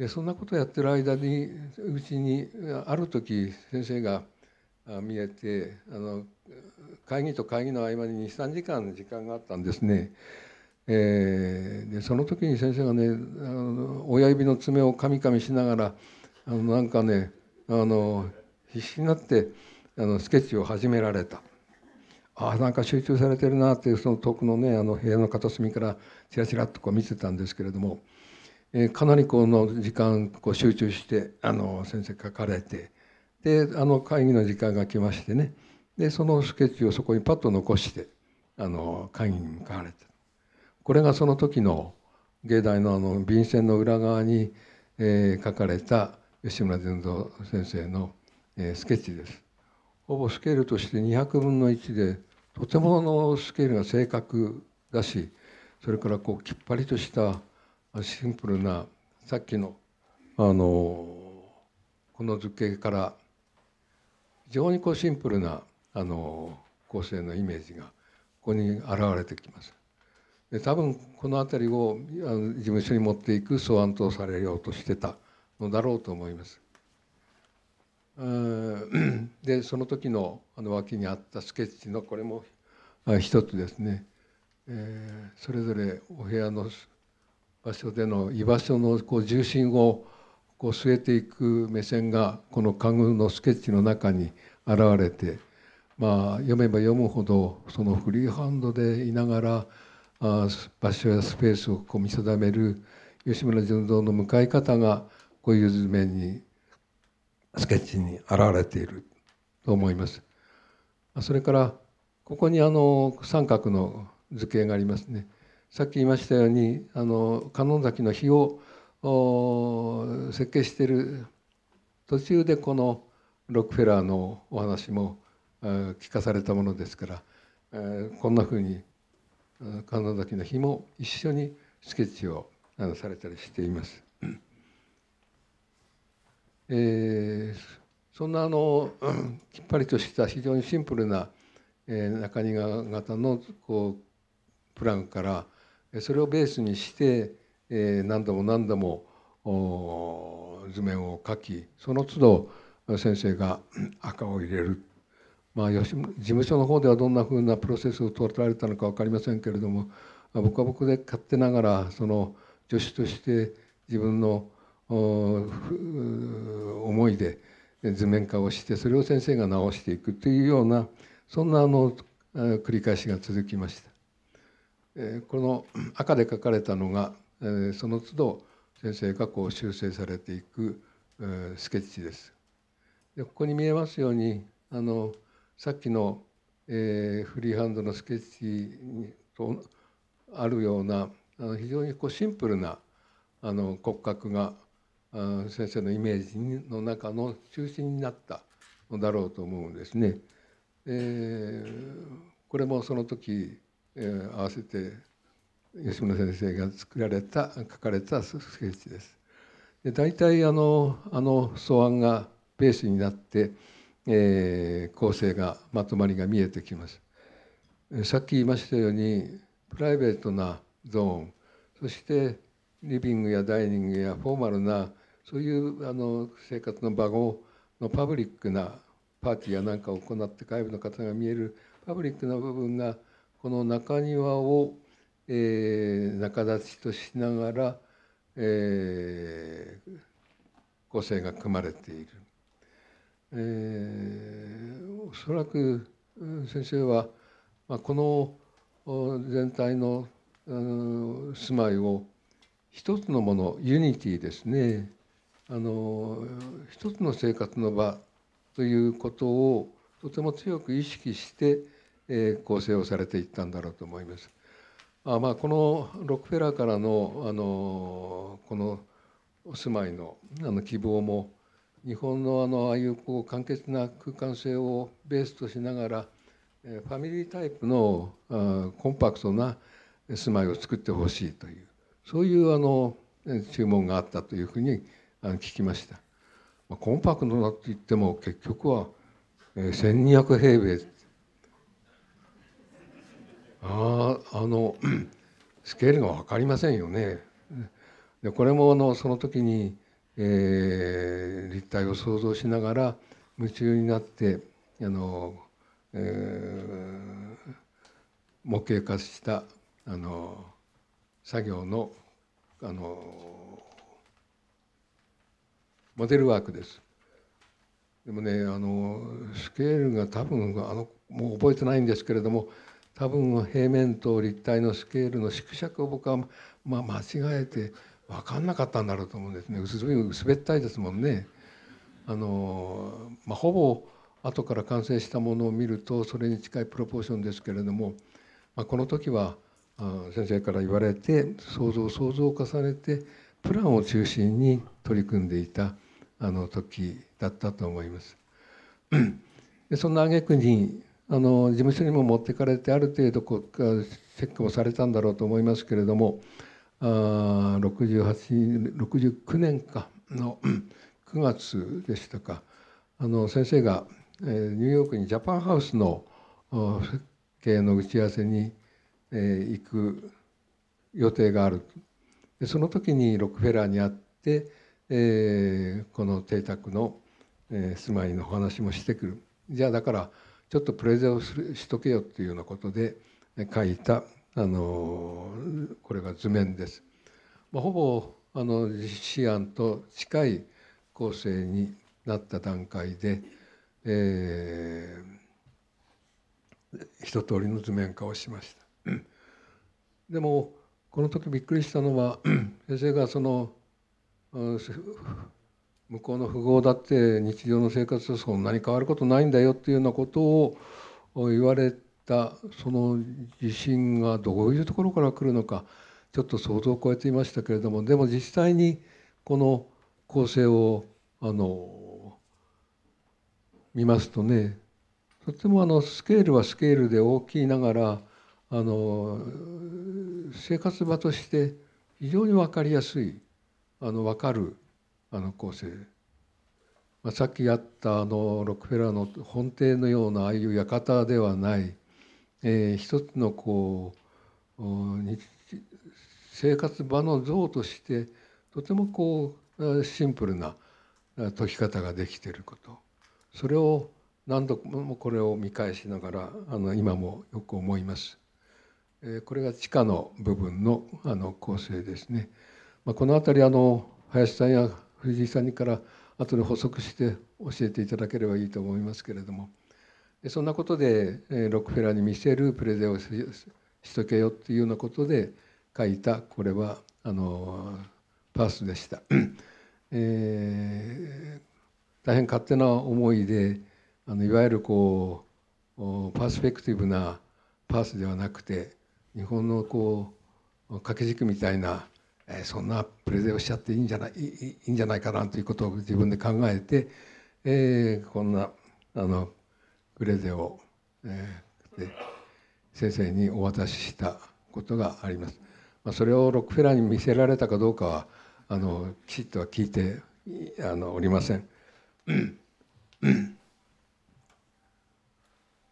でそんなことをやってる間にうちにある時先生が見えてあの会議と会議の合間に23時間時間があったんですね。えー、でその時に先生がねあの親指の爪をかみかみしながらあのなんかねあの必死になってあのスケッチを始められた。あなんか集中されてるなってその遠くのねあの部屋の片隅からちらちらっとこう見てたんですけれどもえー、かなりこの時間こう集中してあの先生書かれてであの会議の時間が来ましてねでそのスケッチをそこにパッと残してあの会議に向かわれてこれがその時の芸大のあの便箋の裏側に、えー、書かれた吉村善三先生の、えー、スケッチです。ほぼスケールとして200分の1でとてものスケールが正確だしそれからこうきっぱりとしたシンプルなさっきのあのこの図形から非常にこうシンプルなあの構成のイメージがここに現れてきます。で多分この辺りをあの事務所に持っていく素案とされようとしてたのだろうと思います。でその時のあの脇にあったスケッチのこれも一つですね、えー、それぞれお部屋の場所での居場所のこう重心をこう据えていく目線がこの家具のスケッチの中に現れて、まあ、読めば読むほどそのフリーハンドでいながらあ場所やスペースをこう見定める吉村純三の向かい方がこういう図面にスケッチに現れていると思います。それからここにあの三角の図形がありますね。さっき言いましたようにあの観音崎の碑を設計している途中でこのロックフェラーのお話も聞かされたものですからこんなふうに観音崎の日も一緒にスケッチをされたりしています。えー、そんなあの きっぱりとした非常にシンプルな中庭型のこうプランからそれをベースにして何度も何度も図面を描きその都度先生が 赤を入れる、まあ、事務所の方ではどんなふうなプロセスを取られたのか分かりませんけれども僕は僕で勝手ながらその助手として自分の思いで図面化をしてそれを先生が直していくというようなそんなあの繰り返しが続きました。えこの赤で書かれたのが、えその都度先生がこう修正されていく、えスケッチです。でここに見えますようにあのさっきの、えー、フリーハンドのスケッチにとあるようなあの非常にこうシンプルなあの骨格があ先生のイメージの中の中心になったのだろうと思うんですね。えー、これもその時合わせて吉村先生が作られた書かれたスケッチです。で大体あのあの素案がベースになって、えー、構成がまとまりが見えてきます。さっき言いましたようにプライベートなゾーンそしてリビングやダイニングやフォーマルなそういうあの生活の場をのパブリックなパーティーやなんかを行って外部の方が見えるパブリックな部分がこの中庭を、えー、中立ちとしながら、えー、構成が組まれている。えー、おそらく先生は、まあ、この全体の住まいを一つのものユニティですねあの一つの生活の場ということをとても強く意識して、えー、構成をされていったんだろうと思います。あまあ、このロックフェラーからのあのこのお住まいのあの希望も日本のあのああいうこう簡潔な空間性をベースとしながら、えー、ファミリータイプのあコンパクトな住まいを作ってほしいというそういうあの注文があったというふうに聞きました。コンパクトだって言っても結局は1200平米ああの スケールが分かりませんよね。でこれもあのその時に、えー、立体を想像しながら夢中になってあの、えー、模型化したあの作業のあのモデルワークです。でもねあのスケールが多分あのもう覚えてないんですけれども多分平面と立体のスケールの縮尺を僕は、まあ、間違えて分かんなかったんだろうと思うんですね薄ったいですもんね。あのまあ、ほぼ後から完成したものを見るとそれに近いプロポーションですけれども、まあ、この時は先生から言われて想像想像を重ねてプランを中心に取り組んでいたあの時だったと思います。でそんな挙句にあの事務所にも持ってかれてある程度こうチェックもされたんだろうと思いますけれどもあ6 6 9年かの9 月でしたかあの先生が、えー、ニューヨークにジャパンハウスの設計の打ち合わせに、えー、行く予定があるでその時にロックフェラーに会って、えー、この邸宅の、えー、住まいのお話もしてくるじゃあだからちょっとプレゼンをするしとけよっていうようなことで書いたあのこれが図面です。まあ、ほぼあの実施案と近い構成になった段階で、えー、一通りの図面化をしました。でもこの時びっくりしたのは先生がその向こうの富豪だって日常の生活はそんなに変わることないんだよっていうようなことを言われたその自信がどういうところから来るのかちょっと想像を超えていましたけれどもでも実際にこの構成をあの見ますとねとてもあのスケールはスケールで大きいながらあの生活場として非常に分かりやすいあの分かる。あの構成、まあ、さっきやったあのロックフェラーの本邸のようなああいう館ではない、えー、一つのこう生活場の像としてとてもこうシンプルな解き方ができていることそれを何度もこれを見返しながらあの今もよく思います。えー、これが地下の部分のあの構成ですね。まあ、この辺りあの林さんや藤井さんから後で補足して教えていただければいいと思いますけれどもそんなことでロックフェラーに見せるプレゼンをしとけよっていうようなことで書いたこれはあのパースでした、えー、大変勝手な思いであのいわゆるこうパースペクティブなパースではなくて日本のこう掛け軸みたいなえそんなプレゼンをしちゃっていいんじゃないいいんじゃないかなということを自分で考えて、えー、こんなあのプレゼンを、えー、先生にお渡ししたことがあります。まあ、それをロックフェラーに見せられたかどうかはあのきちっとは聞いてあのおりません。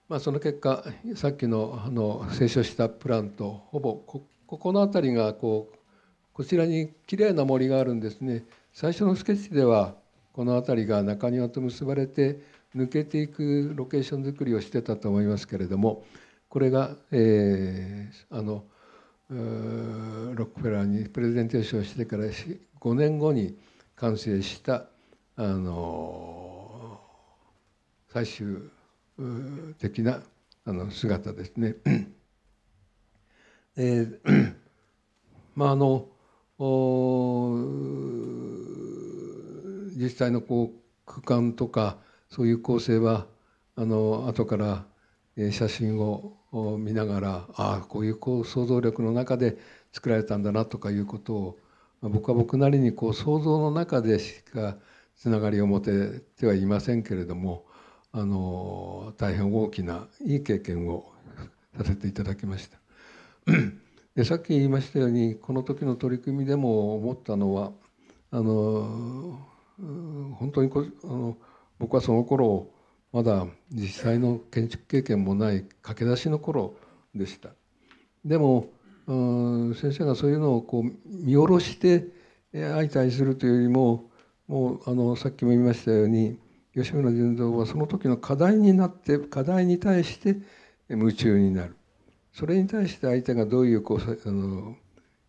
まあ、その結果さっきのあの清書したプランとほぼここの辺りがこうこちらにきれいな森があるんですね最初のスケッチではこの辺りが中庭と結ばれて抜けていくロケーション作りをしてたと思いますけれどもこれが、えー、あのロックフェラーにプレゼンテーションしてから5年後に完成したあの最終的なあの姿ですね。えー、まああの自治体のこう区間とかそういう構成はあの後から写真を見ながらああこういうこう想像力の中で作られたんだなとかいうことを僕は僕なりにこう想像の中でしかつながりを持ててはいませんけれどもあの大変大きないい経験をさせていただきました。でさっき言いましたようにこの時の取り組みでも思ったのはあの本当にこあの僕はその頃まだ実際の建築経験もない駆け出しの頃でした。でも先生がそういうのをこう見下ろして相対するというよりももうあのさっきも言いましたように吉村純三はその時の課題になって課題に対して夢中になる。それに対して相手がどういうこうあの、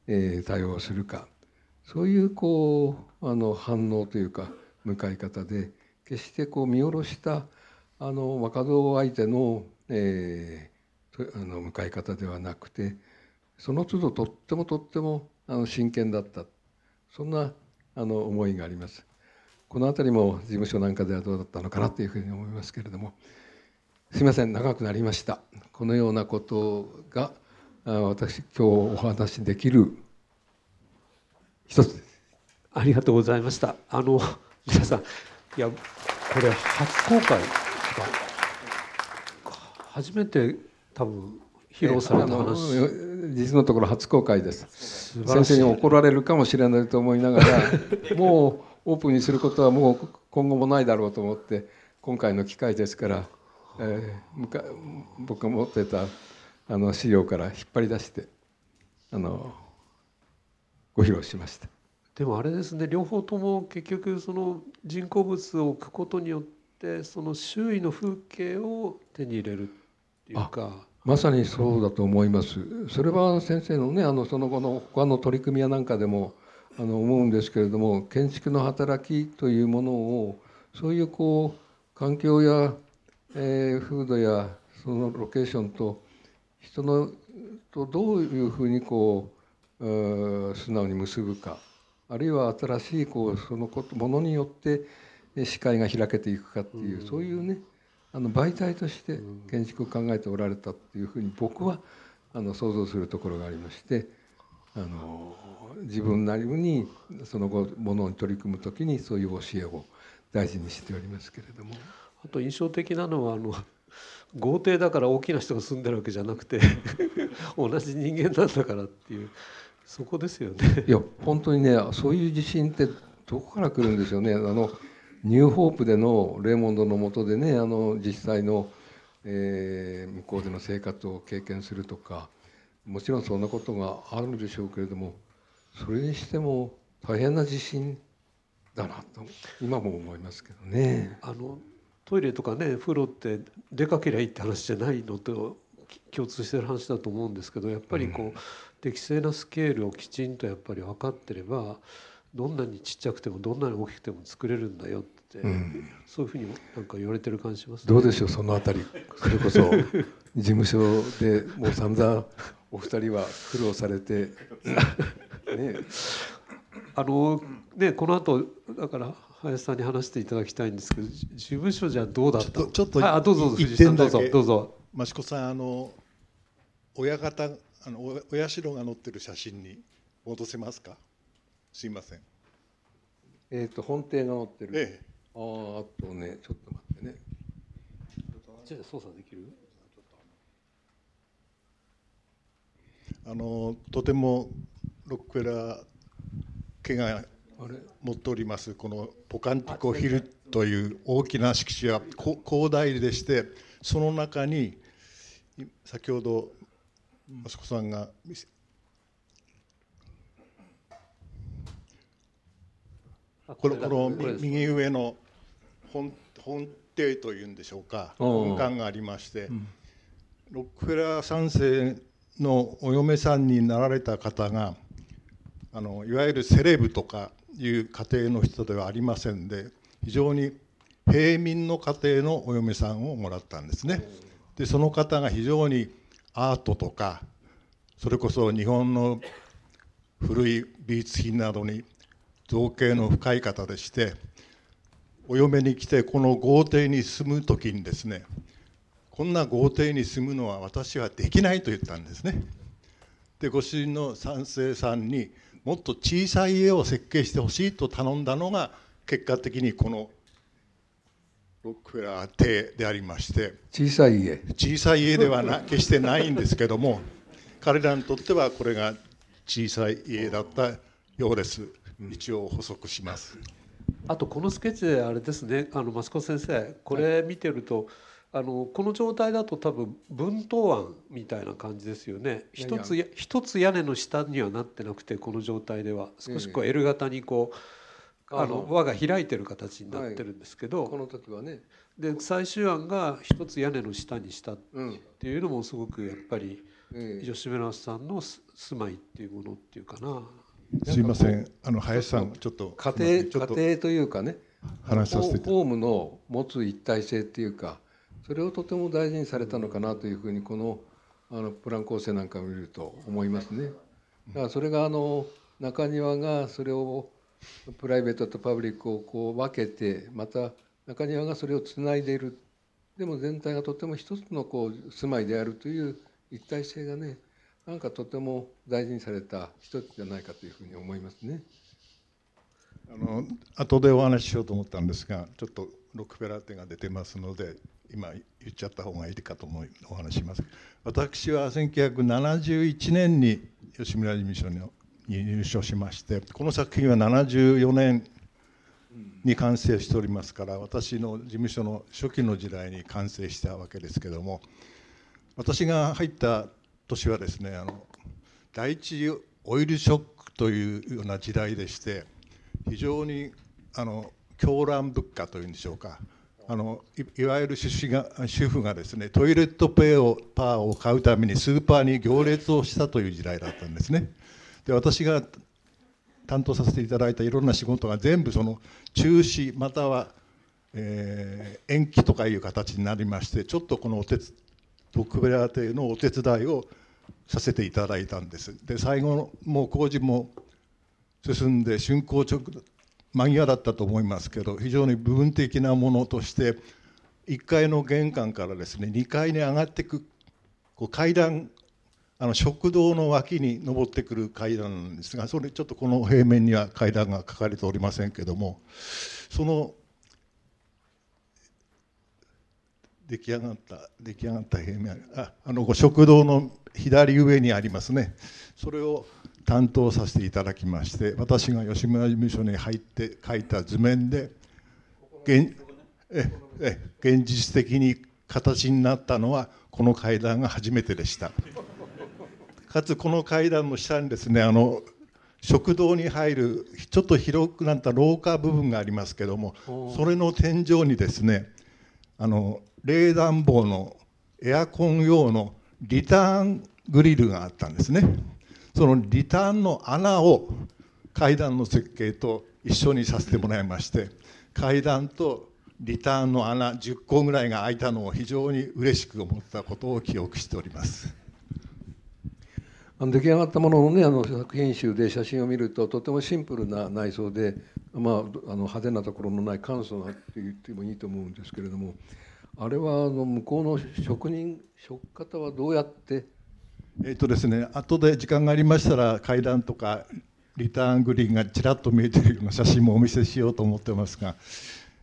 えー、対応をするかそういうこうあの反応というか向かい方で決してこう見下ろしたあの若造相手の,、えー、あの向かい方ではなくてその都度とってもとってもあの真剣だったそんなあの思いがあります。この辺りも事務所なんかではどうだったのかなというふうに思いますけれども。すみません長くなりましたこのようなことが私今日お話しできる一つですありがとうございましたあの皆さんいやこれ初公開初めて多分披露された話、ね、実のところ初公開です先生に怒られるかもしれないと思いながら もうオープンにすることはもう今後もないだろうと思って今回の機会ですからえー、僕が持ってたあの資料から引っ張り出してあのご披露しましたでもあれですね両方とも結局その人工物を置くことによってその周囲の風景を手に入れるっていうかまさにそうだと思います、うん、それは先生のねあのその後の他の取り組みやなんかでもあの思うんですけれども建築の働きというものをそういうこう環境やえー、風土やそのロケーションと人のとどういうふうにこうう素直に結ぶかあるいは新しいこうそのことものによって視界が開けていくかっていう、うん、そういうねあの媒体として建築を考えておられたっていうふうに僕はあの想像するところがありましてあの自分なりにその後ものに取り組む時にそういう教えを大事にしておりますけれども。あと印象的なのはあの 豪邸だから大きな人が住んでるわけじゃなくて 同じ人間なんだからっていうそこですよね。いや本当にねそういう自信ってどこから来るんですよね。あのニューホープでのレーモンドの下でねあの実際の、えー、向こうでの生活を経験するとかもちろんそんなことがあるでしょうけれどもそれにしても大変な自信だなと今も思いますけどね。あのトイレとかね風呂って出かけりゃいいって話じゃないのと共通してる話だと思うんですけどやっぱりこう、うん、適正なスケールをきちんとやっぱり分かってればどんなにちっちゃくてもどんなに大きくても作れるんだよって、うん、そういうふうになんか言われてる感じします、ね、どうでしょうそのあたりそれこそ事務所でもう散々お二人は苦労されてね あのねこの後だから林さんに話していただきたいんですけど事務所じゃどうだったちょっとあどうぞ藤井さんどうぞどうぞ益子さんあの親方あの親代が載ってる写真に戻せますかすいませんえっ、ー、と本店が載ってる、ええ、ああとねちょっと待ってねじゃあ操作できるあのとてもロックフェラー家が持っておりますこのポカンティコヒルという大きな敷地は広大でしてその中に先ほど益子さんが見せこのこの右上の本本邸というんでしょうか本館がありまして、ロックフェラー三世のお嫁さんになられた方があのいわゆるセレブとかいう家庭の人ではありませんで非常に平民の家庭のお嫁さんをもらったんですね。でその方が非常にアートとかそれこそ日本の古い美術品などに造形の深い方でしてお嫁に来てこの豪邸に住む時にですねこんな豪邸に住むのは私はできないと言ったんですね。でご主人の三世さんにもっと小さい家を設計してほしいと頼んだのが結果的にこのロックフェラー邸でありまして小さい家小さい家ではな 決してないんですけども彼らにとってはこれが小さい家だったようです、一応補足しますあとこのスケッチであれですねあの益子先生これ見てると、はいあのこの状態だと多分分頭案みたいな感じですよね一つや一つ屋根の下にはなってなくてこの状態では少しこう L 型にこう、あの輪が開いてる形になってるんですけど、この時はねで最終案が一つ屋根の下にしたっていうのもすごくやっぱり吉村さんの住まいっていうものっていうかな。すいませんあの林さんちょっと家庭家庭というかね話させてホームの持つ一体性っていうか。それをとても大事にされたのかなというふうにこのあのプラン構成なんかを見ると思いますね。だからそれがあの中庭がそれをプライベートとパブリックをこう分けてまた中庭がそれをつないでいるでも全体がとても一つのこう住まいであるという一体性がねなんかとても大事にされた一つじゃないかというふうに思いますね。あの後でお話ししようと思ったんですがちょっとロックフェラーテが出てますので今言っちゃった方がいいかと思いお話します私は1971年に吉村事務所に入所しましてこの作品は74年に完成しておりますから私の事務所の初期の時代に完成したわけですけども私が入った年はですねあの第一オイルショックというような時代でして非常にあの狂乱物価というんでしょうかあのいわゆる主が主婦がですねトイレットペーパーを買うためにスーパーに行列をしたという時代だったんですね。で私が担当させていただいたいろんな仕事が全部その中止または、えー、延期とかいう形になりましてちょっとこのお手徳部屋邸のお手伝いをさせていただいたんです。で最後のもう工事も進んで竣工直間際だったと思いますけど非常に部分的なものとして1階の玄関からですね2階に上がっていくこう階段あの食堂の脇に登ってくる階段なんですがそれちょっとこの平面には階段が書かれておりませんけどもその出来上がった出来上がった平面ああの食堂の左上にありますねそれを担当させていただきまして私が吉村事務所に入って書いた図面で現ええ現実的に形になったのはこの階段が初めてでした。かつこの階段の下にですねあの食堂に入るちょっと広くなった廊下部分がありますけどもそれの天井にですねあの冷暖房のエアコン用のリターングリルがあったんですね。そのリターンの穴を階段の設計と一緒にさせてもらいまして階段とリターンの穴10個ぐらいが開いたのを非常に嬉しく思ったことを記憶しております。出来上がったものの,、ね、あの作品集で写真を見るととてもシンプルな内装で、まあ、あの派手なところのない簡素なって言ってもいいと思うんですけれどもあれはあの向こうの職人職方はどうやってえっ、ー、とですね、後で時間がありましたら階段とかリターングリーンがちらっと見えているような写真もお見せしようと思ってますが、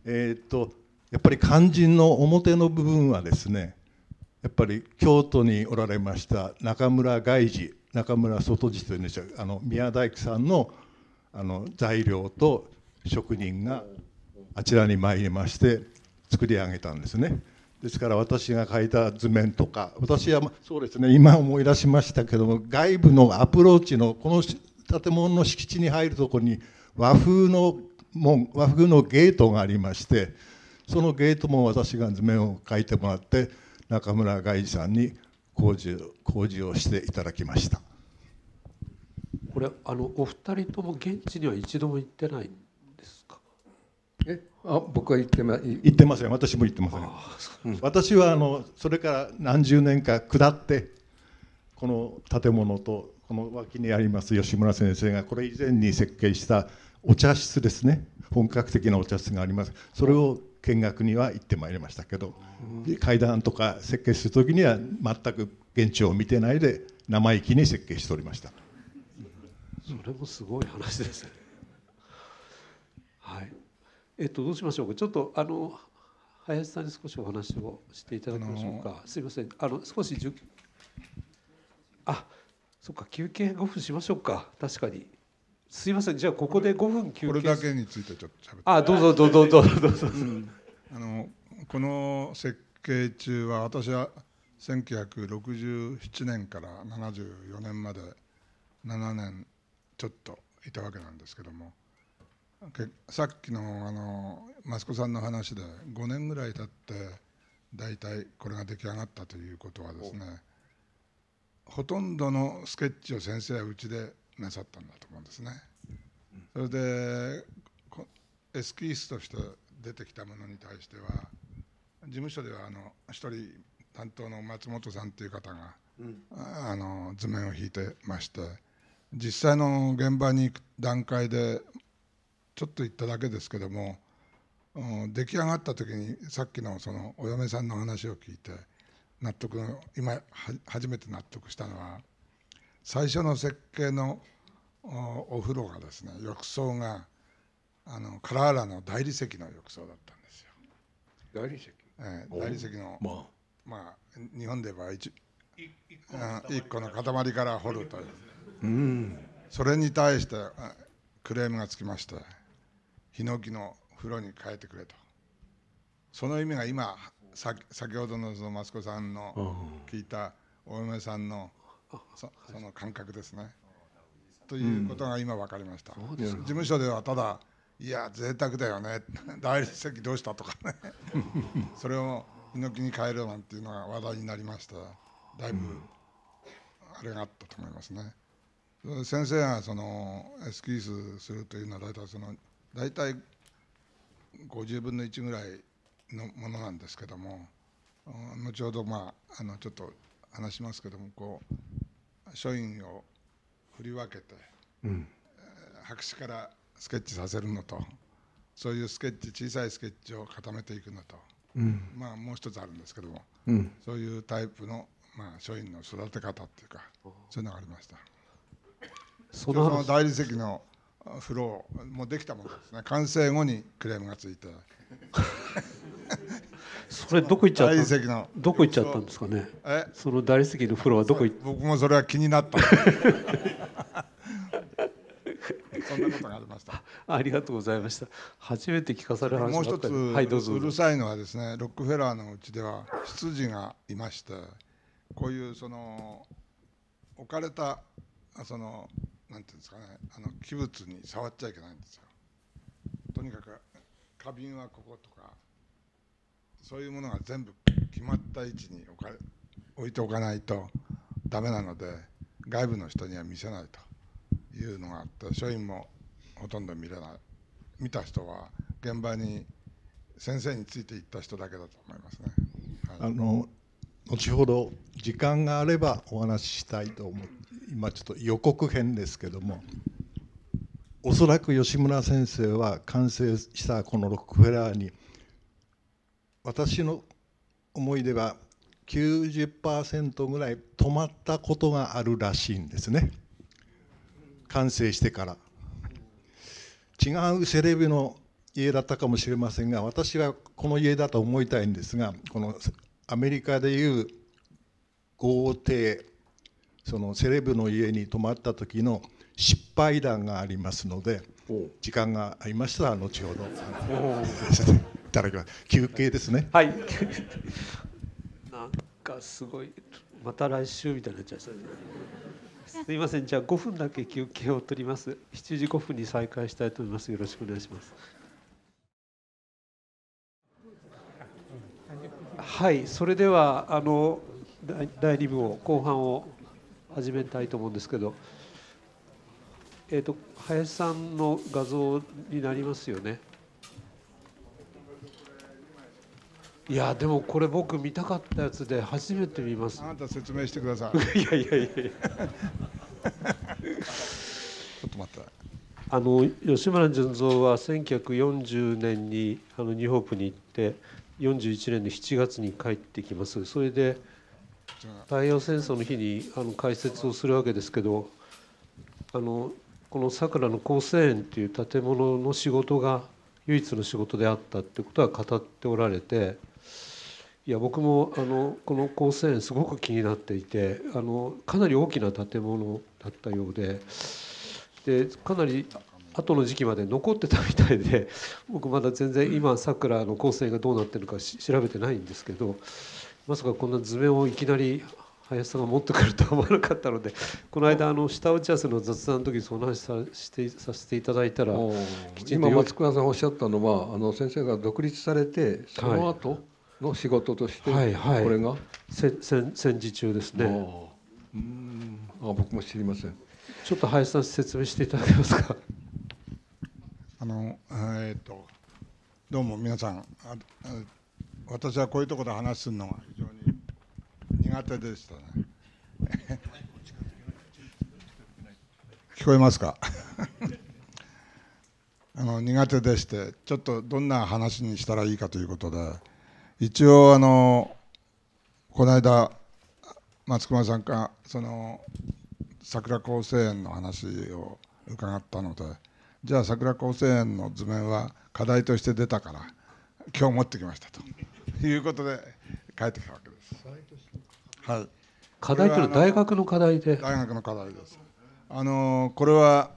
えっ、ー、とやっぱり肝心の表の部分はですねやっぱり京都におられました中村外事中村外事というんでしょうあの宮大工さんのあの材料と職人があちらに参りまして作り上げたんですね。ですから私が書いた図面とか私はそうですね今思い出しましたけども外部のアプローチのこの建物の敷地に入るとこに和風の門和風のゲートがありましてそのゲートも私が図面を書いてもらって中村外さんに工事工事をしていただきましたこれあのお二人とも現地には一度も行ってないんあ僕は言ってま言ってません私も言ってません、うん、私はあのそれから何十年か下ってこの建物とこの脇にあります吉村先生がこれ以前に設計したお茶室ですね本格的なお茶室がありますそれを見学には行ってまいりましたけど、うん、階段とか設計する時には全く現地を見てないで生意気に設計しておりましたそれもすごい話ですねはいえっと、どうしましょうかちょっとあの林さんに少しお話をしていただきましょうか、すいませんあの少しじゅあそっか休憩5分しましょうか確かにすいませんじゃあここで5分休憩これだけについてちょっとしゃべってあどうぞどうぞどうぞどうぞ、うん、あのこの設計中は私は1967年から74年まで7年ちょっといたわけなんですけどもさっきのあの益子さんの話で5年ぐらい経って大体これが出来上がったということはですねほとんどのスケッチを先生はうちでなさったんだと思うんですね。それでエスキースとして出てきたものに対しては事務所ではあの一人担当の松本さんという方が、あの図面を引いてまして実際の現場に行く段階でちょっと言っただけですけども、うん、出来上がった時にさっきのそのお嫁さんの話を聞いて納得の今初めて納得したのは最初の設計のお風呂がですね浴槽があのカラーラの大理石の浴槽だったんですよ。大理石、えー、大理石の、まあ、まあ、日本で言は一一個の塊から掘るという、うん、それに対してクレームがつきまして。ヒノキの風呂に変えてくれとその意味が今さ先ほどのその益子さんの聞いたお嫁さんのその感覚ですね。ということが今分かりました、うん、事務所ではただいや贅沢だよね大理石どうしたとかね それをヒノキに変えるなんていうのが話題になりましただいぶ、あれがあったと思いますね、うん、先生がそのエスキースするというのは大体その大体50分の1ぐらいのものなんですけども後ほどまああのちょっと話しますけどもこう書院を振り分けて、うん、白紙からスケッチさせるのとそういうスケッチ小さいスケッチを固めていくのと、うん、まあもう一つあるんですけども、うん、そういうタイプの、まあ、書院の育て方っていうかそういうのがありました。その代理席のフローもうできたものですね完成後にクレームがついて それどこ行っちゃったどこ行っちゃったんですかねえその大理石のフローはどこ行った僕もそれは気になった そんなことがありました。ありがとうございました。初めて聞かされる話もう一つ、はい、どうぞうるさいのはですね、ロックフェラーのうちでは執事がいまして、こういうその置かれたそのなんていうんですかねあの器物に触っちゃいけないんですよとにかく花瓶はこことかそういうものが全部決まった位置に置か置いておかないとダメなので外部の人には見せないというのがあって書院もほとんど見れない見た人は現場に先生について行った人だけだと思いますね。あの後ほど時間があればお話ししたいと思て今ちょっと予告編ですけどもおそらく吉村先生は完成したこのロックフェラーに私の思い出は90%ぐらい止まったことがあるらしいんですね完成してから違うセレブの家だったかもしれませんが私はこの家だと思いたいんですがこのアメリカでいう豪邸そのセレブの家に泊まった時の失敗談がありますので時間がありましたら後ほど いただきます休憩ですねはい なんかすごいまた来週みたいになっちゃいました、すいませんじゃあ5分だけ休憩を取ります7時5分に再開したいと思いますよろしくお願いしますはいそれではあの第2部を後半を始めたいと思うんですけど、えーと、林さんの画像になりますよねいやでもこれ僕見たかったやつで初めて見ますあなた説明してください いやいやいやいや ちょっと待ってあの吉村純三は1940年にあのニューホープに行って41年の7月に帰ってきますそれで太平洋戦争の日にあの解説をするわけですけどあのこのさくらの構成園っていう建物の仕事が唯一の仕事であったってことは語っておられていや僕もあのこの構成園すごく気になっていてあのかなり大きな建物だったようででかなり後の時期まで残ってたみたいで 僕まだ全然今さくらの構成がどうなってるか調べてないんですけどまさかこんな図面をいきなり林さんが持ってくるとは思わなかったのでこの間あの下打ち合わせの雑談の時にその話さてさせていただいたらきちんと今松倉さんおっしゃったのはあの先生が独立されてその後の仕事として、はいはい、これが戦戦時中ですね。あ僕も知りませんちょっと林さん説明していただけますかあのえっ、とどうも皆さん私はこういうところで話すのが非常に苦手でしたね 聞こえますか あの苦手でしてちょっとどんな話にしたらいいかということで一応あのこの間松隈さんからその桜高生園の話を伺ったので。じゃあ桜高専園の図面は課題として出たから今日持ってきましたということで帰ってきたわけです。はい、課題というのは大学の課題で大学の課題です。あのこれは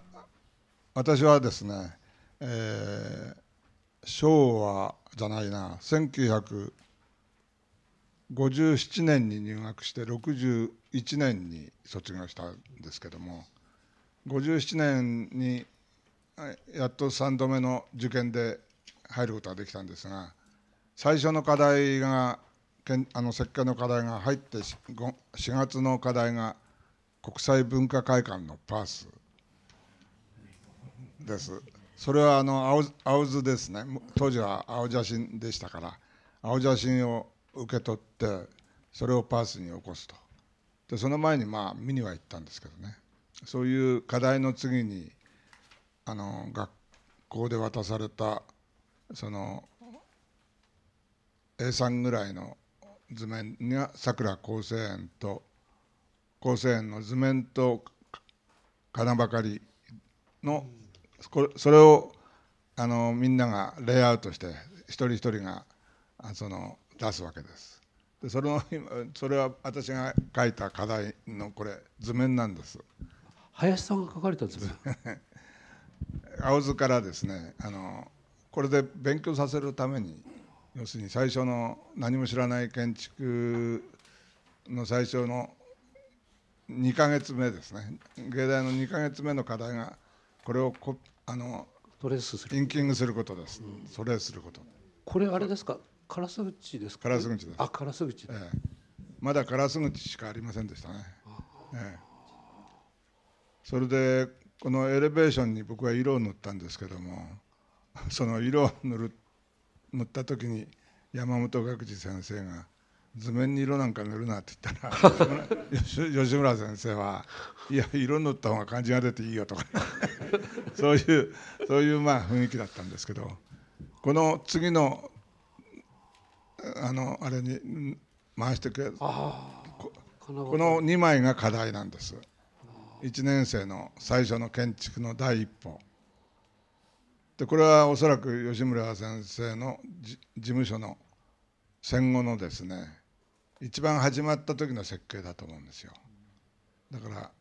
私はですね、えー、昭和じゃないな1957年に入学して61年に卒業したんですけども57年にやっと3度目の受験で入ることができたんですが最初の課題があの設計の課題が入って4月の課題が国際文化会館のパースです。それはあの青青図ですね当時は青写真でしたから青写真を受け取ってそれをパースに起こすとでその前にまあ見には行ったんですけどねそういう課題の次にあの学校で渡されたその A3 ぐらいの図面にはさくら厚生園と厚生園の図面と金ばかりのそれをあのみんながレイアウトして一人一人がその出すわけです。でそれのそれは私が書いた課題のこれ図面なんです。林さんが書かれた図面 青図からですねあのこれで勉強させるために要するに最初の何も知らない建築の最初の2ヶ月目ですね芸大の2ヶ月目の課題がこれをこあのトレースするインキングすることです、うん、トレースすることこれあれですか烏口ですか烏口ですあ烏口、ええ、まだ烏口しかありませんでしたねええ、それでこのエレベーションに僕は色を塗ったんですけども その色を塗る塗った時に山本学士先生が「図面に色なんか塗るな」って言ったら 吉村先生は「いや色塗った方が感じが出ていいよ」とか そういうそういうまあ雰囲気だったんですけどこの次のあのあれに回してくれこの2枚が課題なんです。1年生の最初の建築の第一歩でこれはおそらく吉村先生の事務所の戦後のですね一番始まった時の設計だと思うんですよだから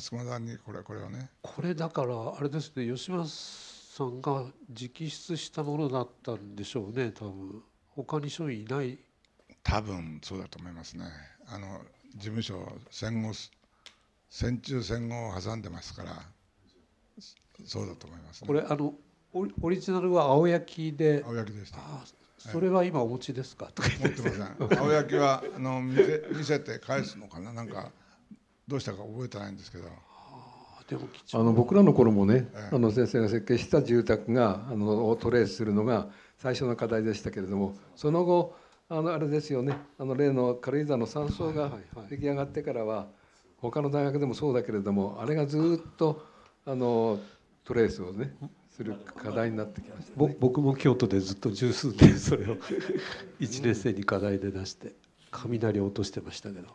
増駒さんにこれこれをねこれだからあれですね吉村さんが直筆したものだったんでしょうね多分他に署員いない多分そうだと思いますねあの事務所戦後戦中戦後を挟んでますからそうだと思います、ね、これあのオリジナルは青焼きで青焼きでしたそれは今お持ちですか、はい、持ってません 青焼きはあの見せ見せて返すのかななんかどうしたか覚えてないんですけどあの僕らの頃もね、ええ、あの先生が設計した住宅があのをトレースするのが最初の課題でしたけれどもその後あのあれですよねあの例の軽井沢の山荘が出来上がってからは他の大学でもそうだけれどもあれがずっとあのトレースをねする課題になってきました、ね、僕も京都でずっと十数年それを1 年生に課題で出して雷落としてましたけど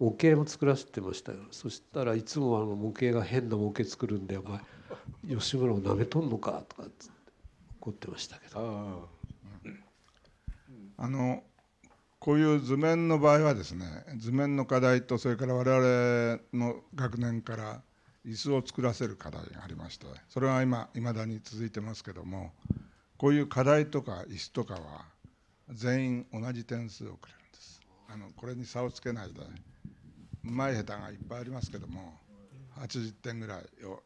模型も作らせてましたよそしたらいつもあの模型が変な模型作るんでお前吉村をなめとんのかとか怒ってましたけど。あのこういう図面の場合はですね図面の課題とそれから我々の学年から椅子を作らせる課題がありましてそれは今いまだに続いてますけどもこういう課題とか椅子とかは全員同じ点数をくれるんですあのこれに差をつけないで前下手がいっぱいありますけども80点ぐらいを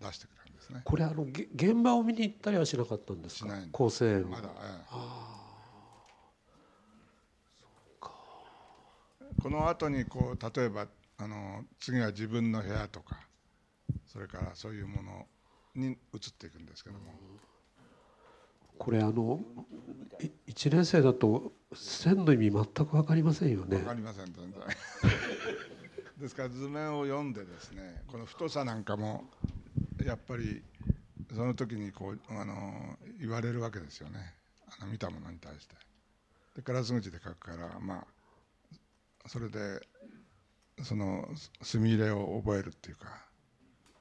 出してくれるんですねこれあの現場を見に行ったりはしなかったんですかしないんですまだ、ええ、この後にこう例えばあの次は自分の部屋とかそれからそういうものに移っていくんですけども。これあの1年生だと線の意味全く分かりませんよね。分かりません全然。ですから図面を読んでですねこの太さなんかもやっぱりその時にこうあの言われるわけですよねあの見たものに対して。で烏口で書くからまあそれでその墨入れを覚えるっていうか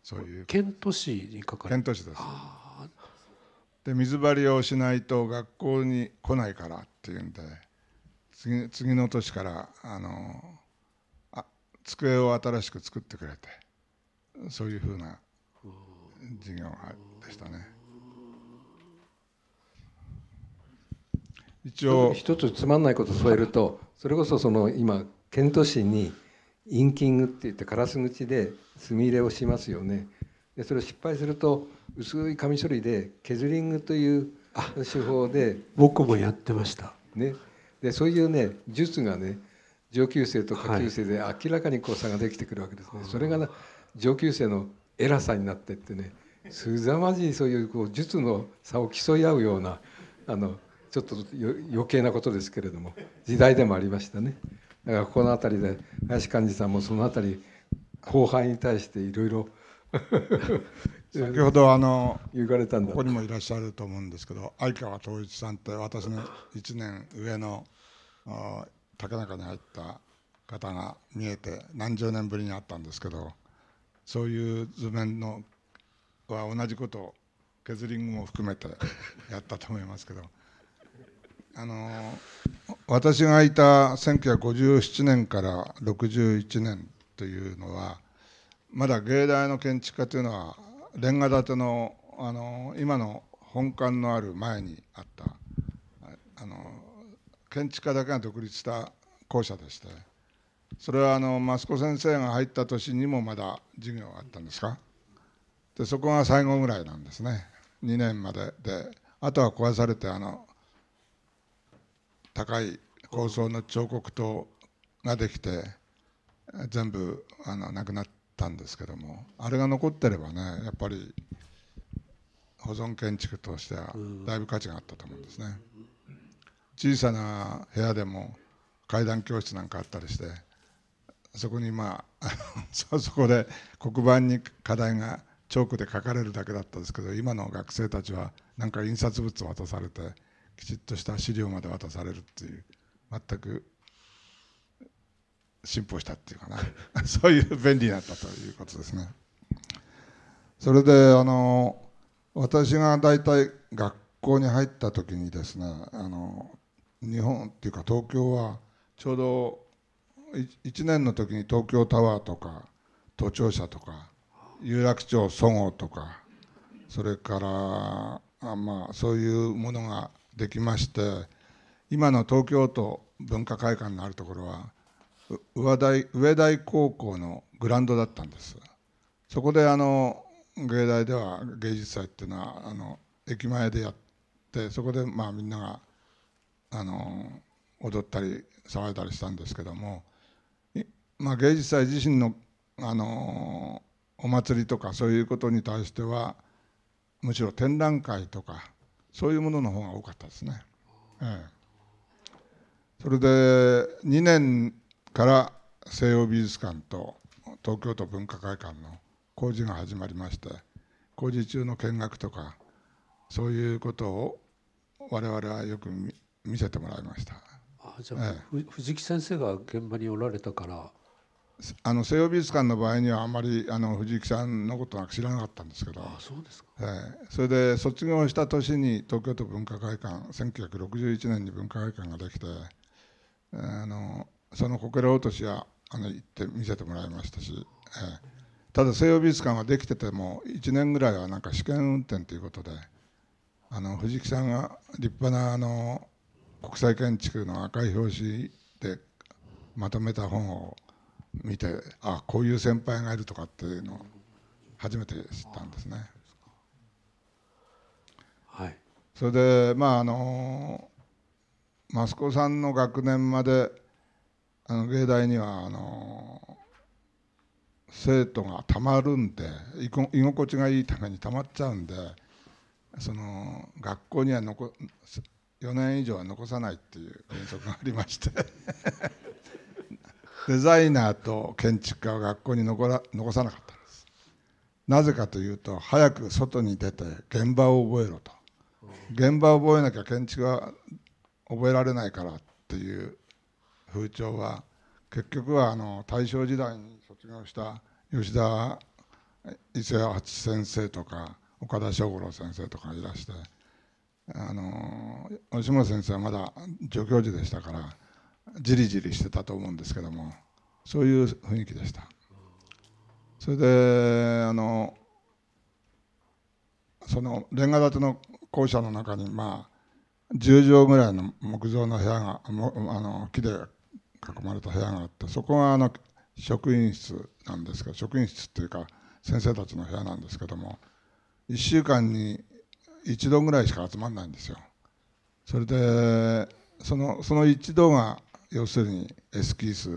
そういう遣都市にかかる県都市ですで水張りをしないと学校に来ないからっていうんで次次の年からあのあ机を新しく作ってくれてそういうふうな授業でしたね。一応一つつまんないこと添えるとそれこそその今遣都市にインキングっていってカラス口で墨入れをしますよねでそれを失敗すると薄い紙処理で削りングという手法で僕もやってました、ね、でそういうね術がね上級生と下級生で明らかに交差ができてくるわけですね、はい、それが上級生の偉さになってってねすざまじいそういうこう術の差を競い合うようなあのちょっと余計なことですけれども時代でもありましたねだからこの辺りで林幹事さんもその辺り後輩に対していろいろ 先ほどあの 言われたんだここにもいらっしゃると思うんですけど相川統一さんって私の1年上の竹中に入った方が見えて何十年ぶりに会ったんですけどそういう図面のは同じことを削りも含めてやったと思いますけど。あの私がいた1957年から61年というのはまだ芸大の建築家というのはレンガ建てのあの今の本館のある前にあったあの建築家だけが独立した校舎でしてそれはあの益子先生が入った年にもまだ授業があったんですかでそこが最後ぐらいなんですね2年までであとは壊されてあの高い構造の彫刻刀ができて全部あのなくなったんですけどもあれが残ってればねやっぱり保存建築としてはだいぶ価値があったと思うんですね小さな部屋でも階段教室なんかあったりしてそこにまあ そこで黒板に課題がチョークで書かれるだけだったんですけど今の学生たちはなんか印刷物を渡されてきちっとした資料まで渡されるっていう全く進歩したっていうかな そういう便利になったということですね。それであの私が大体学校に入った時にですねあの日本っていうか東京はちょうど1年の時に東京タワーとか都庁舎とか有楽町そごうとかそれからあまあそういうものができまして今の東京都文化会館のあるところは上台上台高校のグランドだったんですそこであの芸大では芸術祭っていうのはあの駅前でやってそこでまあみんながあの踊ったり騒いだりしたんですけども、まあ、芸術祭自身のあのお祭りとかそういうことに対してはむしろ展覧会とかそういうものの方が多かったですね。ええ、それで2年から西洋美術館と東京都文化会館の工事が始まりまして工事中の見学とかそういうことを我々はよく見せてもらいました。あじゃあ、ええ、藤木先生が現場におられたからあの西洋美術館の場合にはあんまりあの藤木さんのことなんか知らなかったんですけどそうですか、えー、それで卒業した年に東京都文化会館1961年に文化会館ができて、えー、あのそのこけら落としはあの行って見せてもらいましたし、えー、ただ西洋美術館はできてても1年ぐらいはなんか試験運転ということであの藤木さんが立派なあの国際建築の赤い表紙でまとめた本を見てあこういう先輩がいるとかっていうのを初めて知ったんですね。はい、それでまああの益子さんの学年まであの芸大にはあの生徒がたまるんで居心地がいいためにたまっちゃうんでその学校には残4年以上は残さないっていう原則がありまして デザイナーと建築家を学校に残ら残さなかったんですなぜかというと早く外に出て現場を覚えろと現場を覚えなきゃ建築は覚えられないからっていう風潮は結局はあの大正時代に卒業した吉田伊勢八先生とか岡田正五郎先生とかいらしてあの吉村先生はまだ助教授でしたからじりじりしてたと思うんですけどもそういう雰囲気でしたそれであのそのレンガ建ての校舎の中にまあ10畳ぐらいの木造の部屋があの木で囲まれた部屋があってそこがあの職員室なんですけど職員室っていうか先生たちの部屋なんですけども1週間に1度ぐらいしか集まらないんですよ。それでそのその一度が要するにエスキース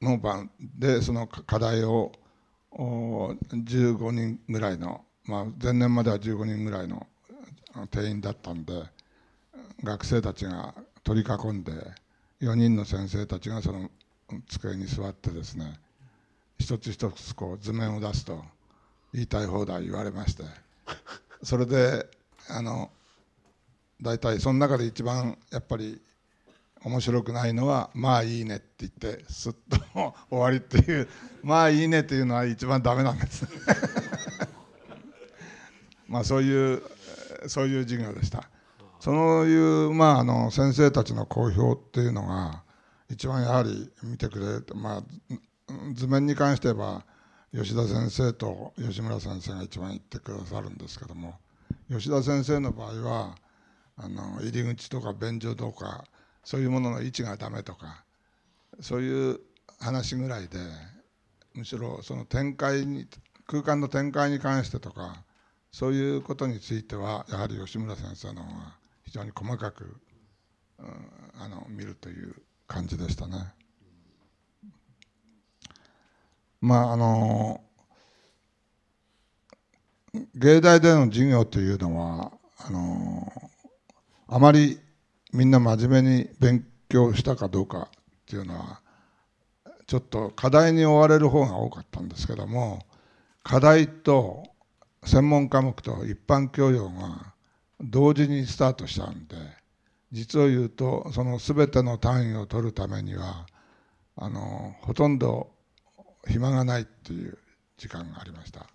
の番でその課題を15人ぐらいの、まあ、前年までは15人ぐらいの定員だったんで学生たちが取り囲んで4人の先生たちがその机に座ってですね一つ一つこう図面を出すと言いたい放題言われましてそれであの大体その中で一番やっぱり面白くないのは「まあいいね」って言ってすっと終わりっていう「まあいいね」っていうのは一番ダメなんです まあそういうそういう授業でしたそういうまああの先生たちの好評っていうのが一番やはり見てくれてまあ図面に関しては吉田先生と吉村先生が一番言ってくださるんですけども吉田先生の場合はあの入り口とか便所とかそういうものの位置がダメとかそういう話ぐらいでむしろその展開に空間の展開に関してとかそういうことについてはやはり吉村先生の方が非常に細かく、うん、あの見るという感じでしたね。まああの芸大での授業というのはあのあまりみんな真面目に勉強したかどうかっていうのはちょっと課題に追われる方が多かったんですけども課題と専門科目と一般教養が同時にスタートしたんで実を言うとその全ての単位を取るためにはあのほとんど暇がないっていう時間がありました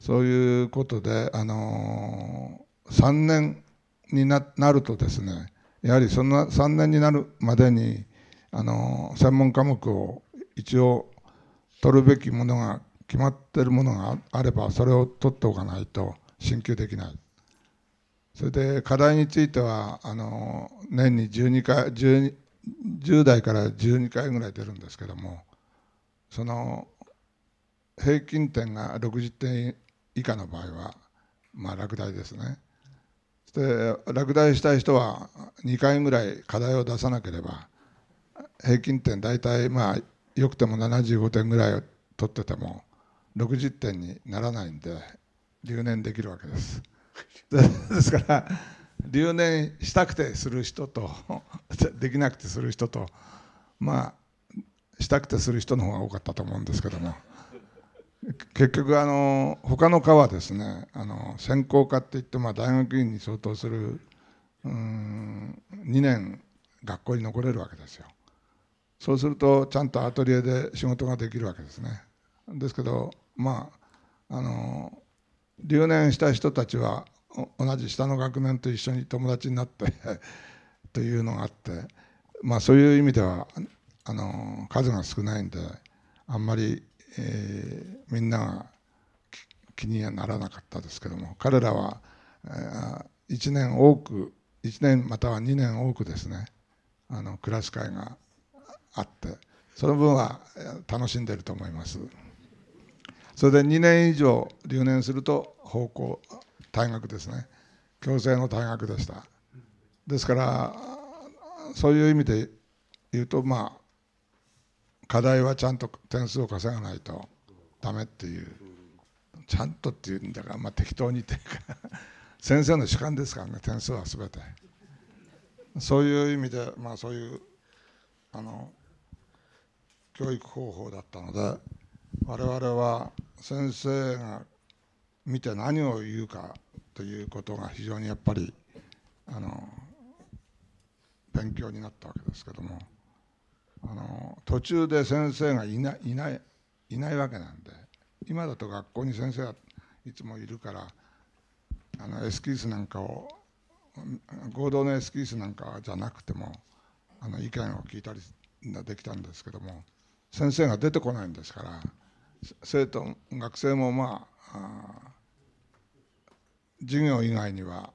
そういうことであの3年になるとですねやはりそんな3年になるまでにあの専門科目を一応取るべきものが決まっているものがあればそれを取っておかないと進級できないそれで課題についてはあの年に12回 12, 10代から12回ぐらい出るんですけどもその平均点が60点以下の場合はまあ落第ですね。して落第したい人は2回ぐらい課題を出さなければ平均点大体まあよくても75点ぐらい取ってても60点にならないんで留年できるわけです。ですから留年したくてする人と できなくてする人とまあしたくてする人の方が多かったと思うんですけども。結局あの他の科はですねあの専攻科っていってまあ大学院に相当するうん2年学校に残れるわけですよ。そうするとちゃんとアトリエで仕事ができるわけですね。ですけどまああの留年した人たちは同じ下の学年と一緒に友達になって というのがあって、まあ、そういう意味ではあの数が少ないんであんまりえー、みんなが気にはならなかったですけども彼らは、えー、1年多く1年または2年多くですねあのクラス会があってその分は楽しんでると思いますそれで2年以上留年すると高校退学ですね強制の退学でしたですからそういう意味で言うとまあ課題はちゃんと点数を稼がないとダメっていうちゃんとっていうんだから、まあ、適当にっていうか 先生の主観ですからね点数は全てそういう意味で、まあ、そういうあの教育方法だったので我々は先生が見て何を言うかということが非常にやっぱりあの勉強になったわけですけども。あの途中で先生がいないいないいないわけなんで今だと学校に先生はいつもいるからあのエスキースなんかを合同のエスキースなんかじゃなくてもあの意見を聞いたりできたんですけども先生が出てこないんですから生徒学生もまあ授業以外には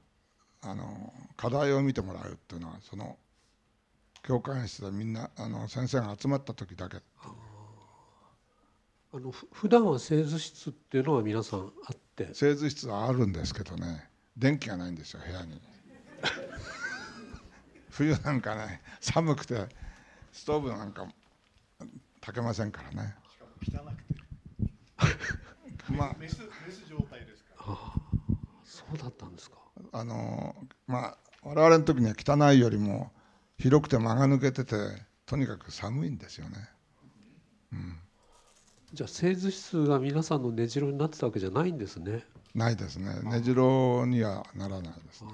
あの課題を見てもらうっていうのはその教官室でみんなあの先生が集まった時だけあの普段は製図室っていうのは皆さんあって製図室はあるんですけどね電気がないんですよ部屋に 冬なんかね寒くてストーブなんか炊けませんからねしかも汚くてまあ熱熱状態ですからああそうだったんですかあのまあ我々の時には汚いよりも広くて間が抜けててとにかく寒いんですよね。うん、じゃあ製図室が皆さんの根城になってたわけじゃないんですね。ないですね。根城にはならないです、ね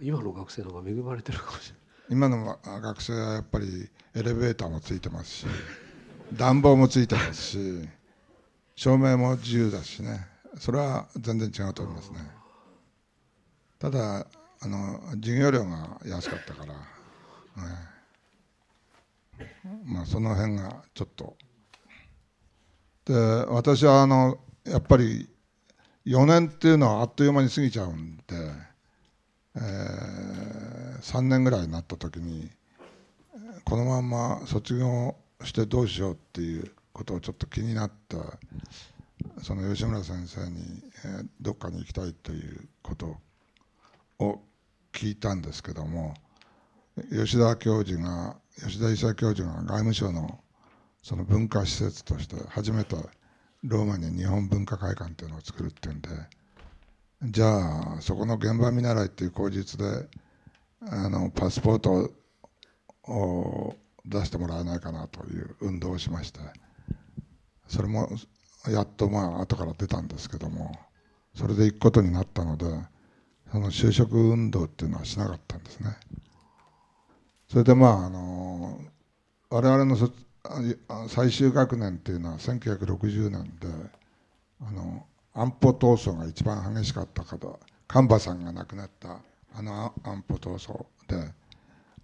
うん、今の学生の方が恵まれてるかもしれない。今の学生はやっぱりエレベーターもついてますし 暖房もついてますし照明も自由だしねそれは全然違うと思いますねただあの授業料が安かったからまあ、その辺がちょっと。で私はあのやっぱり4年っていうのはあっという間に過ぎちゃうんで、えー、3年ぐらいになった時にこのまんま卒業してどうしようっていうことをちょっと気になったその吉村先生に、えー、どっかに行きたいということを聞いたんですけども吉田教授が吉田勲教授が外務省のその文化施設として初めてローマに日本文化会館というのを作るっていうんでじゃあそこの現場見習いっていう口実であのパスポートを出してもらえないかなという運動をしましてそれもやっとまあ後から出たんですけどもそれで行くことになったのでその就職運動っていうのはしなかったんですね。それでまああの我々の最終学年っていうのは1960年であの安保闘争が一番激しかった方神馬さんが亡くなったあの安保闘争で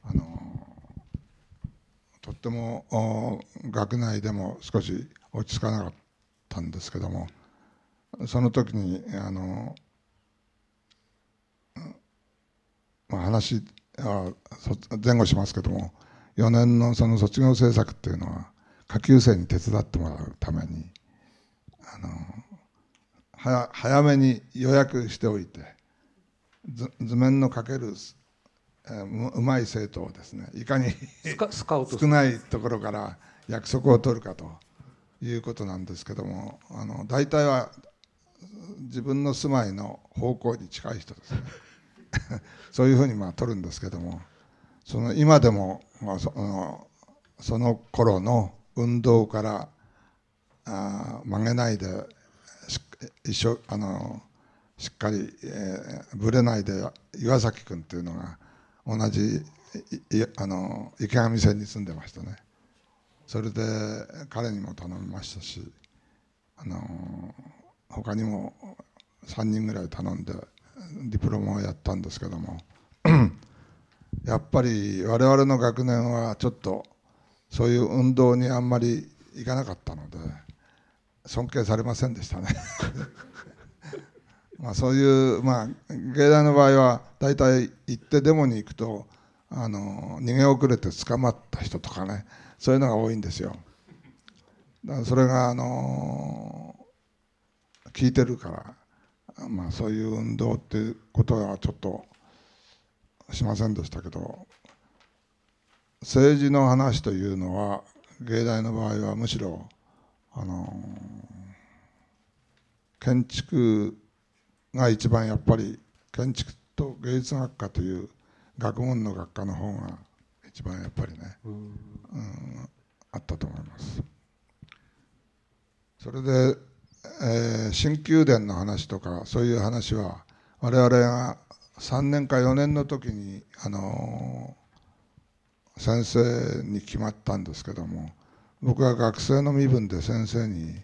あのとっても学内でも少し落ち着かなかったんですけどもその時にあの、まあ、話前後しますけども4年のその卒業制作っていうのは下級生に手伝ってもらうためにあのは早めに予約しておいて図面のかける、えー、うまい生徒をですねいかに少ないところから約束を取るかということなんですけどもあの大体は自分の住まいの方向に近い人ですね。そういうふうにまあ取るんですけどもその今でも、まあ、そのその頃の運動からあ曲げないで一生あのしっかり、えー、ぶれないで岩崎君っていうのが同じあの池上線に住んでましたねそれで彼にも頼みましたしあの他にも3人ぐらい頼んでディプロマをやったんですけども やっぱり我々の学年はちょっとそういう運動にあんまりいかなかったので尊敬されませんでしたね まあそういう、まあ、芸大の場合は大体行ってデモに行くとあの逃げ遅れて捕まった人とかねそういうのが多いんですよ。だからそれが、あの聞いてるからまあ、そういう運動っていうことはちょっとしませんでしたけど政治の話というのは芸大の場合はむしろあの建築が一番やっぱり建築と芸術学科という学問の学科の方が一番やっぱりね、うん、あったと思います。それでえ新宮殿の話とかそういう話は我々が3年か4年の時に、あの先生に決まったんですけども僕は学生の身分で先生に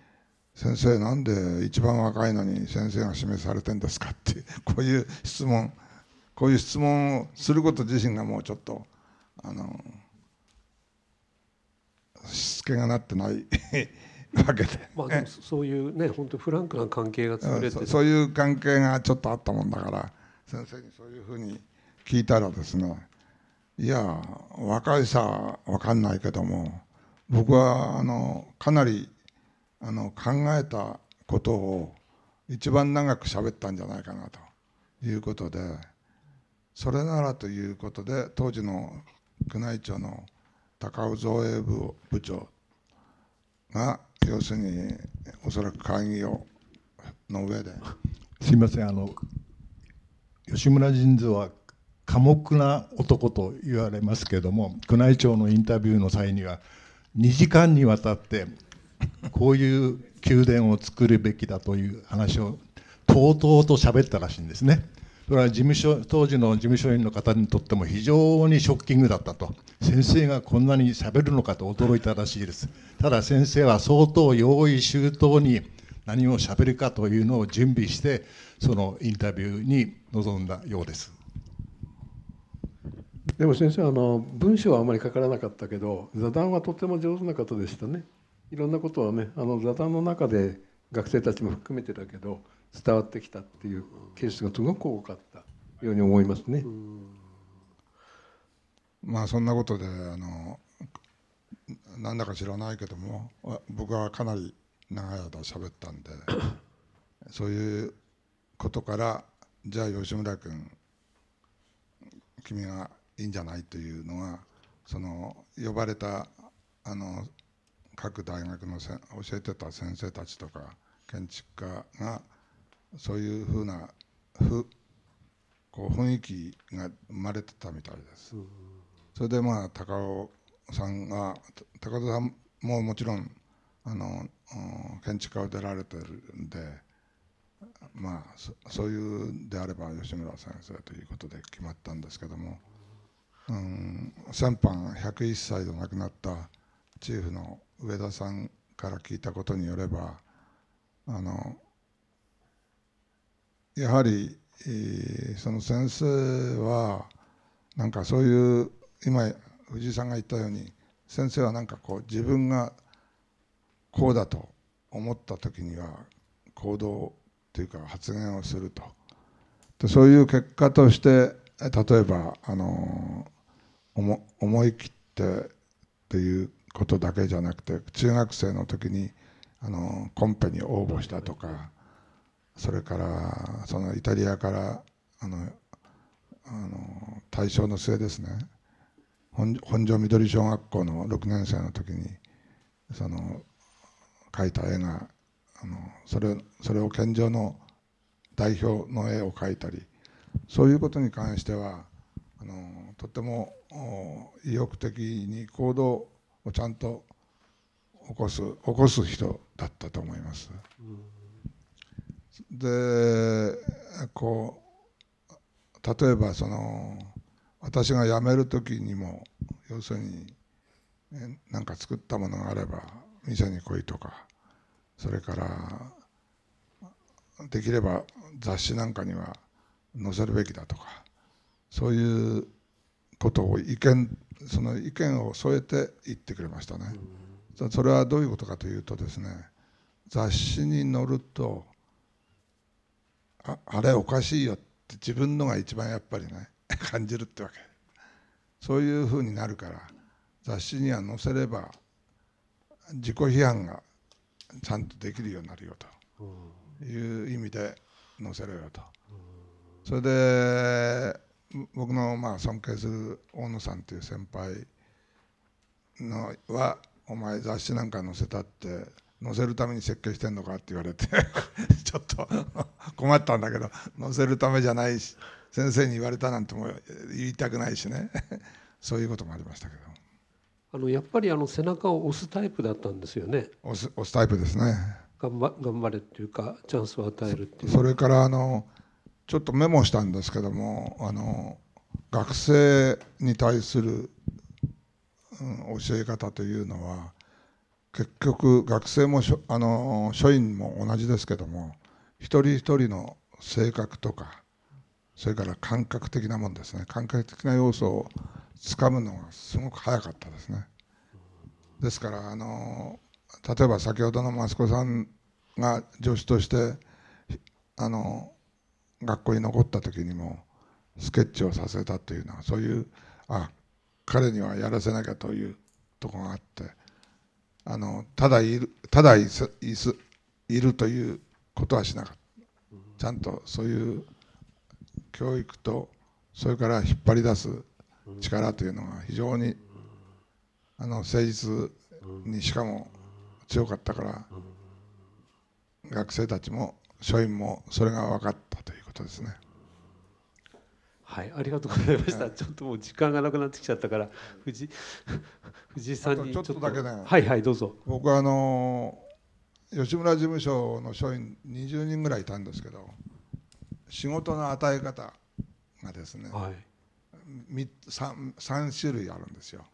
「先生なんで一番若いのに先生が指名されてんですか?」ってこういう質問こういう質問をすること自身がもうちょっとあのしつけがなってない けまあ、でもそういうね本当フランクな関係が作れてそういう関係がちょっとあったもんだから先生にそういうふうに聞いたらですねいや若いさ分かんないけども僕はあのかなりあの考えたことを一番長く喋ったんじゃないかなということでそれならということで当時の宮内庁の高尾造営部部長が要するに、おそらく会議をの上で。すみませんあの吉村神社は寡黙な男と言われますけども宮内庁のインタビューの際には2時間にわたってこういう宮殿を作るべきだという話をとうとうと喋ったらしいんですね。それは事務所当時の事務所員の方にとっても非常にショッキングだったと先生がこんなにしゃべるのかと驚いたらしいですただ先生は相当用意周到に何をしゃべるかというのを準備してそのインタビューに臨んだようですでも先生あの文章はあまり書からなかったけど座談はとても上手な方でしたねいろんなことはねあの座談の中で学生たちも含めてだけど伝わってきたっていうケースがすごく多かったように思いますね。まあそんなことであのなんだか知らないけども僕はかなり長い間喋ったんで そういうことからじゃあ吉村君君がいいんじゃないというのはその呼ばれたあの各大学のせ教えてた先生たちとか建築家がそういうふうなふこう雰囲気が生まれてたみたいです。それでまあ高尾さんが高田さんももちろんあの建築家を出られてるんでまあそういうであれば吉村先生ということで決まったんですけども、うん、先般101歳で亡くなったチーフの上田さんから聞いたことによればあのやはり、えー、その先生はなんかそういう今藤井さんが言ったように先生はなんかこう自分がこうだと思った時には行動というか発言をするとでそういう結果として例えばあの思思い切ってっていうことだけじゃなくて中学生の時にあのコンペに応募したとかそれからそのイタリアからあのあの大正の末ですね本庄緑小学校の6年生の時にその描いた絵があのそれそれを献上の代表の絵を描いたりそういうことに関してはあのとても意欲的に行動をちゃんと起こす起こす人だったと思います。うんでこう例えばその私が辞める時にも要するに何か作ったものがあれば店に来いとかそれからできれば雑誌なんかには載せるべきだとかそういうことを意見その意見を添えて言ってくれましたね。それはどういうことかというとですね雑誌に載るとああれおかしいよって自分のが一番やっぱりね 感じるってわけそういうふうになるから雑誌には載せれば自己批判がちゃんとできるようになるよという意味で載せろよと。それで僕のまあ尊敬する大野さんという先輩のは「お前雑誌なんか載せたって載せるために設計してんのか?」って言われて ちょっと困ったんだけど載せるためじゃないし先生に言われたなんても言いたくないしね そういうこともありましたけどあのやっぱりあの背中を押すタイプだったんですよね押す押すタイプですね頑張頑張れっていうかチャンスを与えるっていうそれからあのちょっとメモしたんですけどもあの学生に対する、うん、教え方というのは結局学生もあの書院も同じですけども一人一人の性格とかそれから感覚的なもんですね感覚的な要素をつかむのがすごく早かったですね。ですからあの例えば先ほどの益子さんが助手としてあの学校に残った時にもスケッチをさせたというのはそういうあ彼にはやらせなきゃというとこがあってあのただいるただいすいすいるということはしなかったちゃんとそういう教育とそれから引っ張り出す力というのが非常にあの誠実にしかも強かったから学生たちも書員もそれが分かったということですね。はい、ありがとうございました、はい、ちょっともう時間がなくなってきちゃったから藤藤井さんにちょっとだけねはいはいどうぞ僕はあの吉村事務所の署員20人ぐらいいたんですけど仕事の与え方がですね、はい、3, 3種類あるんですよ。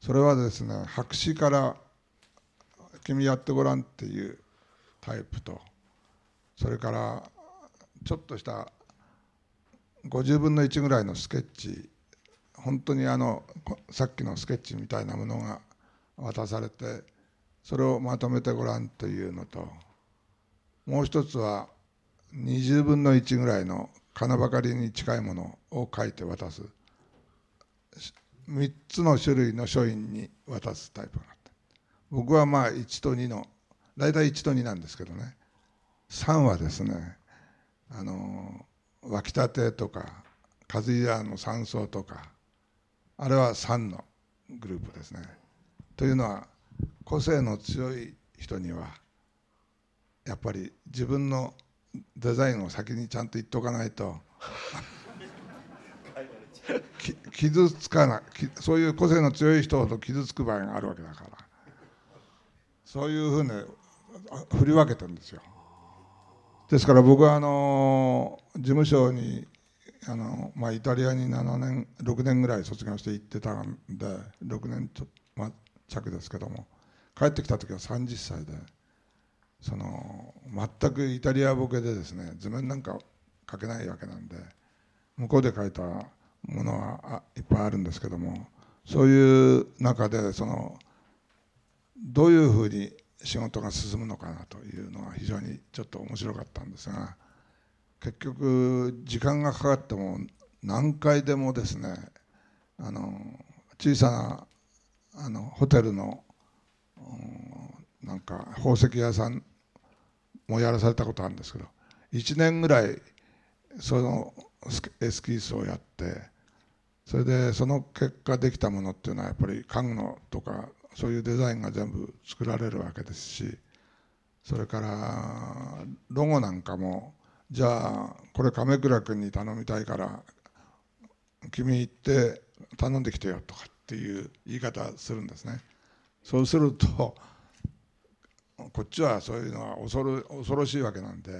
それはですね白紙から「君やってごらん」っていうタイプとそれからちょっとした50分の1ぐらいのスケッチ本当にあのさっきのスケッチみたいなものが渡されて。それをまとめてごらんというのともう一つは20分の1ぐらいの金ばかりに近いものを書いて渡す3つの種類の書院に渡すタイプがあって僕はまあ1と2の大体1と2なんですけどね3はですねあの湧きたてとか和ズの山荘とかあれは3のグループですねというのは個性の強い人にはやっぱり自分のデザインを先にちゃんと言っておかないと 傷つかないそういう個性の強い人ほど傷つく場合があるわけだからそういうふうに振り分けてるんですよ。ですから僕はあの事務所にあの、まあ、イタリアに7年6年ぐらい卒業して行ってたんで6年ちょ、まあ、着ですけども帰ってきた時は30歳でその全くイタリアボケでですね図面なんか書けないわけなんで向こうで書いたものはいっぱいあるんですけどもそういう中でそのどういうふうに仕事が進むのかなというのは非常にちょっと面白かったんですが結局時間がかかっても何回でもですねあの小さなあのホテルのなんか宝石屋さんもやらされたことあるんですけど1年ぐらいそのエスキースをやってそれでその結果できたものっていうのはやっぱり家具のとかそういうデザインが全部作られるわけですしそれからロゴなんかもじゃあこれ亀倉君に頼みたいから君行って頼んできてよとかっていう言い方するんですね。そうするとこっちはそういうのは恐る恐ろしいわけなんで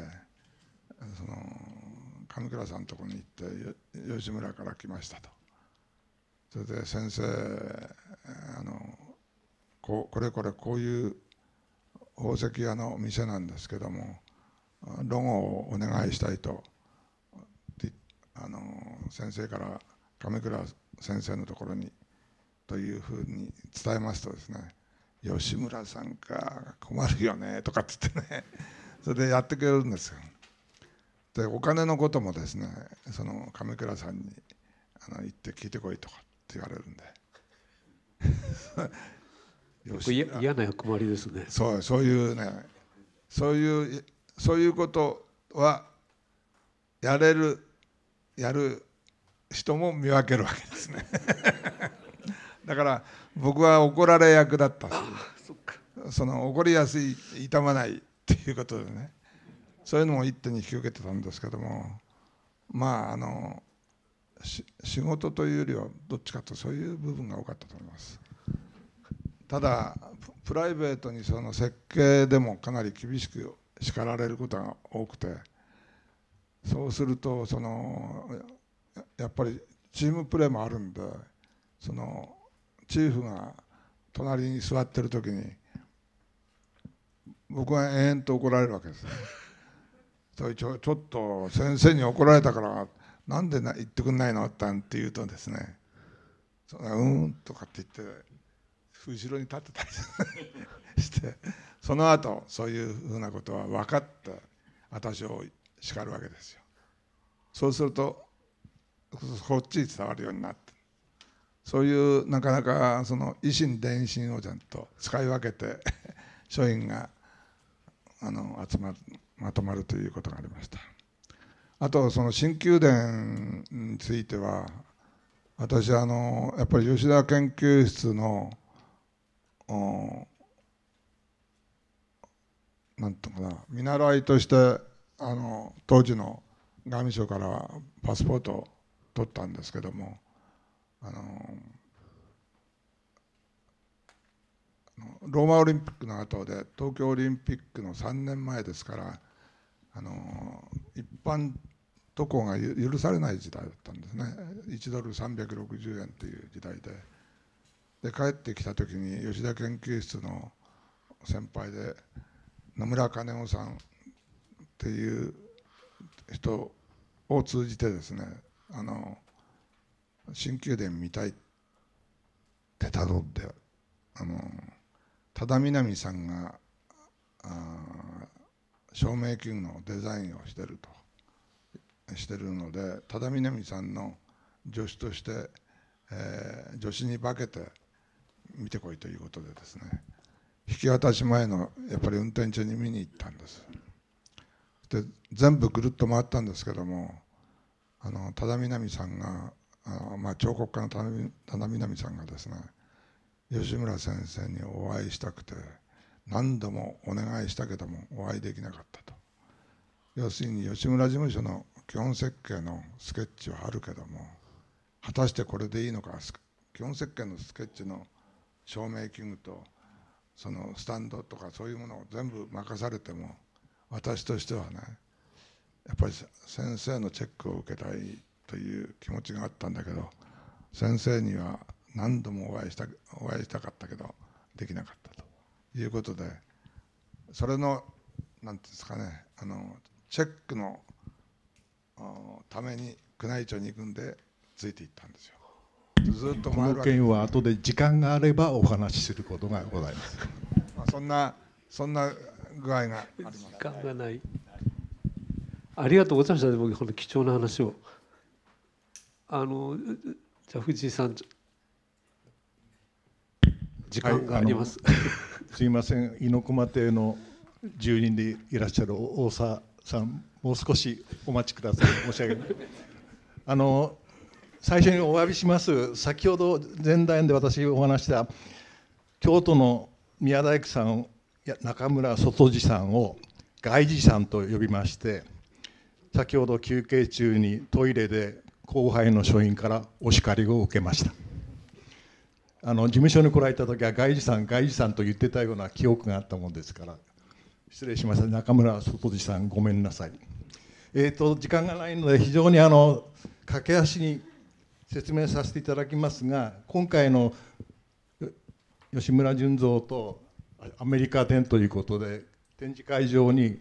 その上倉さんのとこに行って吉村から来ましたとそれで先生あのここれこれこういう宝石屋の店なんですけどもロゴをお願いしたいとあの先生から上倉先生のところにというふうに伝えますとですね「吉村さんか困るよね」とかっつってね それでやってくれるんですよ。でお金のこともですねその上倉さんにあの行って聞いてこいとかって言われるんで 嫌な役割ですねそうそういうねそういうそういうことはやれるやる人も見分けるわけですね だから僕は怒られ役だったその怒りやすい傷まないっていうことでねそういうのも一手に引き受けてたんですけどもまああの仕事というよりはどっちかとそういう部分が多かったと思いますただプライベートにその設計でもかなり厳しく叱られることが多くてそうするとそのやっぱりチームプレーもあるんでそのチーフが隣に座ってる時に僕は延々と怒られるわけです。そちょちょっと先生に怒られたからなんでな言ってくんないのなんて言うとですね「そうん」とかって言って後ろに立ってたりして その後そういうふうなことは分かった私を叱るわけですよ。そうするとこっちに伝わるようになってそういうなかなかその維新伝心をちゃんと使い分けて 書院があの集まるまとまるということがありましたあとその新宮殿については私あのやっぱり吉田研究室の何て言うかな見習いとしてあの当時の外務省からパスポートを取ったんですけどもあのローマオリンピックの後で東京オリンピックの3年前ですからあの一般渡航が許されない時代だったんですね1ドル360円という時代でで帰ってきた時に吉田研究室の先輩で野村金夫さんっていう人を通じてですねあの新宮殿見たいってたどってあの多田南さんが照明器具のデザインをしてるとしてるので多田南さんの助手として、えー、助手に化けて見てこいということでですね引き渡し前のやっぱり運転中に見に行ったんです。で全部ぐるっと回ったんですけどもあの多田南さんがあまあ、彫刻家の田な南さんがですね吉村先生にお会いしたくて何度もお願いしたけどもお会いできなかったと要するに吉村事務所の基本設計のスケッチはあるけども果たしてこれでいいのか基本設計のスケッチの照明器具とそのスタンドとかそういうものを全部任されても私としてはねやっぱり先生のチェックを受けたいという気持ちがあったんだけど先生には何度もお会いしたお会いしたかったけどできなかったということでそれの何て言うんですかねあのチェックのために宮内庁に行くんでついていったんですよ。ずっとこの件は後で時間があればお話しすることがございます。まあそんなそんな具合があります。時間がない。ありがとうございました。でもこの貴重な話を。あのじゃあ藤井さん時間があります、はい、すいません猪熊邸の住人でいらっしゃる大沢さんもう少しお待ちください申し上げますあの最初にお詫びします先ほど前段で私お話した京都の宮大工さんや中村外地さんを外地さんと呼びまして先ほど休憩中にトイレで後輩の書院からお叱りを受けましたあの事務所に来られた時は外事さん外事さんと言ってたような記憶があったもんですから失礼しました中村外次さんごめんなさいえっ、ー、と時間がないので非常にあの駆け足に説明させていただきますが今回の吉村純三とアメリカ展ということで展示会場に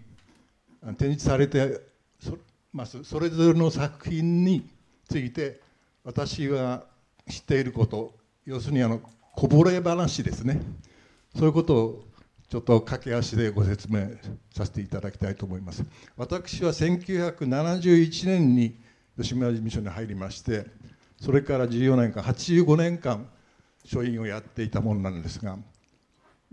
展示されてそ,、まあ、それぞれの作品について私は知っていること要するにあのこぼれ話ですねそういうことをちょっと駆け足でご説明させていただきたいと思います私は1971年に吉村事務所に入りましてそれから14年間85年間書院をやっていたものなんですが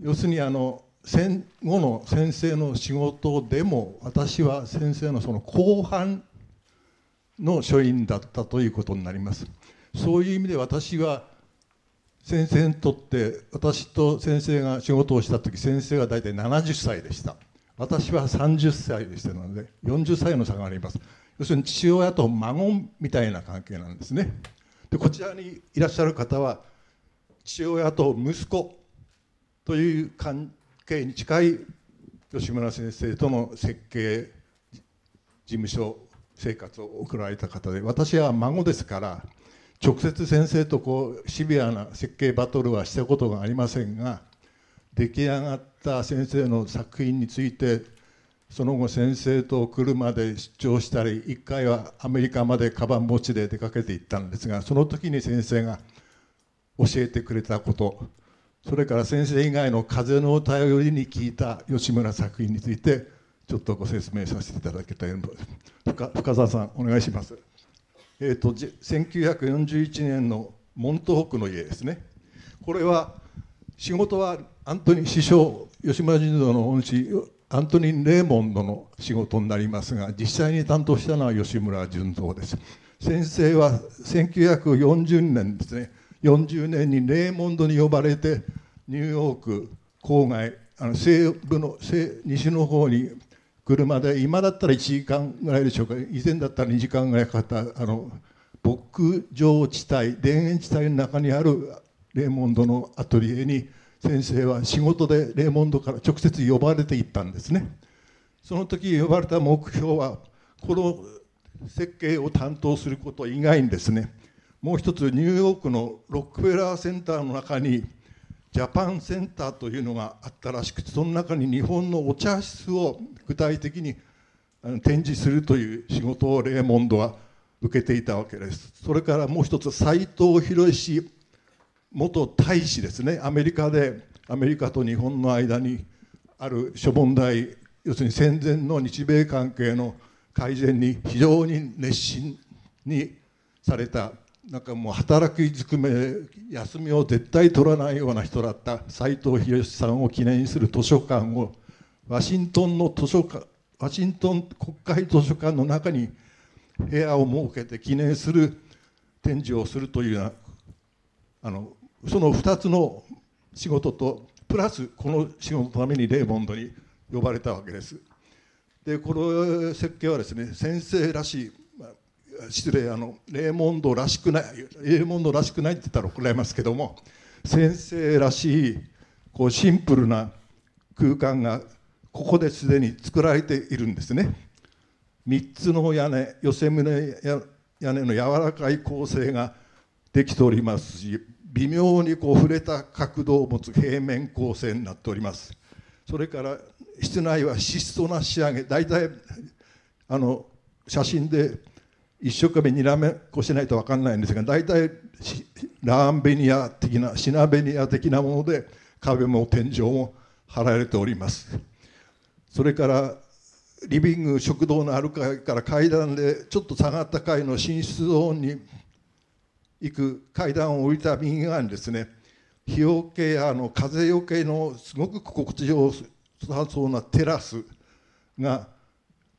要するにあの戦後の先生の仕事でも私は先生のその後半の書院だったということになります。そういう意味で私は先生にとって私と先生が仕事をした時先生は大体70歳でした私は30歳でしたので40歳の差があります要するに父親と孫みたいな関係なんですねでこちらにいらっしゃる方は父親と息子という関係に近い吉村先生との設計事務所生活を送られた方で私は孫ですから直接先生とこうシビアな設計バトルはしたことがありませんが出来上がった先生の作品についてその後先生と車で出張したり1回はアメリカまでカバン持ちで出かけていったんですがその時に先生が教えてくれたことそれから先生以外の風の頼りに聞いた吉村作品についてちょっとご説明させていただきたいす深澤さんお願いします。えーと、と1941年のモントホックの家ですねこれは仕事はアントニー師匠吉村神道の恩師アントニー・レーモンドの仕事になりますが実際に担当したのは吉村純三です先生は1940年ですね40年にレーモンドに呼ばれてニューヨーク郊外あの西部の西西の方に車で今だったら1時間ぐらいでしょうか以前だったら2時間ぐらいかかったあの牧場地帯田園地帯の中にあるレーモンドのアトリエに先生は仕事でレーモンドから直接呼ばれていったんですねその時呼ばれた目標はこの設計を担当すること以外にですねもう一つニューヨークのロックフェラーセンターの中にジャパンセンターというのがあったらしくてその中に日本のお茶室を具体的に展示するという仕事をレーモンドは受けていたわけですそれからもう一つ斎藤博史元大使ですねアメリカでアメリカと日本の間にある諸問題要するに戦前の日米関係の改善に非常に熱心にされたなんかもう働きづくめ休みを絶対取らないような人だった斎藤博さんを記念する図書館をワシントンの図書館ワシントン国会図書館の中に部屋を設けて記念する展示をするというようなあのその2つの仕事とプラスこの仕事のためにレーモンドに呼ばれたわけです。でこの設計はですね先生らしい失礼あのレーモンドらしくないレーモンドらしくないって言ったら怒られますけども先生らしいこうシンプルな空間がここですでに作られているんですね。3つの屋根寄せ棟屋根の柔らかい構成ができておりますし微妙にこう触れた角度を持つ平面構成になっておりますそれから室内は質素な仕上げ大体あの写真で一生懸命にらめっこしないと分かんないんですが大体ラーンベニア的なシナベニア的なもので壁も天井も張られておりますそれからリビング食堂のある階から階段でちょっと下がった階の寝室ゾーンに行く階段を降りた右側にですね日よけやあの風よけのすごく心地よさそうなテラスが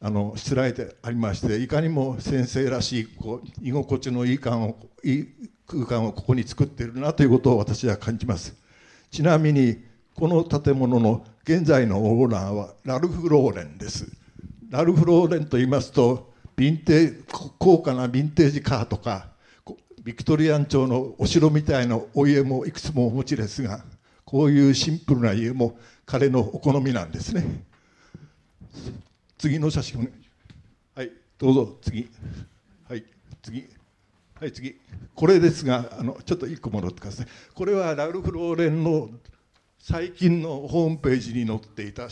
あのしつらえてありましていかにも先生らしいこう居心地のいい感をいい空間をここに作っているなということを私は感じますちなみにこの建物の現在のオーナーはラルフ・ローレンですラルフ・ローレンと言いますとヴィンテ高価なヴィンテージカーとかビクトリアン朝のお城みたいなお家もいくつもお持ちですがこういうシンプルな家も彼のお好みなんですね次の写真お願いしますはいどうぞ次はい次はい次これですがあのちょっと1個もってくださいこれはラルフ・ローレンの最近のホームページに載っていた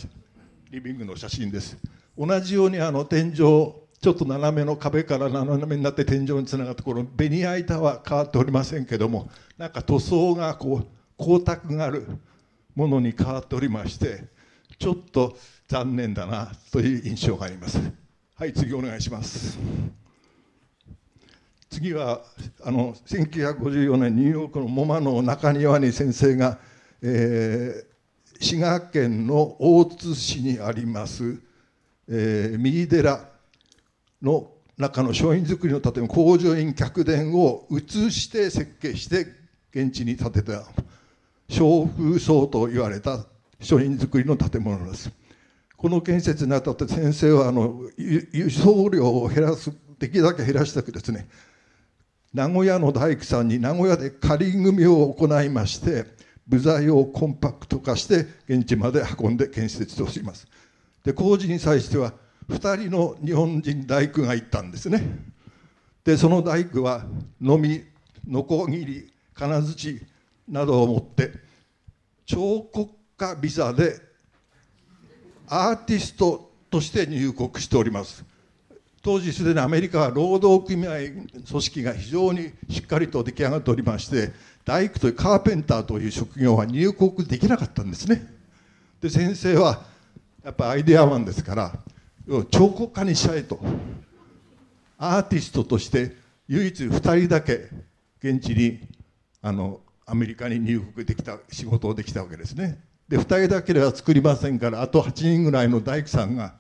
リビングの写真です同じようにあの天井ちょっと斜めの壁から斜めになって天井につながったこのベニヤ板は変わっておりませんけどもなんか塗装がこう光沢があるものに変わっておりましてちょっと残念だなという印象があります。はい次お願いします次はあの1954年ニューヨークのモマの中庭に先生が、えー、滋賀県の大津市にあります、えー、右寺の中の商品作りの建物工場員客殿を移して設計して現地に建てた小風荘と言われた商品作りの建物です。この建設にあたって先生はあの輸送量を減らすできるだけ減らしたくですね名古屋の大工さんに名古屋で仮組を行いまして部材をコンパクト化して現地まで運んで建設してしいます。で工事に際しては2人の日本人大工が行ったんですね。でその大工はのみのこぎり金槌などを持って彫刻家ビザでアーティストとして入国しております当時すでにアメリカは労働組合組織が非常にしっかりと出来上がっておりまして大工というカーペンターという職業は入国できなかったんですねで先生はやっぱアイデアマンですから彫刻家にしちゃえとアーティストとして唯一2人だけ現地にあのアメリカに入国できた仕事をできたわけですねで2人だけでは作りませんからあと8人ぐらいの大工さんが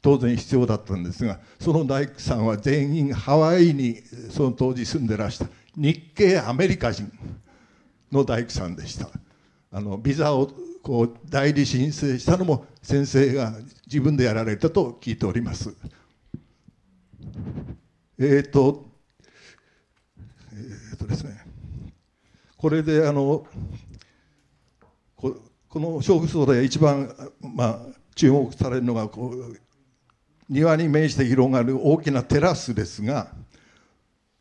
当然必要だったんですがその大工さんは全員ハワイにその当時住んでらした日系アメリカ人の大工さんでしたあのビザをこう代理申請したのも先生が自分でやられたと聞いておりますえっ、ー、とえっ、ー、とですねこれであのこの勝負層で一番、まあ、注目されるのがこう庭に面して広がる大きなテラスですが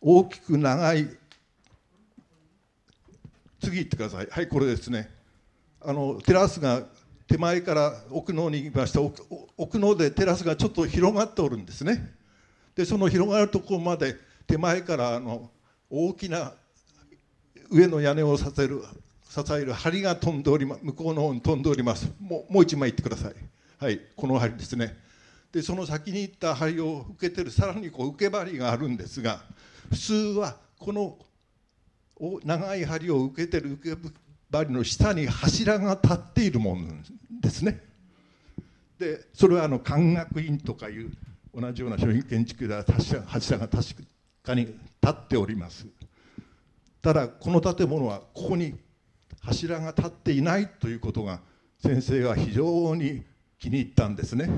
大きく長い次行ってくださいはいこれですねあのテラスが手前から奥の方に行きまして奥の方でテラスがちょっと広がっておるんですねでその広がるとこまで手前からあの大きな上の屋根をさせる支える針が飛んでおりま向こうの方に飛んでおりますもうもう一枚いってくださいはいこの針ですねでその先に行った針を受けてるさらにこう受け針があるんですが普通はこの長い針を受けてる受け針の下に柱が立っているもんですね。でそれはあの管学院とかいう同じような商品建築では柱が確かに立っております。ただこの建物はここに柱が立っていないということが先生が非常に気に入ったんですね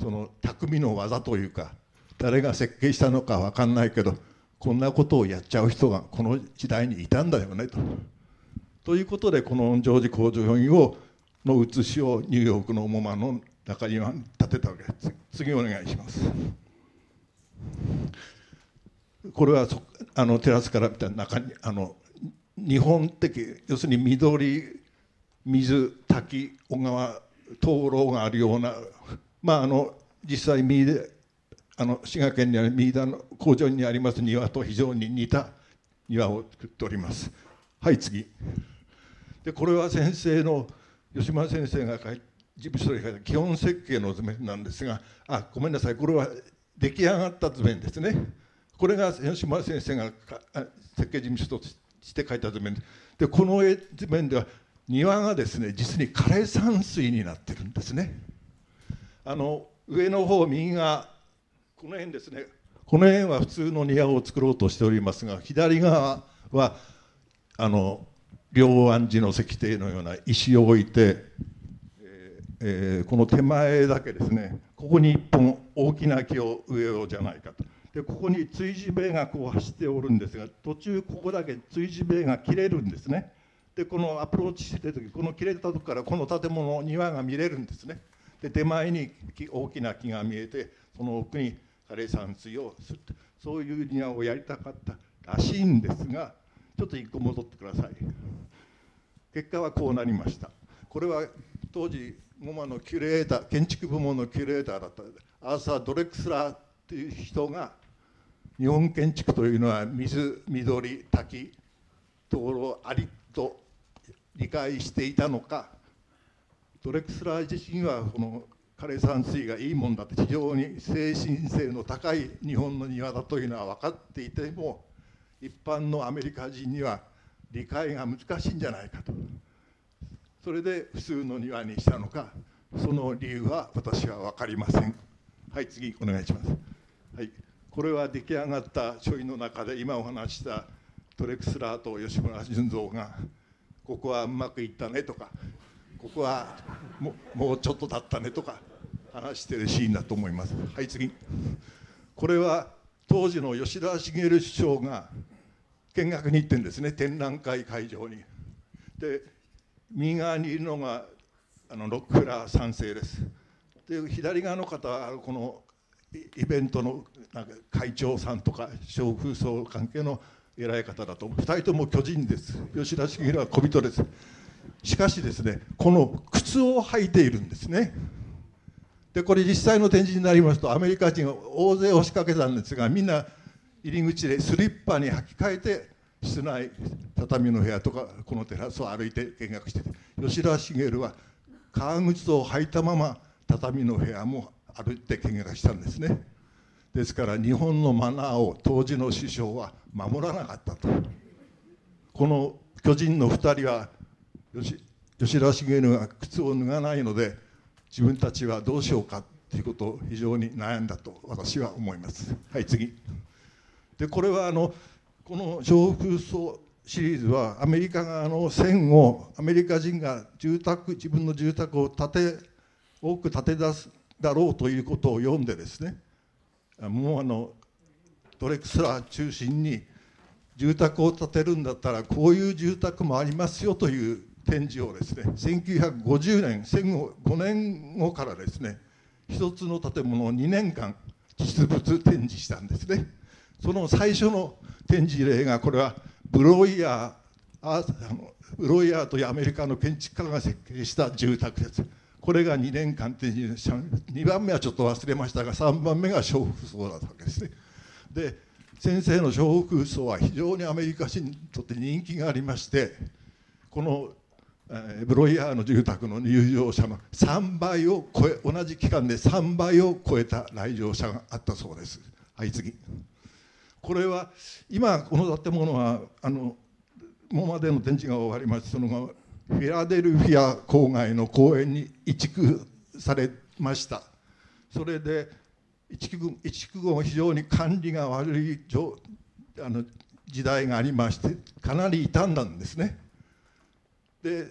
その匠の技というか誰が設計したのか分かんないけどこんなことをやっちゃう人がこの時代にいたんだよねと。ということでこのジョージ工場院をの写しをニューヨークのモマの中には立てたわけです次お願いしますこれはあのテラスから見た中にあの日本的要するに緑水滝小川灯籠があるようなまああの実際三であの滋賀県にある三田の工場にあります庭と非常に似た庭を作っておりますはい次でこれは先生の吉村先生が書い事務所に書いた基本設計の図面なんですがあごめんなさいこれは出来上がった図面ですねこれが吉村先生が設計事務所としてして書いた図面ででこの図面では庭がですね実に枯山水になってるんですね。あの上の方右がこの辺ですねこの辺は普通の庭を作ろうとしておりますが左側はあの両安寺の石庭のような石を置いて、えー、えー、この手前だけですねここに一本大きな木を植えようじゃないかとでここに追事米がこう走っておるんですが途中ここだけ追事米が切れるんですねでこのアプローチしてる時この切れたとこからこの建物の庭が見れるんですねで手前に大きな木が見えてその奥に枯山水をするそういう庭をやりたかったらしいんですがちょっと一個戻ってください結果はこうなりましたこれは当時モマのキュレーター建築部門のキュレーターだったアーサー・ドレクスラーという人が日本建築というのは水緑滝ところをありと理解していたのかドレクスラー自身はこの枯山水がいいもんだって非常に精神性の高い日本の庭だというのは分かっていても一般のアメリカ人には理解が難しいんじゃないかとそれで普通の庭にしたのかその理由は私は分かりませんはい次お願いしますはいこれは出来上がった書院の中で今お話したトレクスラーと吉村純三が「ここはうまくいったね」とか「ここはももうちょっとだったね」とか話してるシーンだと思います。はい次これは当時の吉田茂首相が見学に行ってんですね展覧会会場に。で右側にいるのがあのロックフラー3世です。で左側の方はこのイベントのなんか会長さんとか小風葬関係の偉い方だと2人とも巨人です吉田茂は小人ですしかしですねこの靴を履いているんですねでこれ実際の展示になりますとアメリカ人が大勢押しかけたんですがみんな入り口でスリッパに履き替えて室内畳の部屋とかこのテラスを歩いて見学してて吉田茂は革靴を履いたまま畳の部屋も歩いて見学したんですねですから日本のマナーを当時の首相は守らなかったとこの巨人の2人は吉田茂が靴を脱がないので自分たちはどうしようかということを非常に悩んだと私は思いますはい次でこれはあのこの小風葬シリーズはアメリカ側の戦後アメリカ人が住宅自分の住宅を建て多く建て出すだろうということを読んでですねもうあのドレクスラー中心に住宅を建てるんだったらこういう住宅もありますよという展示をですね1950年戦後5年後からですね一つの建物を2年間実物展示したんですねその最初の展示例がこれはブロイヤーあのブロイヤーというアメリカの建築家が設計した住宅です。これが2年間って2番目はちょっと忘れましたが3番目が小服装だったわけですね。で先生の小服装は非常にアメリカ人にとって人気がありましてこの、えブロイヤーの住宅の入場者の3倍を超え同じ期間で3倍を超えた来場者があったそうです。はい次これは今この建物はあの今までの展示が終わりましてそのフィラデルフィア郊外の公園に移築されましたそれで移区軍一区軍非常に管理が悪いあの時代がありましてかなり傷んだんですねで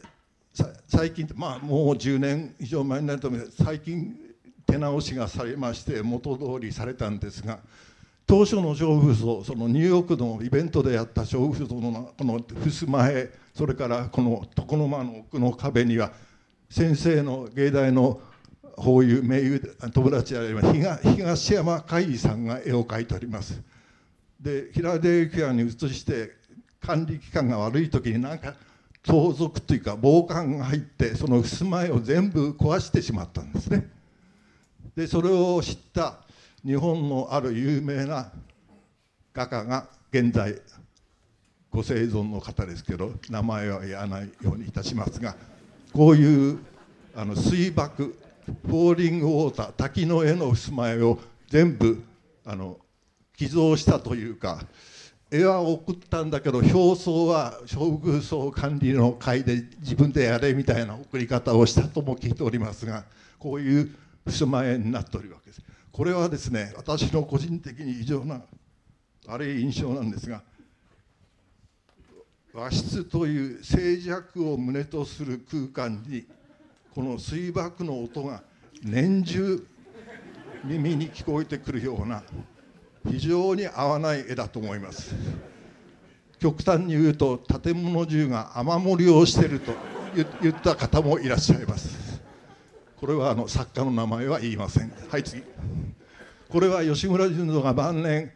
最近まあもう10年以上前になると思います最近手直しがされまして元通りされたんですが当初の小風像そのニューヨークのイベントでやった小風像のこの襖絵それからこの床の間の奥の壁には先生の芸大の法友名友友達であります東山海さんが絵を描いております。で平出幸也に移して管理機関が悪い時になんか盗賊というか暴漢が入ってその襖絵を全部壊してしまったんですね。でそれを知った日本のある有名な画家が現在ご生存の方ですけど名前は言わないようにいたしますがこういうあの水爆フォーリングウォーター滝の絵の襖絵を全部あの寄贈したというか絵は送ったんだけど表層は将軍層管理の会で自分でやれみたいな送り方をしたとも聞いておりますがこういう襖絵になっております。これはですね私の個人的に異常な悪い印象なんですが和室という静寂を胸とする空間にこの水爆の音が年中耳に聞こえてくるような非常に合わない絵だと思います極端に言うと建物中が雨漏りをしてると言った方もいらっしゃいますこれはあの作家の名前は言いませんはい次これは吉村純三が晩年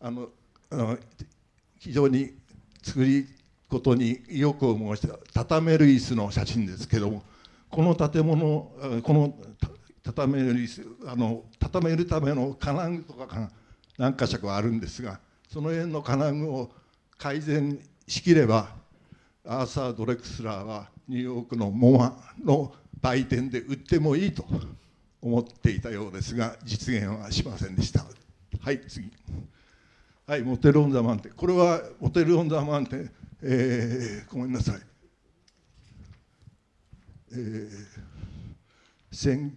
あのあの非常に作りことに意欲を申した畳める椅子の写真ですけどもこの建物この畳める椅子あの畳めるための金具とかが何か所かあるんですがその辺の金具を改善しきればアーサー・ドレクスラーはニューヨークのモアの売店で売ってもいいと思っていたようですが実現はしませんでしたはい次はいモテル・オン・ザ・マンテこれはモテル・オン・ザ・マンテ、えー、ごめんなさい、えー、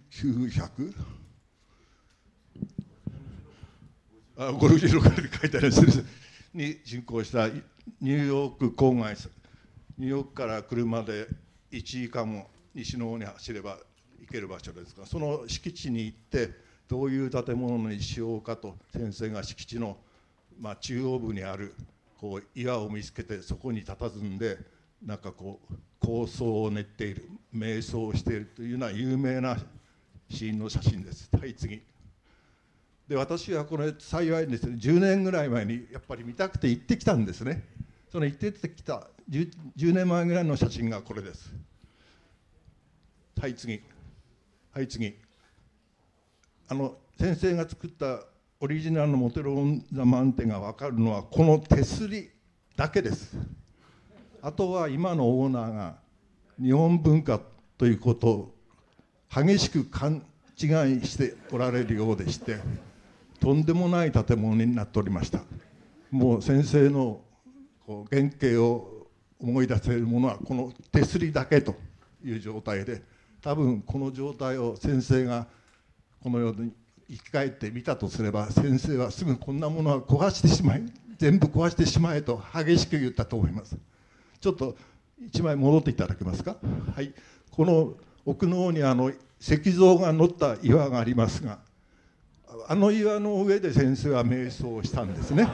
1900あゴルフ広がり書いてあるんですに進行したニューヨーク郊外ニューヨークから車で1時間も西の方に走れば行ける場所ですがその敷地に行ってどういう建物にしようかと先生が敷地の、まあ、中央部にあるこう岩を見つけてそこに佇んでなんかこう構想を練っている瞑想をしているというのは有名なシーンの写真です。はい次で私はこれ幸いにですね10年ぐらい前にやっぱり見たくて行ってきたんですねその行ってきた 10, 10年前ぐらいの写真がこれですはい、次。はい、次。あの、先生が作ったオリジナルのモテロン・ザ・マンテが分かるのは、この手すりだけです。あとは今のオーナーが日本文化ということを激しく勘違いしておられるようでしてとんでもない建物になっておりましたもう先生のこう原型を思い出せるものはこの手すりだけという状態で多分この状態を先生がこのように生き返ってみたとすれば先生はすぐこんなものは壊してしまい全部壊してしまえと激しく言ったと思いますちょっと1枚戻っていただけますかはいこの奥の方にあの石像が乗った岩がありますがあの岩の上で先生は瞑想をしたんですね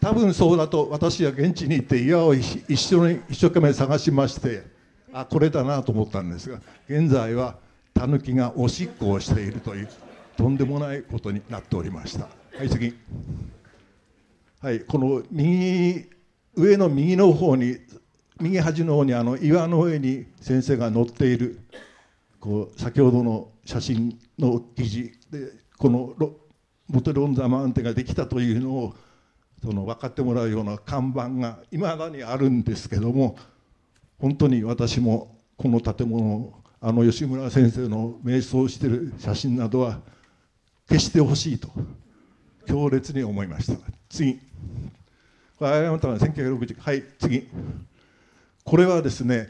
多分そうだと私は現地に行って岩を一緒に一生懸命探しましてあこれだなと思ったんですが現在はタヌキがおしっこをしているというとんでもないことになっておりましたはい次はいこの右上の右の方に右端の方にあの岩の上に先生が乗っているこう先ほどの写真の記事でこのロモテロン・ザ・マウンテができたというのをその分かってもらうような看板がいまだにあるんですけども本当に私もこの建物あの吉村先生の瞑想してる写真などは消してほしいと強烈に思いました次これ誤った1960はい次これはですね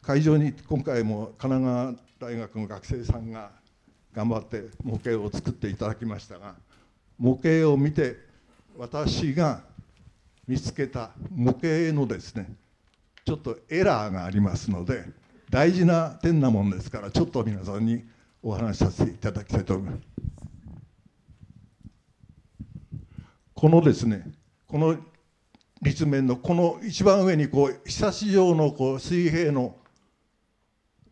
会場に今回も神奈川大学の学生さんが頑張って模型を作っていただきましたが模型を見て私が見つけた模型のですねちょっとエラーがありますので大事な点なもんですからちょっと皆さんにお話しさせていただきたいと思います。このですねこの立面のこの一番上にこうひさし状のこう水平の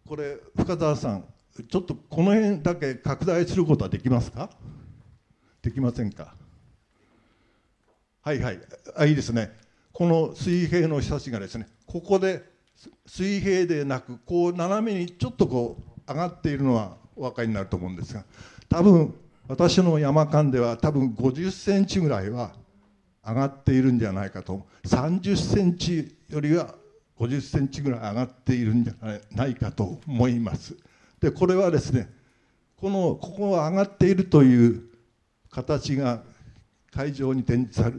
これ深澤さんちょっとこの辺だけ拡大することはできますかできませんかはいはいあいいですねこの水平のひさしがですねここで水平でなくこう斜めにちょっとこう上がっているのはお分かりになると思うんですが多分私の山間では多分50センチぐらいは上がっているんじゃないかと30センチよりは50センチぐらい上がっているんじゃないかと思います。でこれはですねこのここが上がっているという形が会場に展示され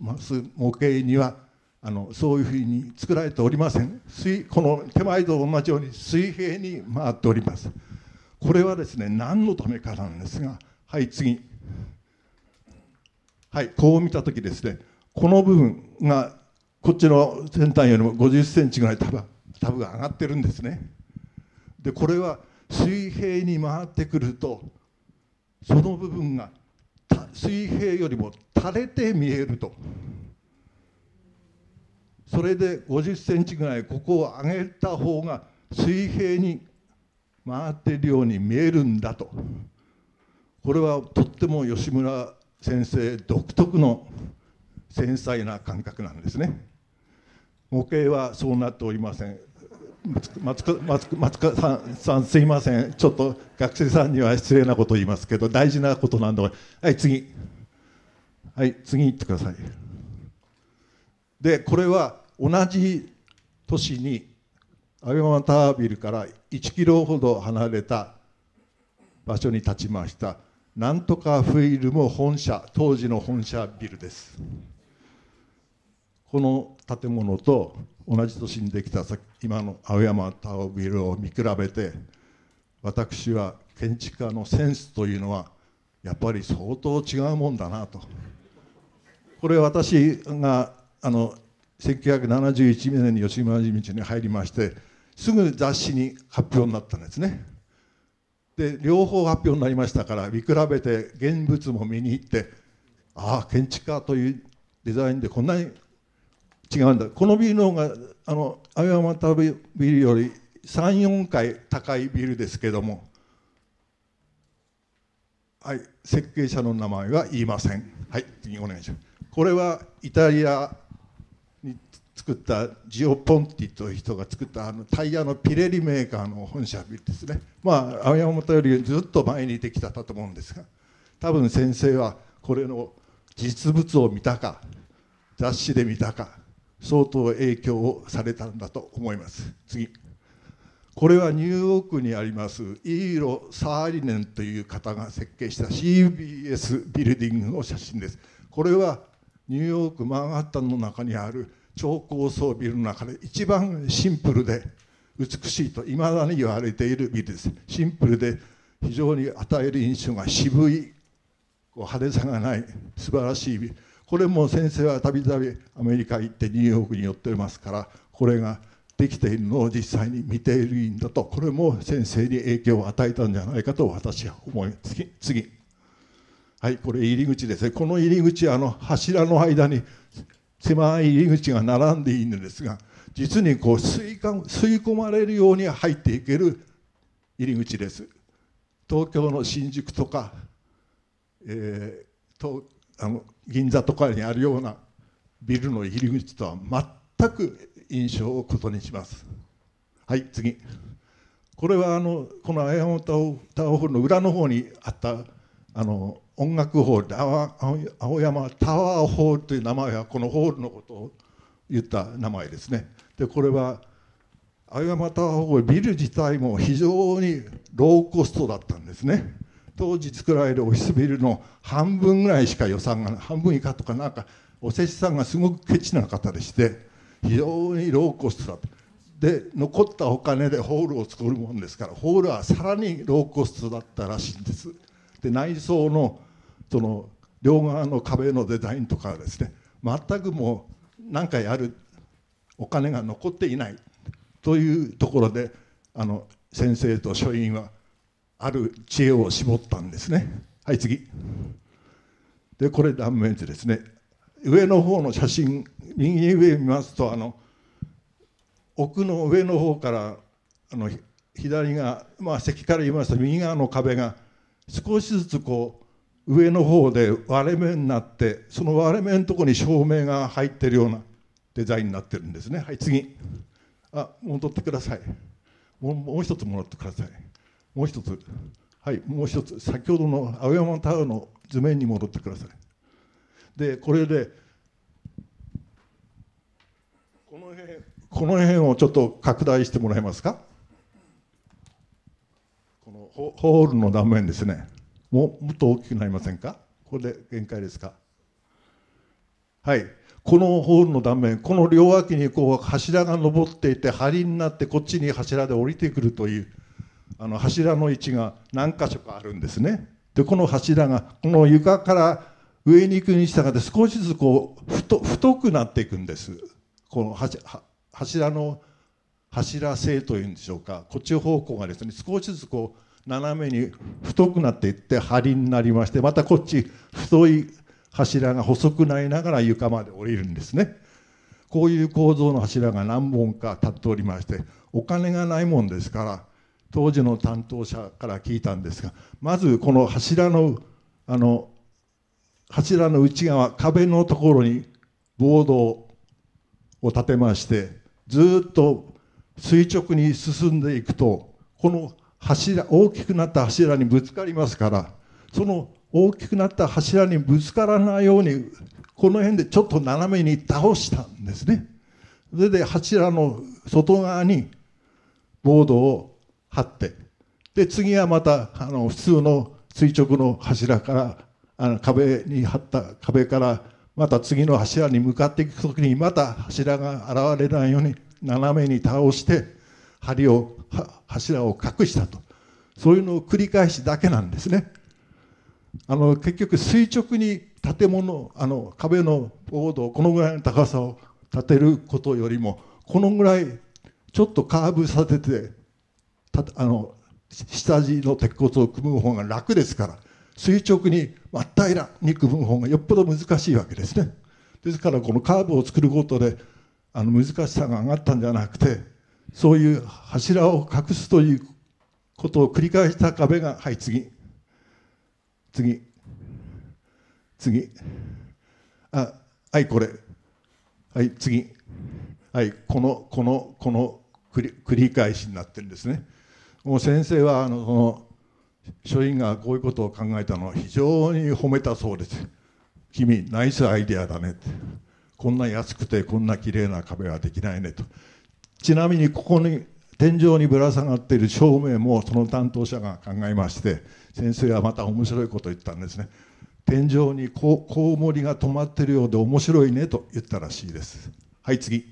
ます模型にはあのそういうふうに作られておりません水この手前と同じように水平に回っておりますこれはですね何のためかなんですがはい次はいこう見た時ですねこの部分がこっちの先端よりも5 0センチぐらい多分タブが上がってるんですねでこれは水平に回ってくるとその部分が水平よりも垂れて見えると。それで50センチぐらいここを上げた方が水平に回っているように見えるんだとこれはとっても吉村先生独特の繊細な感覚なんですね模型はそうなっておりません松川さんさんすいませんちょっと学生さんには失礼なこと言いますけど大事なことなんだはい次はい次行ってくださいでこれは同じ年に青山マタービルから1キロほど離れた場所に立ちましたなんとかフィルム本社当時の本社ビルですこの建物と同じ年にできた今の青山タオビルを見比べて私は建築家のセンスというのはやっぱり相当違うもんだなとこれ私があの1971年に吉村所に入りましてすぐ雑誌に発表になったんですねで両方発表になりましたから見比べて現物も見に行ってああ建築家というデザインでこんなに違うんだこのビルの方があの青山田ビルより34階高いビルですけどもはい設計者の名前は言いませんはい次お願いしますこれはイタリア作ったジオ・ポンティという人が作ったあのタイヤのピレリメーカーの本社ビルですねまあ山本よりずっと前にできたと思うんですが多分先生はこれの実物を見たか雑誌で見たか相当影響をされたんだと思います次これはニューヨークにありますイーロ・サーリネンという方が設計した CBS ビルディングの写真ですこれはニューヨークマンハッタンの中にある超高層ビルの中で一番シンプルで美しいといまだに言われているビルですシンプルで非常に与える印象が渋いこう派手さがない素晴らしいビルこれも先生はたびたびアメリカ行ってニューヨークに寄ってますからこれができているのを実際に見ているんだとこれも先生に影響を与えたんじゃないかと私は思います次はいこれ入り口ですねこの入り口あの柱の間に狭い入り口が並んでいいのですが実にこう吸い込まれるように入っていける入り口です東京の新宿とか、えー、とあの銀座とかにあるようなビルの入り口とは全く印象を異にしますはい次これはあのこの「アヤモタオフル」の裏の方にあったあの音楽ホールで青山タワーホールという名前はこのホールのことを言った名前ですね。でこれは青山タワーホールビル自体も非常にローコストだったんですね。当時作られるオフィスビルの半分ぐらいしか予算が半分以下とかなんかおせちさんがすごくケチな方でして非常にローコストだったで残ったお金でホールを作るもんですからホールはさらにローコストだったらしいんですって内装のその両側の壁のデザインとかはですね全くもう何かやるお金が残っていないというところであの先生と書院はある知恵を絞ったんですねはい次でこれ断面図ですね上の方の写真右上見ますとあの奥の上の方からあの左がまあ、席から言いますと右側の壁が少しずつこう上の方で割れ目になってその割れ目のとこに照明が入ってるようなデザインになってるんですねはい次あ戻ってくださいもうもう一つもらってくださいもう一つはいもう一つ先ほどの青山タワーの図面に戻ってくださいでこれでこの辺この辺をちょっと拡大してもらえますかホールの断面ですねももっと大きくなりませんかこれで限界ですかはいこのホールの断面この両脇にこう柱が上っていて梁になってこっちに柱で降りてくるというあの柱の位置が何箇所かあるんですねでこの柱がこの床から上に行くに従って少しずつこう太太くなっていくんですこの柱の柱性というんでしょうかこっち方向がですね少しずつこう斜めに太くなっていって梁になりましてまたこっち太い柱が細くなりながら床まで降りるんですねこういう構造の柱が何本か立っておりましてお金がないもんですから当時の担当者から聞いたんですがまずこの柱のあの柱の内側壁のところにボードを立てましてずっと垂直に進んでいくとこの柱大きくなった柱にぶつかりますからその大きくなった柱にぶつからないようにこの辺でちょっと斜めに倒したんですね。それで柱の外側にボードを張ってで次はまたあの普通の垂直の柱からあの壁に張った壁からまた次の柱に向かっていく時にまた柱が現れないように斜めに倒して梁を柱を隠したとそういうのを繰り返しだけなんですねあの結局垂直に建物あの壁の王道このぐらいの高さを建てることよりもこのぐらいちょっとカーブさせてたあの下地の鉄骨を組む方が楽ですから垂直に真っ平らに組む方がよっぽど難しいわけですねですからこのカーブを作ることであの難しさが上がったんじゃなくてそういう柱を隠すということを繰り返した壁が、はい、次、次、次、あ、はい、これ、はい、次、はい、この、この、この繰り繰り返しになってるんですね。もう先生はあのその書院がこういうことを考えたのを非常に褒めたそうです。君ナイスアイデアだねってこんな安くてこんな綺麗な壁はできないねとちなみにここに天井にぶら下がっている照明もその担当者が考えまして先生はまた面白いことを言ったんですね天井にこうコウモリが止まってるようで面白いねと言ったらしいですはい次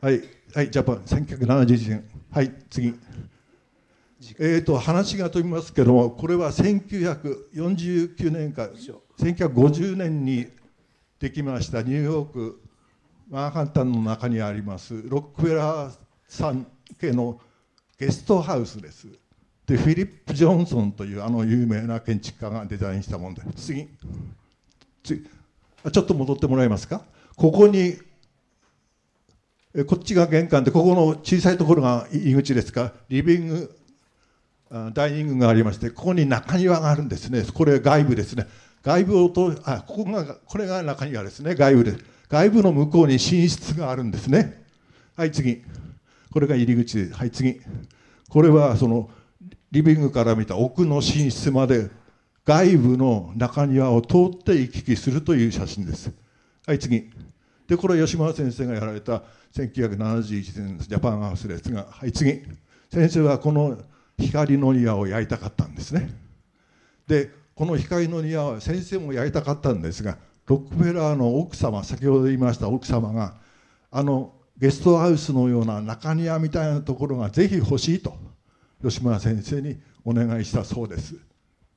はいはいジャパン1971年はい次えーと、と話が飛びますけどもこれは1949年か1950年にできましたニューヨークマンハッタンの中にありますロックフェラーさん家のゲストハウスですでフィリップ・ジョンソンというあの有名な建築家がデザインしたもので次次ちょっと戻ってもらえますかここにえこっちが玄関でここの小さいところが入り口ですかリビングダイニングがありましてここに中庭があるんですねこれ外部ですね外部をとあここがこれが中庭ですね外部です外部の向こうに寝室があるんですねはい次これが入り口ですはい次これはそのリビングから見た奥の寝室まで外部の中庭を通って行き来するという写真ですはい次でこれは吉村先生がやられた1971年のジャパンハウスですがはい次先生はこの光の庭を焼いたかったんですねでこの光の庭は先生もやりたかったんですがロックフェラーの奥様先ほど言いました奥様があのゲストハウスのような中庭みたいなところがぜひ欲しいと吉村先生にお願いしたそうです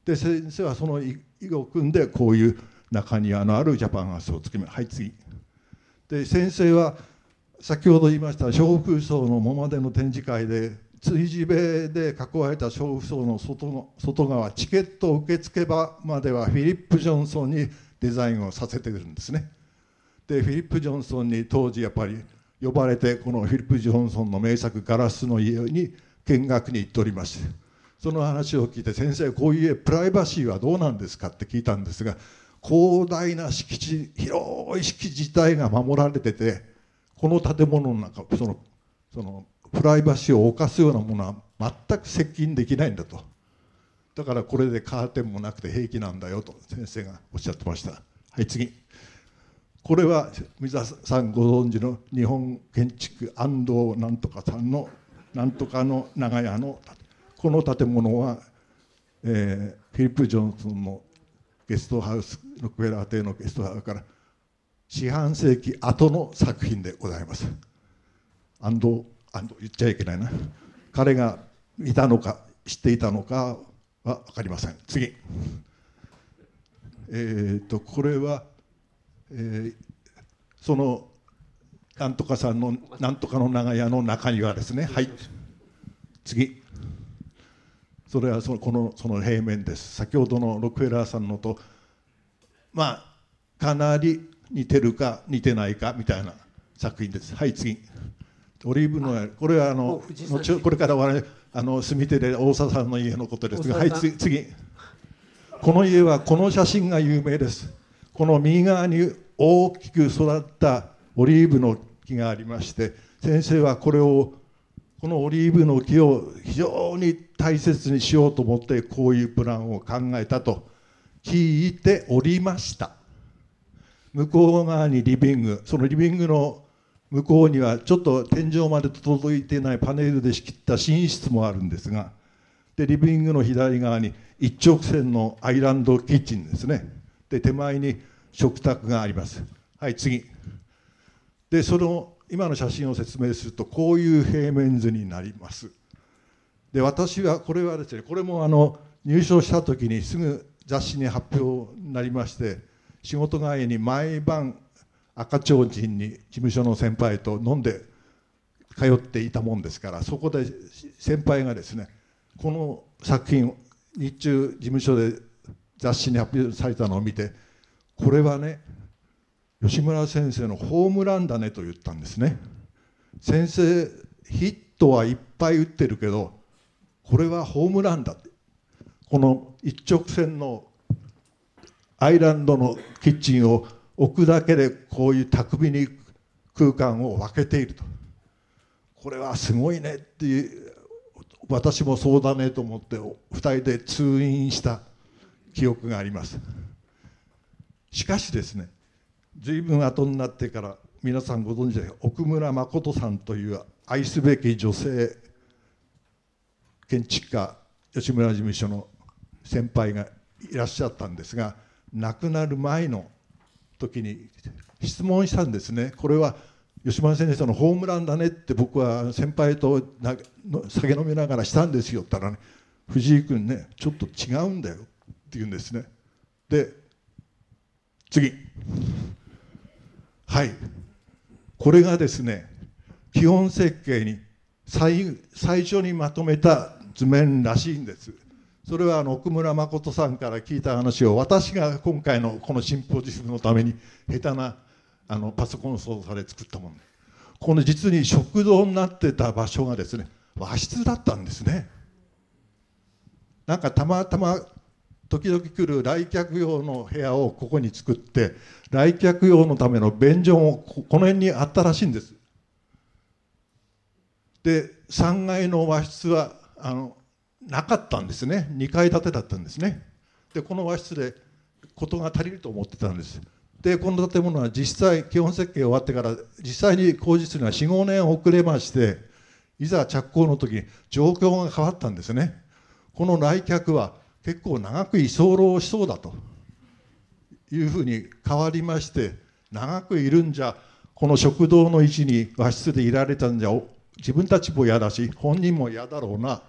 で先生はその意を組んでこういう中庭のあるジャパンハウスをつけますはい次で先生は先ほど言いました小空層のままでの展示会で追地塀で囲われた小空層の外の外側チケットを受け付け場まではフィリップ・ジョンソンにデザインをさせてくるんですねでフィリップ・ジョンソンに当時やっぱり呼ばれてこのフィリップ・ジョンソンの名作「ガラスの家」に見学に行っておりましてその話を聞いて先生こういうプライバシーはどうなんですかって聞いたんですが広大な敷地広い敷地自体が守られててこの建物の中そのそのプライバシーを侵すようなものは全く接近できないんだとだからこれでカーテンもなくて平気なんだよと先生がおっしゃってました。はい次これは水田さんご存知の日本建築安藤なんとかさんのなんとかの長屋のこの建物は、えー、フィリップ・ジョンソンのゲストハウスロクベラー邸のゲストハウスから四半世紀後の作品でございます。安藤安藤言っちゃいけないな彼がいたのか知っていたのかは分かりません次えっ、ー、とこれは、えー、そのなんとかさんのなんとかの長屋の中庭ですねはい次それはそのこのその平面です先ほどのロックエラーさんのとまあかなり似てるか似てないかみたいな作品ですはい次オリーブのこれはあの後これから我々あの住み手で大沢さんの家のことですがはい次次この家はこの写真が有名ですこの右側に大きく育ったオリーブの木がありまして先生はこれをこのオリーブの木を非常に大切にしようと思ってこういうプランを考えたと聞いておりました向こう側にリビングそのリビングの向こうにはちょっと天井まで届いていないパネルで仕切った寝室もあるんですがでリビングの左側に一直線のアイランドキッチンですねで手前に食卓がありますはい次でその今の写真を説明するとこういう平面図になりますで私はこれはですねこれもあの入賞した時にすぐ雑誌に発表になりまして仕事帰りに毎晩赤ちょうちんに事務所の先輩と飲んで通っていたもんですからそこで先輩がですねこの作品日中事務所で雑誌に発表されたのを見てこれはね吉村先生のホームランだねと言ったんですね先生ヒットはいっぱい打ってるけどこれはホームランだってこの一直線のアイランドのキッチンを置くだけでこういう巧みに空間を分けているとこれはすごいねっていう私もそうだねと思って2人で通院した記憶がありますしかしですね随分後になってから皆さんご存知で奥村誠さんという愛すべき女性建築家吉村事務所の先輩がいらっしゃったんですが亡くなる前の時に質問したんですねこれは吉村先生のホームランだねって僕は先輩と酒飲みながらしたんですよって言ったらね藤井君ねちょっと違うんだよって言うんですねで次はいこれがですね基本設計に最最初にまとめた図面らしいんですそれはあの奥村誠さんから聞いた話を私が今回のこのシンポジウムのために下手なあのパソコン操作で作ったものこの実に食堂になってた場所がですね和室だったんですねなんかたまたま時々来る来客用の部屋をここに作って来客用のための便所もこの辺にあったらしいんですで3階の和室はあのなかったんですね2階建てだったんですねでこの和室で事が足りると思ってたんですでこの建物は実際基本設計終わってから実際に工事するのは45年遅れましていざ着工の時に状況が変わったんですねこの来客は結構長く居候しそうだというふうに変わりまして長くいるんじゃこの食堂の位置に和室でいられたんじゃ自分たちも嫌だし本人も嫌だろうな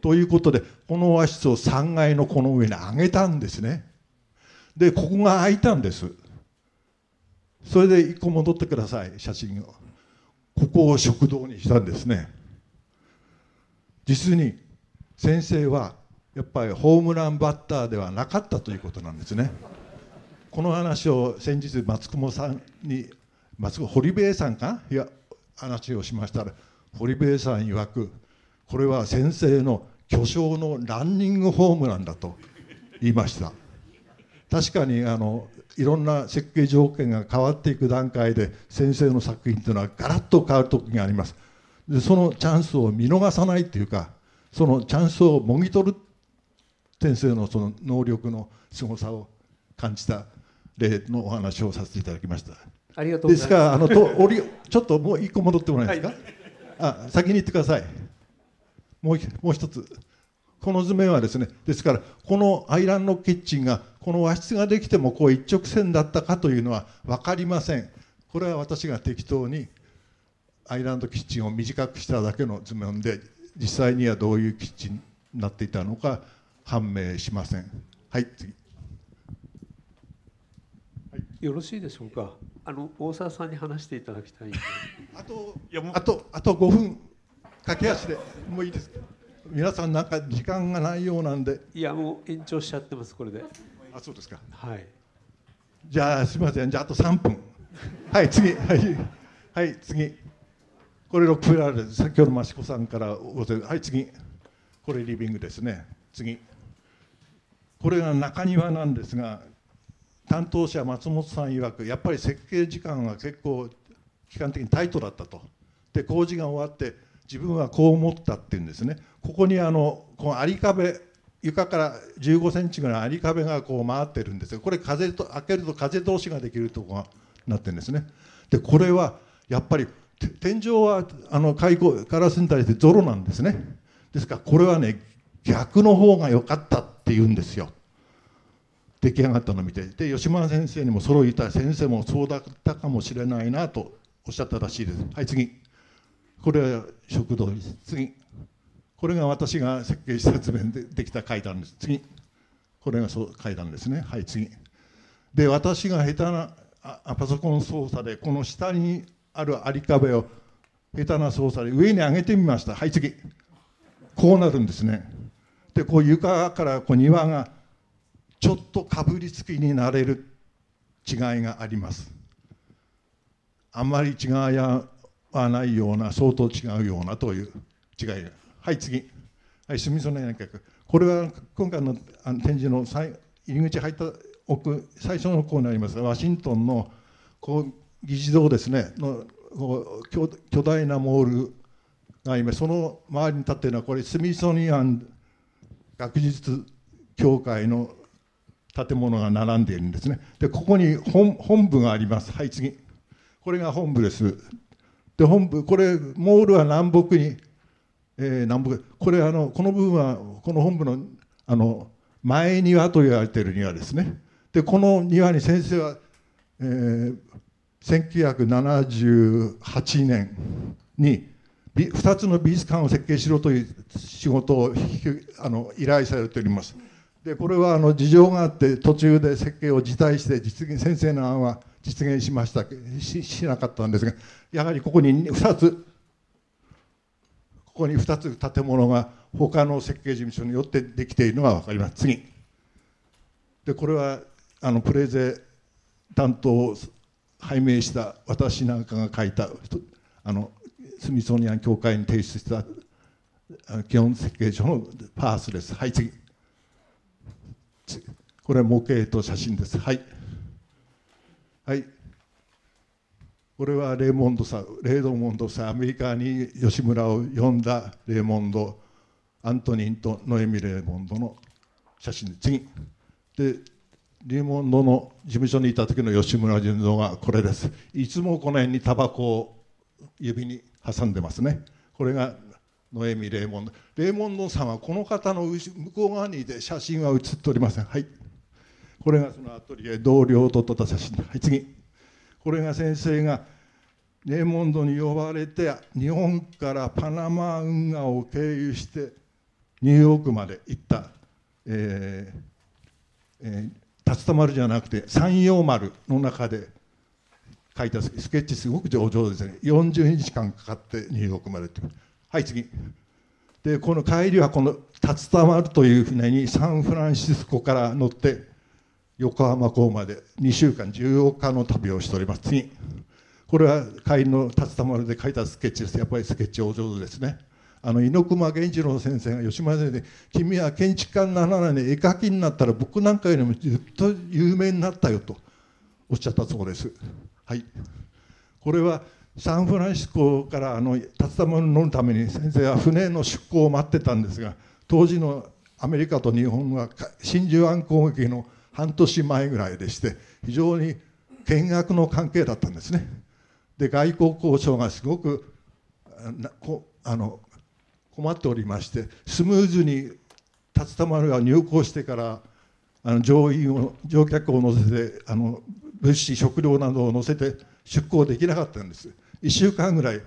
ということでこの和室を3階のこの上に上げたんですねでここが開いたんですそれで1個戻ってください写真をここを食堂にしたんですね実に先生はやっぱりホームランバッターではなかったということなんですね。この話を先日松雲さんに松堀部さんかいや話をしましたら堀部さん曰くこれは先生の巨匠のランニングホームなんだと言いました確かにあのいろんな設計条件が変わっていく段階で先生の作品というのはガラッと変わる時がありますでそのチャンスを見逃さないというかそのチャンスをもぎ取る先生のその能力の凄さを感じた例のお話をさせていただきましたありがとうですからあのとおりちょっともう一個戻ってもらえますか、はい、あ先に言ってくださいもうもう一つ。この図面はですね、ですから、このアイランドキッチンが、この和室ができてもこう一直線だったかというのは分かりません。これは私が適当にアイランドキッチンを短くしただけの図面で、実際にはどういうキッチンになっていたのか判明しません。はい、次。よろしいでしょうか。あの大沢さんに話していただきたい。あと、いやもうあと、あと5分。駆け足でもういいです皆さんなんか時間がないようなんでいやもう延長しちゃってますこれであそうですかはいじゃあすみませんじゃああと3分 はい次はいはい次これロ分あるです先ほど益子さんからごはい次これリビングですね次これが中庭なんですが担当者松本さん曰くやっぱり設計時間は結構期間的にタイトだったとで工事が終わって自分はこう思ったっていうんですねここにあのこの有壁床から15センチぐらい有壁がこう回ってるんですがこれ風と開けると風通しができるとこがなってるんですねでこれはやっぱり天井はあの開口ガラスに対してゾロなんですねですからこれはね逆の方が良かったって言うんですよ出来上がったのを見てで吉村先生にもそれを言ったら先生もそうだったかもしれないなとおっしゃったらしいですはい次これは食堂です次これが私が設計した図面でできた階段です次これがそう階段ですねはい次で私が下手なあパソコン操作でこの下にあるアリ壁を下手な操作で上に上げてみましたはい次こうなるんですねでこう床からこう庭がちょっとかぶりつきになれる違いがありますあんまり違いははないような相当違うようなという違いがはい次はい住み備え内閣これは今回の展示の入り口入った奥最初のうにありますワシントンのこう議事堂ですねの巨巨大なモールが今その周りに立っているのはこれスミソニアン学術協会の建物が並んでいるんですねでここに本本部がありますはい次これが本部ですで本部これモールは南北に、えー、南北これあのこの部分はこの本部のあの前庭と言われている庭ですねでこの庭に先生は、えー、1978年に2つの美術館を設計しろという仕事をあの依頼されております。でこれはあの事情があって途中で設計を辞退して実現先生の案は実現しましたししなかったんですがやはりここに2つここに2つ建物が他の設計事務所によってできているのが分かります次でこれはあのプレゼ担当を拝命した私なんかが書いたあのスミソニアン協会に提出した基本設計書のパースですはい次これ模型と写真です。はい。はい。これはレーモンドさん、レードモンドさん、アメリカに吉村を呼んだレーモンド、アントニンとノエミ・レーモンドの写真で、次。で、レーモンドの事務所にいた時の吉村純三がこれです。いつもこの辺にタバコを指に挟んでますね。これがノエミ・レーモンドレーモンドさんはこの方の向こう側にいて写真は写っておりませんはいこれがそのアトリエ同僚と撮った写真はい次これが先生がレーモンドに呼ばれて日本からパナマ運河を経由してニューヨークまで行った、えーえー、竜田丸じゃなくて山陽丸の中で書いたスケッチすごく上々ですね40日間かかってニューヨークまでって。はい次でこの帰りはこの「竜田丸」という船にサンフランシスコから乗って横浜港まで2週間14日の旅をしております次これは帰りの竜田丸で書いたスケッチですやっぱりスケッチお上手ですねあの猪熊源次郎先生が吉村先生に「君は建築家にならないで絵描きになったら僕なんかよりもずっと有名になったよ」とおっしゃったそうです。はい、これはサンフランシスコからあの立たまに乗るために先生は船の出航を待ってたんですが当時のアメリカと日本は真珠湾攻撃の半年前ぐらいでして非常に見学の関係だったんですね。で外交交渉がすごくあの困っておりましてスムーズに竜田丸が入港してからあの乗員を乗客を乗せてあの物資食料などを乗せて出港できなかったんです。1週間ぐらい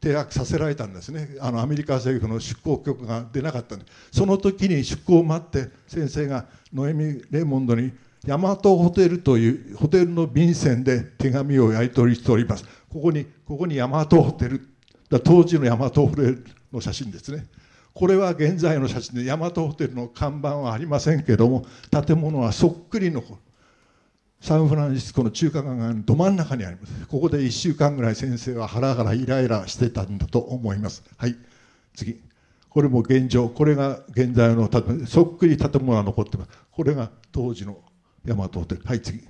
停泊させられたんですねあのアメリカ政府の出航局が出なかったんでその時に出向を待って先生がノエミ・レモンドに大和ホテルというホテルの便箋で手紙をやり取りしておりますここにここに大和ホテルだ当時の大和ホテルの写真ですねこれは現在の写真で大和ホテルの看板はありませんけども建物はそっくりのサンフランシスコの中華街のど真ん中にありますここで1週間ぐらい先生はハラハライライラしてたんだと思いますはい次これも現状これが現在の建物そっくり建物が残ってますこれが当時の大和ホテルはい次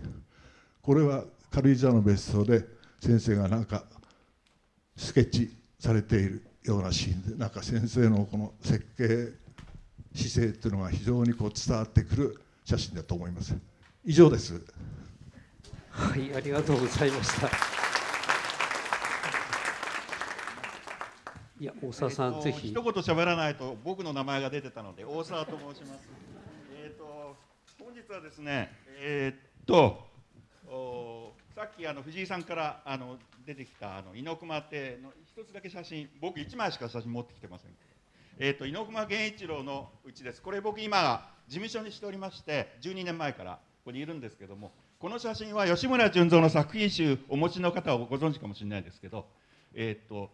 これは軽井沢の別荘で先生がなんかスケッチされているようなシーンでなんか先生のこの設計姿勢っていうのが非常にこう伝わってくる写真だと思います。以上です。はい、ありがとうございました。いや、大沢さん、えっぜひ。一言喋らないと、僕の名前が出てたので、大沢と申します。えっと、本日はですね、えー、っと。さっきあの藤井さんからあの出てきたあの猪熊邸の一つだけ写真僕1枚しか写真持ってきてませんえーと、と猪熊源一郎のうちですこれ僕今事務所にしておりまして12年前からここにいるんですけどもこの写真は吉村純三の作品集お持ちの方はご存知かもしれないですけど、えー、っと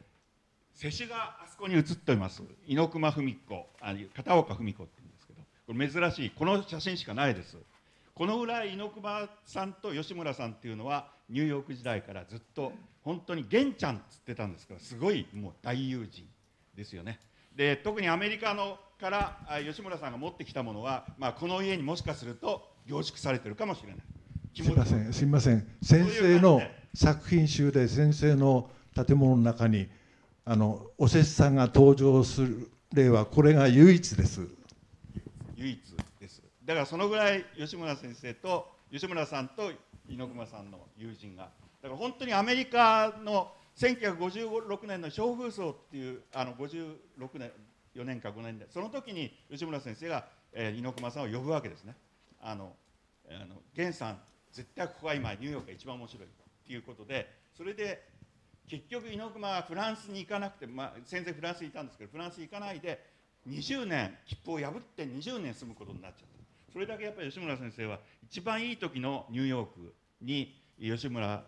世子があそこに写っております猪熊文子あ片岡文子って言うんですけどこれ珍しいこの写真しかないですこの裏猪熊さんと吉村さんっていうのはニューヨーク時代からずっと本当に玄ちゃんっつってたんですけど、すごいもう大友人ですよねで特にアメリカのから吉村さんが持ってきたものは、まあ、この家にもしかすると凝縮されてるかもしれないすみませんすません先生の作品集で先生の建物の中にあのおせっさんが登場する例はこれが唯一です唯一ですだからそのぐらい吉村先生と吉村さんと猪熊さんの友人がだから本当にアメリカの1956年の小風荘っていうあの56年4年か5年でその時に吉村先生が、えー、猪熊さんを呼ぶわけですねあのあの源さん絶対ここは今ニューヨークが一番面白いっていうことでそれで結局猪熊はフランスに行かなくて、まあ、戦前フランスにいたんですけどフランスに行かないで20年切符を破って20年住むことになっちゃったそれだけやっぱり吉村先生は一番いい時のニューヨークに吉村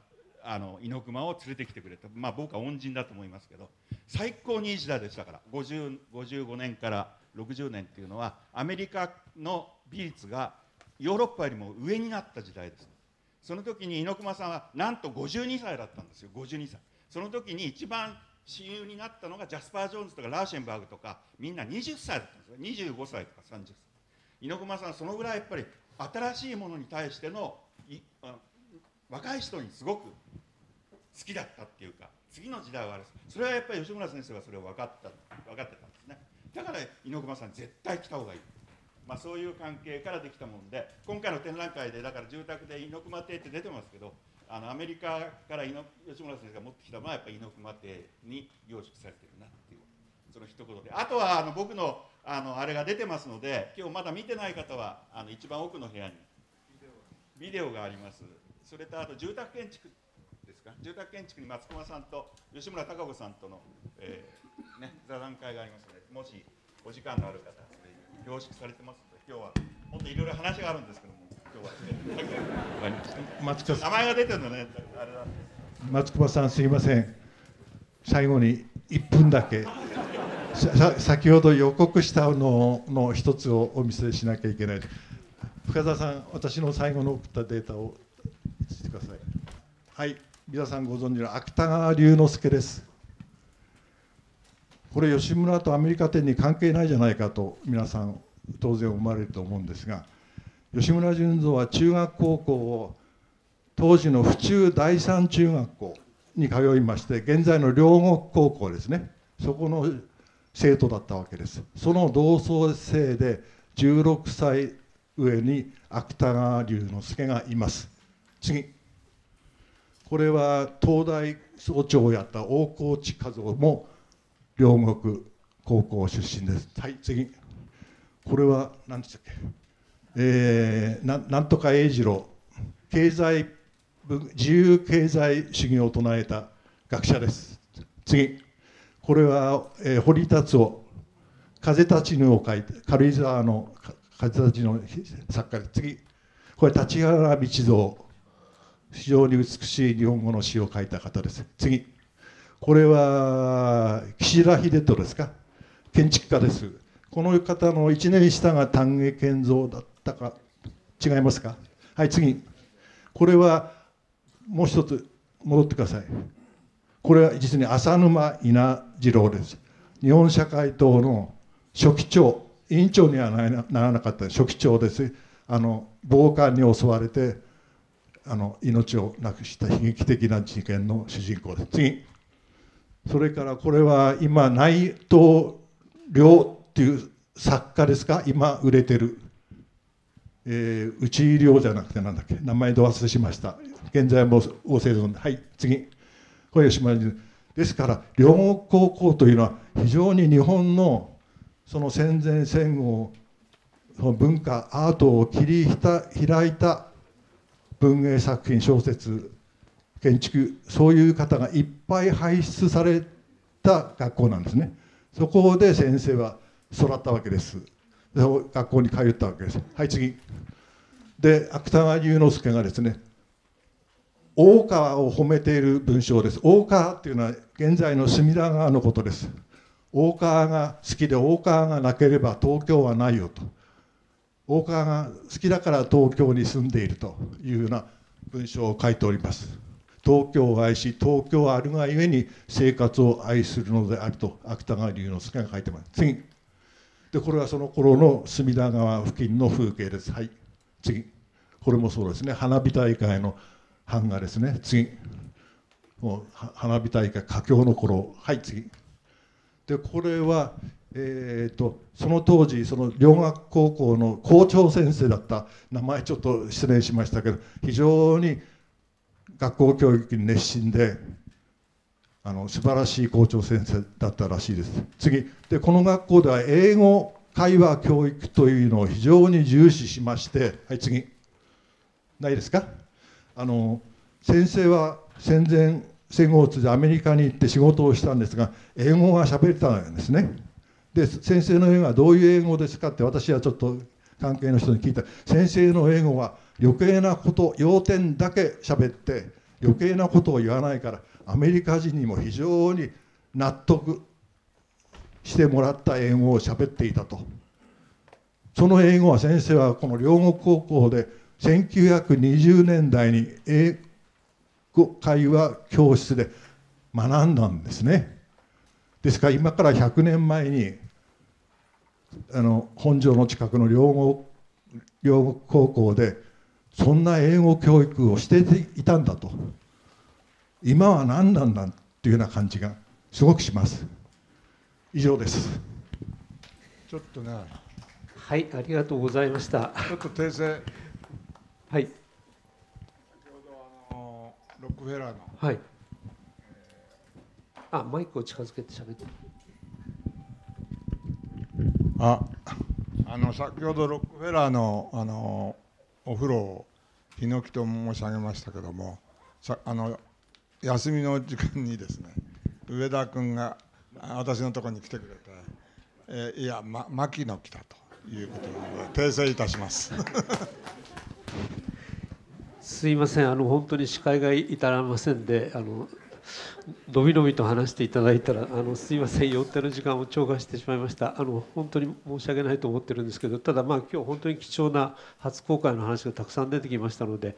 あの猪熊を連れてきてくれた、まあ、僕は恩人だと思いますけど最高にいい時代でしたから5 55年から60年っていうのはアメリカの美術がヨーロッパよりも上になった時代ですその時に猪熊さんはなんと52歳だったんですよ52歳その時に一番親友になったのがジャスパー・ジョーンズとかラーシェンバーグとかみんな20歳だったんですよ25歳とか30歳猪熊さんそのぐらいやっぱり新しいものに対しての若い人にすごく好きだったっていうか次の時代はあれですそれはやっぱり吉村先生がそれを分かった分かってたんですねだから猪熊さん絶対来た方がいいまあ、そういう関係からできたもんで今回の展覧会でだから住宅で猪熊亭って出てますけどあのアメリカから吉村先生が持ってきたのはやっぱり猪熊亭に凝縮されてるなっていうその一言であとはあの僕のあのあれが出てますので今日まだ見てない方はあの一番奥の部屋にビデオがありますそれとあと住宅建築ですか住宅建築に松駒さんと吉村孝子さんとの、えーね、座談会がありますのでもしお時間のある方凝縮されてますので今日は本当いろいろ話があるんですけども今日は名前が出てるのねあれなん松久さんすいません最後に1分だけさ先ほど予告したのの一つをお見せしなきゃいけない深澤さん私の最後の送ったデータをしてくださいはい皆さんご存知の芥川龍之介ですこれ吉村とアメリカ店に関係ないじゃないかと皆さん当然思われると思うんですが吉村順三は中学高校を当時の府中第三中学校に通いまして現在の両国高校ですねそこの生徒だったわけですその同窓生で16歳上に芥川龍之介がいます次これは東大総長をやった大河内和夫も両国高校出身です。はい、次。これは何でしたっけ、えー、ななんとか英二郎、経済自由経済主義を唱えた学者です。次。これは、えー、堀達夫、風立ちぬを書いて、軽井沢の風立ちの作家です。次。これ、立原道蔵。非常に美しい日本語の詩を書いた方です。次。これは岸田秀人ですか建築家ですこの方の1年下が丹下健三だったか違いますかはい次これはもう一つ戻ってくださいこれは実に浅沼稲次郎です日本社会党の書記長委員長にはならなかった書記長ですあの暴漢に襲われてあの命をなくした悲劇的な事件の主人公です次それからこれは今内藤良っていう作家ですか今売れてる、えー、内井良じゃなくてなんだっけ名前ど忘れしました現在も大生存ではい次これ吉村ですから両国高校というのは非常に日本のその戦前戦後その文化アートを切り開いた文芸作品小説建築そういう方がいっぱい輩出された学校なんですねそこで先生は育ったわけですで学校に通ったわけですはい次で芥川龍之介がですね大川を褒めている文章です大川っていうのは現在の隅田川のことです大川が好きで大川がなければ東京はないよと大川が好きだから東京に住んでいるというような文章を書いております。東京を愛し東京をあるがゆえに生活を愛するのであると芥川龍之介が書いてます次でこれはその頃の隅田川付近の風景ですはい次これもそうですね花火大会の版画ですね次もう花火大会佳境の頃はい次でこれはえーとその当時その両学高校の校長先生だった名前ちょっと失礼しましたけど非常に学校教育に熱心であの素晴らしい校長先生だったらしいです次でこの学校では英語会話教育というのを非常に重視しましてはい次ないですかあの先生は戦前戦後を通じてアメリカに行って仕事をしたんですが英語が喋れたんですねで先生の英語はどういう英語ですかって私はちょっと関係の人に聞いた先生の英語は余計なこと要点だけ喋って余計なことを言わないからアメリカ人にも非常に納得してもらった英語を喋っていたとその英語は先生はこの両国高校で1920年代に英語会話教室で学んだんですねですから今から100年前にあの本庄の近くの両国両国高校でそんな英語教育をしていたんだと今は何なんだというような感じがすごくします以上ですちょっとなはいありがとうございましたちょっと訂正はい先ほどあのロックフェラーのはい、えー、あマイクを近づけて喋ってああの先ほどロックフェラーのあのお風呂をヒノキと申し上げましたけどもさあの休みの時間にですね上田君が私のところに来てくれて「えー、いや、ま、牧野来た」ということで訂正いたします。すいませんあの本当に司会が至らませんであののびのびと話していただいたらあのすいません予定の時間を超過してしまいましたあの本当に申し訳ないと思ってるんですけどただまあ今日本当に貴重な初公開の話がたくさん出てきましたので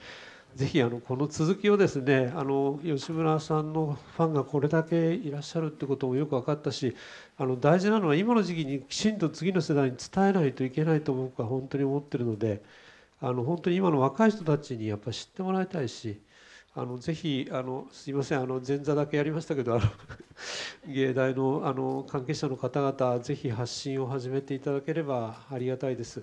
ぜひあのこの続きをですねあの吉村さんのファンがこれだけいらっしゃるってこともよく分かったしあの大事なのは今の時期にきちんと次の世代に伝えないといけないと僕は本当に思ってるのであの本当に今の若い人たちにやっぱ知ってもらいたいし。あのぜひあのすいませんあの前座だけやりましたけどあの 芸大のあの関係者の方々ぜひ発信を始めていただければありがたいです。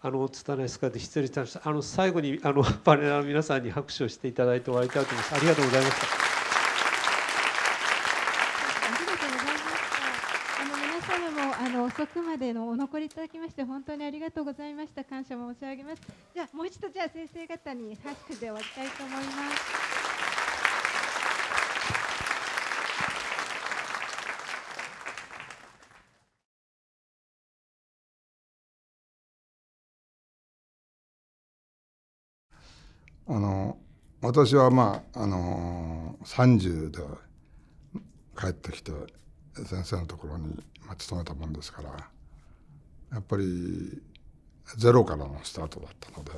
あの拙いスカで失礼いたしましたあの最後にあの パネラーの皆さんに拍手をしていただいて終わりたいと思います。ありがとうございました。ああのの皆様も遅くまでのお残りいただきまして本当にありがとうございました感謝申し上げます。じゃあもう一度じゃあ先生方に拍手で終わりたいと思います。あの私はまあ、あのー、十0で帰ってきて先生のところに勤めたもんですからやっぱりゼロからのスタートだったので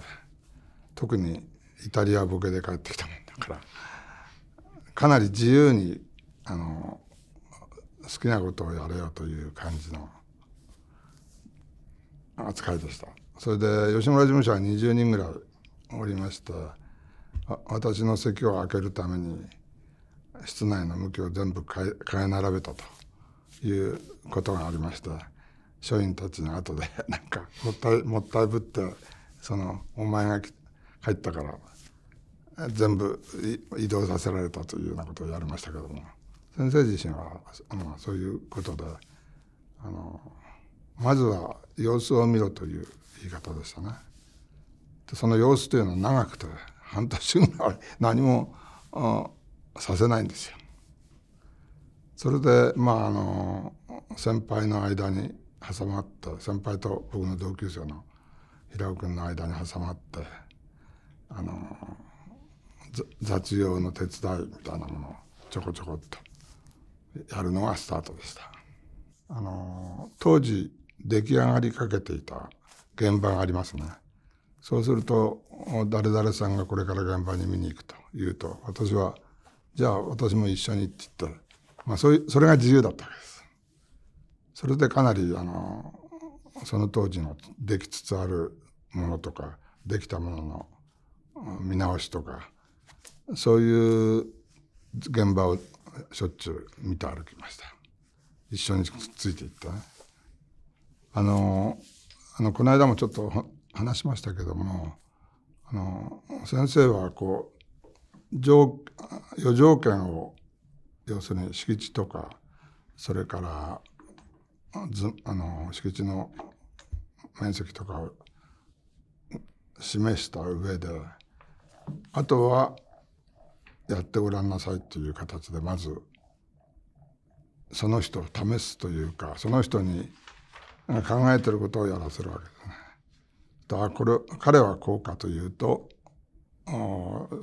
特にイタリアボケで帰ってきたもんだからかなり自由にあの好きなことをやれよという感じの扱いでしたそれで吉村事務所は20人ぐらいおりまして私の席を空けるために室内の向きを全部変え並べたということがありまして。署員たちの後で なんかもったいもったいぶってそのお前が入ったから全部移動させられたというようなことをやりましたけども先生自身はあのそういうことであのまずは様子を見ろという言い方でしたね。でその様子というのは長くて半年ぐらい何もさせないんですよ。それでまああの先輩の間に挟まって先輩と僕の同級生の平尾君の間に挟まってあの雑用の手伝いみたいなものをちょこちょこっとやるのがスタートでした。あの当時出来上がりかけていた現場がありますね。そうすると誰々さんがこれから現場に見に行くというと私はじゃあ私も一緒にって言って、まあ、そういうそれが自由だったわけです。それでかなりあのその当時のできつつあるものとかできたものの見直しとかそういう現場をしょっちゅう見て歩きました一緒についていったねあのあのこの間もちょっと話しましたけどもあの先生はこう条余条件を要するに敷地とかそれからずあの敷地の面積とかを示した上であとはやってごらんなさいという形でまずその人を試すというかその人に考えてることをやらせるわけですね。とかこれ彼はこうかというと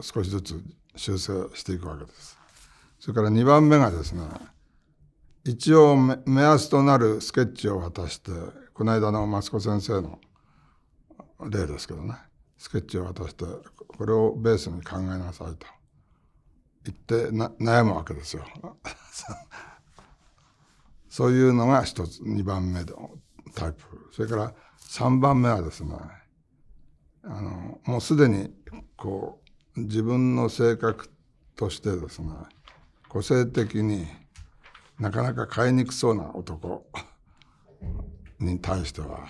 少しずつ修正していくわけです。それから2番目がですね一応目安となるスケッチを渡してこの間の益子先生の例ですけどねスケッチを渡してこれをベースに考えなさいと言って悩むわけですよ。そういうのが一つ2番目のタイプそれから3番目はですねあのもうすでにこう自分の性格としてですね個性的に。なかなか買いにくそうな男に対しては、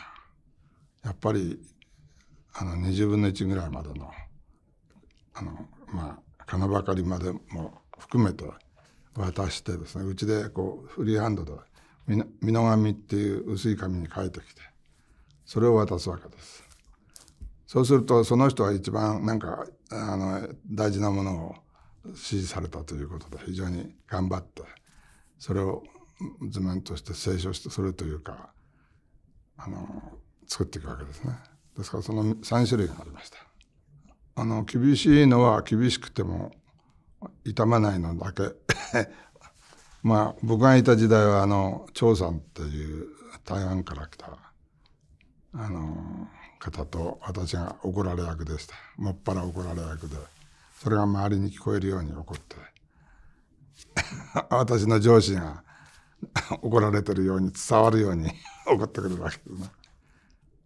やっぱり、あの、20分の1ぐらいまでの、あの、まあ、金ばかりまでも含めて渡してですね、うちでこう、フリーハンドで、美濃紙っていう薄い紙に書いてきて、それを渡すわけです。そうすると、その人は一番なんか、あの、大事なものを指示されたということで、非常に頑張って、それを図面として清書してそれというかあの作っていくわけですねですからその3種類がありましたあの厳しいのは厳しくても痛まないのだけ まあ僕がいた時代はあの張さんという台湾から来たあの方と私が怒られ役でしたもっぱら怒られ役でそれが周りに聞こえるように怒って。私の上司が 怒られてるように伝わるように 怒ってくれるわけですね。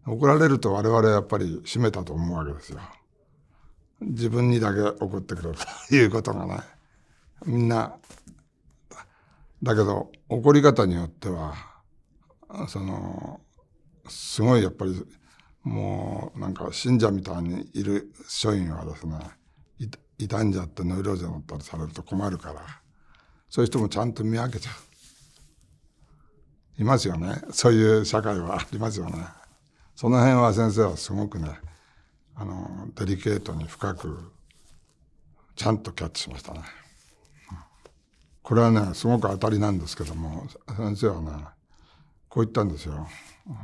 怒られると我々はやっぱり締めたと思うわけですよ。自分にだけ怒ってくれるということがね、みんな、だけど怒り方によっては、その、すごいやっぱり、もうなんか信者みたいにいる署員はですね、傷んじゃってノイローゼになったりされると困るから。そういう人もちゃんと見分けちゃう。いますよね。そういう社会はありますよね。その辺は先生はすごくね、あの、デリケートに深く、ちゃんとキャッチしましたね。これはね、すごく当たりなんですけども、先生はね、こう言ったんですよ。あの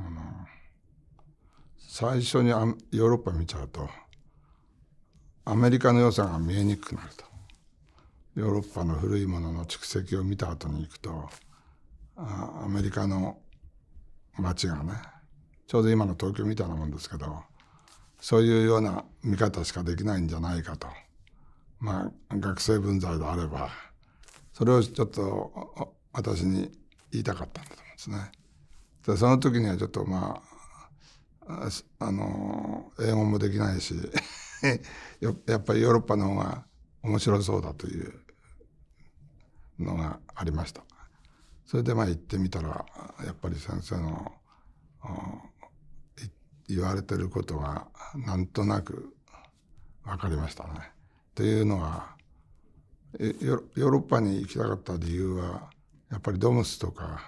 最初にヨーロッパ見ちゃうと、アメリカの良さが見えにくくなると。ヨーロッパの古いものの蓄積を見た後に行くとアメリカの街がねちょうど今の東京みたいなもんですけどそういうような見方しかできないんじゃないかとまあ学生文在であればそれをちょっと私に言いたかったんだと思うんですね。でその時にはちょっとまああの英語もできないし やっぱりヨーロッパの方が面白そうだというのがありました。それでまあ行ってみたらやっぱり先生の言われてることがなんとなく分かりましたね。というのはヨーロッパに行きたかった理由はやっぱりドムスとか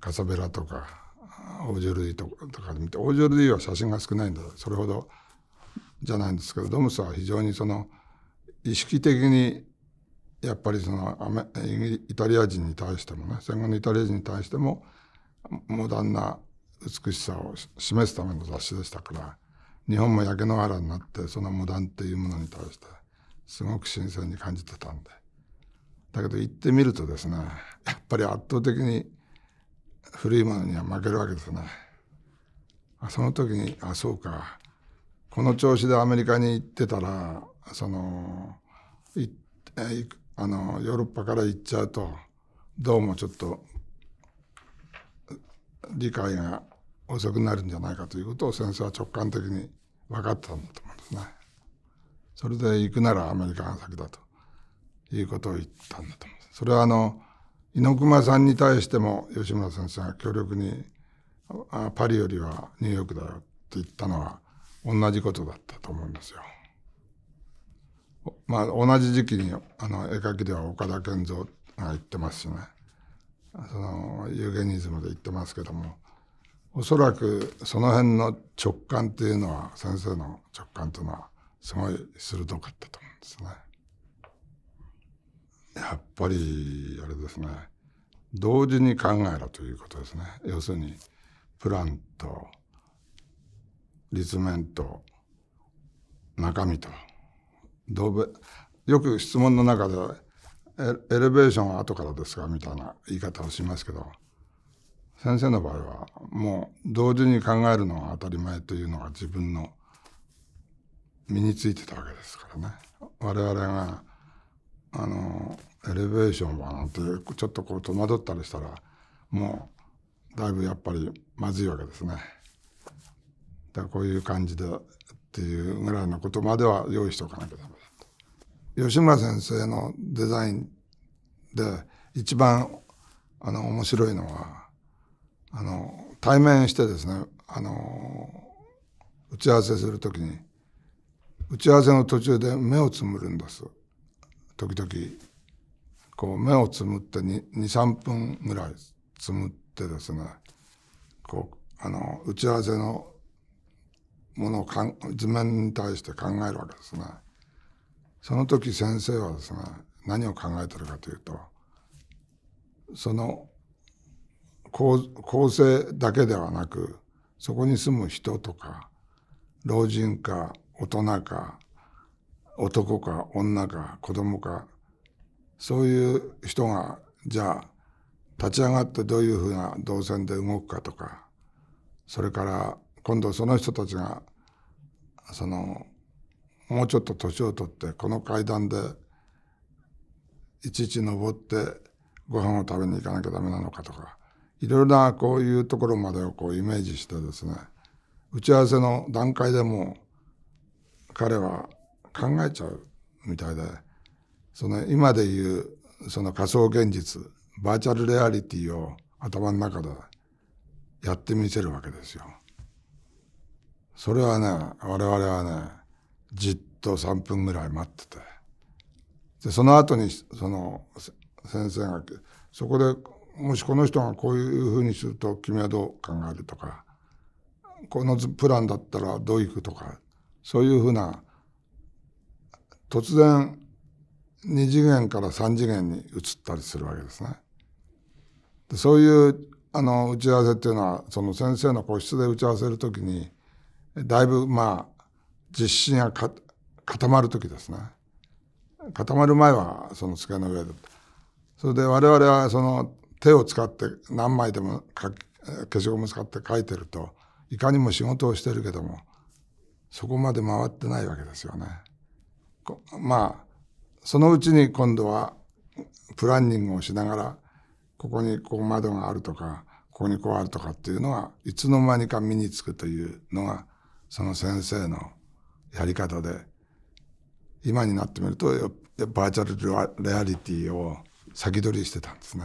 カサベラとかオージョルディとかで見てオージョルディは写真が少ないんだそれほどじゃないんですけどドムスは非常にその意識的にやっぱりそのアメイタリア人に対してもね戦後のイタリア人に対してもモダンな美しさを示すための雑誌でしたから日本も焼け野原になってそのモダンっていうものに対してすごく新鮮に感じてたんでだけど行ってみるとですねやっぱり圧倒的に古いものには負けるわけですね。その時にあそうかこの調子でアメリカに行ってたらその行あの、ヨーロッパから行っちゃうと、どうもちょっと、理解が遅くなるんじゃないかということを先生は直感的に分かったんだと思うんですね。それで行くならアメリカが先だということを言ったんだと思うんです。それはあの、猪熊さんに対しても吉村先生が強力にパリよりはニューヨークだよって言ったのは同じことだったと思うんですよ。まあ、同じ時期に、あの、絵描きでは岡田健三が言ってますしね。その、ユーゲニズムで言ってますけども、おそらくその辺の直感っていうのは、先生の直感というのは、すごい鋭かったと思うんですね。やっぱり、あれですね。同時に考えろということですね。要するに、プランと、立面と、中身と、ドベよく質問の中でエレベーションは後からですかみたいな言い方をしますけど先生の場合はもう同時に考えるのが当たり前というのが自分の身についてたわけですからね我々があのエレベーションはなんてちょっとこう戸惑ったりしたらもうだいぶやっぱりまずいわけですね。だこういう感じでっていうぐらいのことまでは用意しておかなきゃダ吉村先生のデザインで一番あの面白いのはあの対面してですねあの打ち合わせするときに打ち合わせの途中で目をつむるんです時々こう目をつむって23分ぐらいつむってですねこうあの打ち合わせのものをかん図面に対して考えるわけですね。その時先生はですね、何を考えてるかというと、その構構成だけではなく、そこに住む人とか、老人か、大人か、男か、女か、子供か、そういう人が、じゃあ、立ち上がってどういうふうな動線で動くかとか、それから今度その人たちが、そのもうちょっと年を取ってこの階段でいちいち登ってご飯を食べに行かなきゃダメなのかとかいろいろなこういうところまでをこうイメージしてですね打ち合わせの段階でも彼は考えちゃうみたいでその今でいうその仮想現実バーチャルレアリティを頭の中でやってみせるわけですよ。それはね我々はねじっと3分ぐらい待っててでその後にその先生がそこでもしこの人がこういうふうにすると君はどう考えるとかこのプランだったらどういくとかそういうふうな突然2次元から3次元に移ったりするわけですね。でそういうあの打ち合わせっていうのはその先生の個室で打ち合わせる時にだいぶまあ実施が固まる時ですね固まる前はその机の上でそれで我々はその手を使って何枚でも消しゴム使って書いてるといかにも仕事をしてるけどもそこまで回ってないわけですよね。まあそのうちに今度はプランニングをしながらここにこう窓があるとかここにこうあるとかっていうのはいつの間にか身につくというのがその先生のやり方で今になってみるとバーチャルレアリティを先取りしてたんですね。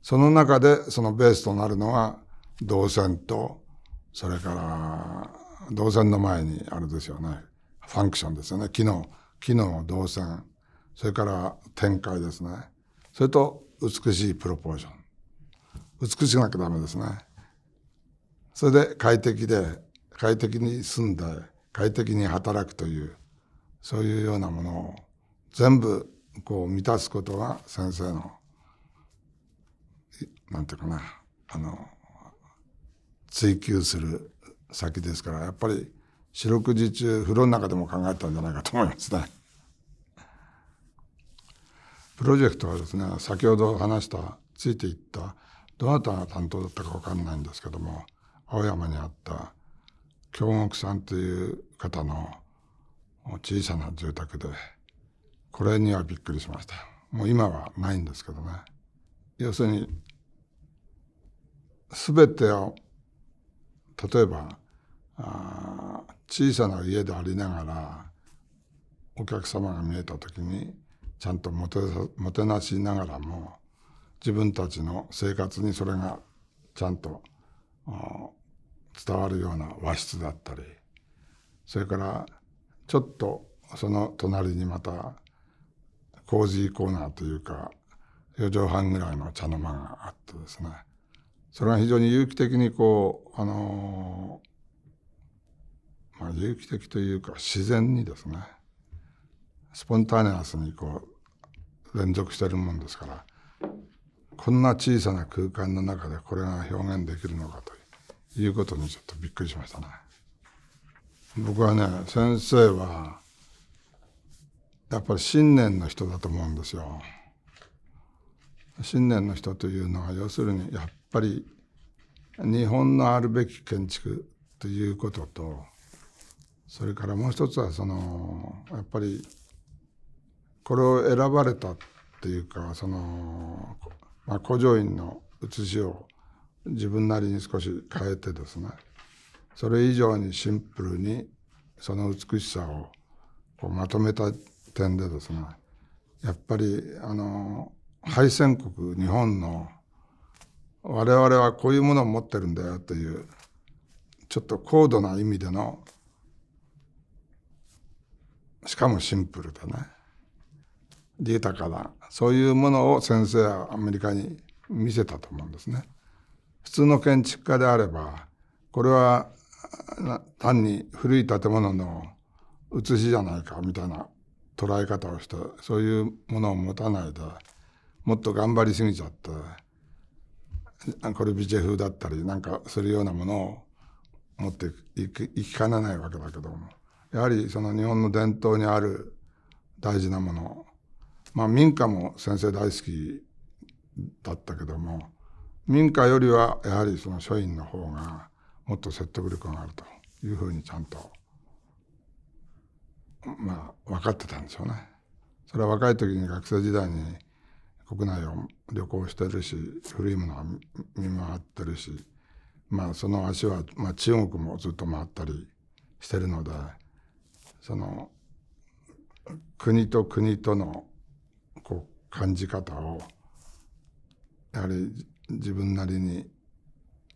その中でそのベースとなるのは動線とそれから動線の前にあれですよねファンクションですよね機能機能動線それから展開ですねそれと美しいプロポーション美しくなきゃダメですねそれで快適で快適に住んで快適に働くというそういうようなものを全部こう満たすことが先生のなんていうかなあの追求する先ですからやっぱり四六時中風呂の中でも考えたんじゃないかと思いますね。プロジェクトはですね先ほど話したついていったどなたが担当だったか分かんないんですけども青山にあった京極さんという方の小さな住宅で、これにはびっくりしました。もう今はないんですけどね。要するに、すべてを、例えば、あ小さな家でありながら、お客様が見えた時に、ちゃんともてもてなしながらも、自分たちの生活にそれがちゃんと伝わるような和室だったりそれからちょっとその隣にまたコージーコーナーというか4畳半ぐらいの茶の間があってですねそれは非常に有機的にこうあのまあ有機的というか自然にですねスポンタネアスにこう連続してるもんですからこんな小さな空間の中でこれが表現できるのかといういうことにちょっとびっくりしましたね。僕はね、先生は、やっぱり信念の人だと思うんですよ。信念の人というのは、要するにやっぱり日本のあるべき建築ということと、それからもう一つはその、やっぱりこれを選ばれたっていうか、その、まあ、古城院の写しを自分なりに少し変えてですねそれ以上にシンプルにその美しさをこうまとめた点でですねやっぱりあの敗戦国日本の我々はこういうものを持ってるんだよというちょっと高度な意味でのしかもシンプルでね豊かなそういうものを先生はアメリカに見せたと思うんですね。普通の建築家であれば、これは単に古い建物の写しじゃないかみたいな捉え方をして、そういうものを持たないで、もっと頑張りすぎちゃって、コルビチェ風だったりなんかするようなものを持っていきいきかねないわけだけども、やはりその日本の伝統にある大事なもの、まあ民家も先生大好きだったけども、民家よりはやはりその書院の方がもっと説得力があるというふうにちゃんとまあ分かってたんでしょうね。それは若い時に学生時代に国内を旅行してるし古いものは見回ってるしまあその足は、まあ、中国もずっと回ったりしてるのでその国と国とのこう感じ方をやはり自分なりに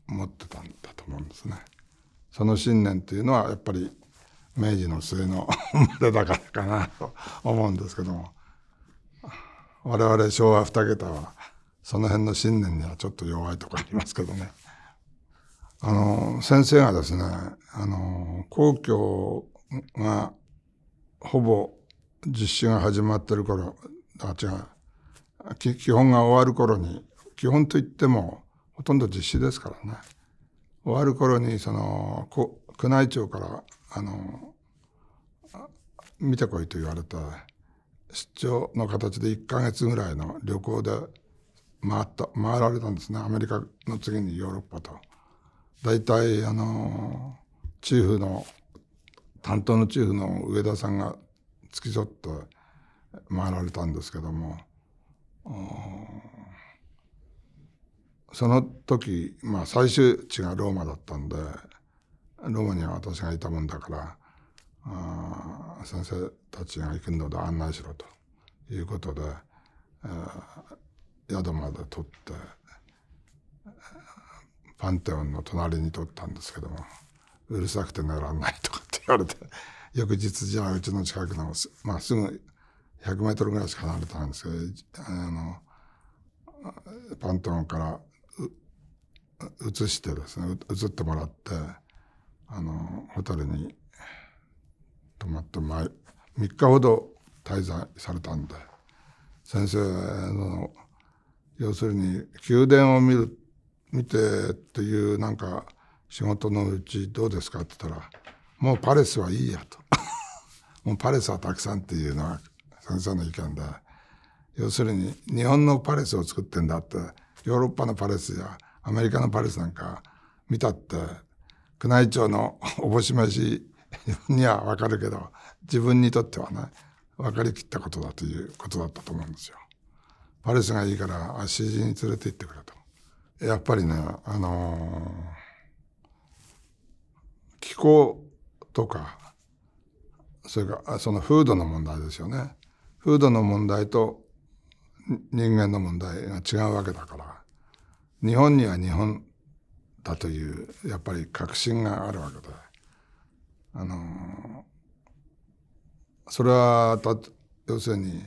持ってたんだと思うんですね。その信念というのはやっぱり明治の末の生 だからかなと思うんですけども我々昭和2桁はその辺の信念にはちょっと弱いとこありますけどね。あの先生がですねあの皇居がほぼ実施が始まってる頃あ違う基本が終わる頃に基本といってもほとんど実施ですからね終わる頃にその宮内庁からあの見てこいと言われた出張の形で1か月ぐらいの旅行で回った回られたんですねアメリカの次にヨーロッパと。大体あのチーフの担当のチーフの上田さんが付き添って回られたんですけども。その時、まあ最終地がローマだったんで、ローマには私がいたもんだから、あ先生たちが行くので案内しろということで、えー、宿まで取って、パンテオンの隣に取ったんですけども、うるさくて寝らんないとかって言われて、翌日じゃあうちの近くの、まあすぐ100メートルぐらいしか離れたんですけど、あの、パンテオンから移してですね、移ってもらって、あの、ホテルに泊まって、ま3日ほど滞在されたんで、先生の、要するに宮殿を見る、見てっていうなんか仕事のうちどうですかって言ったら、もうパレスはいいやと。もうパレスはたくさんっていうのは先生の意見で、要するに日本のパレスを作ってんだって、ヨーロッパのパレスやアメリカのパレスなんか見たって、宮内庁の おぼししにはわかるけど、自分にとってはね、分かりきったことだということだったと思うんですよ。パレスがいいから主人に連れて行ってくれと。やっぱりね、あのー、気候とか、それからその風土の問題ですよね。風土の問題と人間の問題が違うわけだから。日本には日本だというやっぱり確信があるわけであのそれはた要するに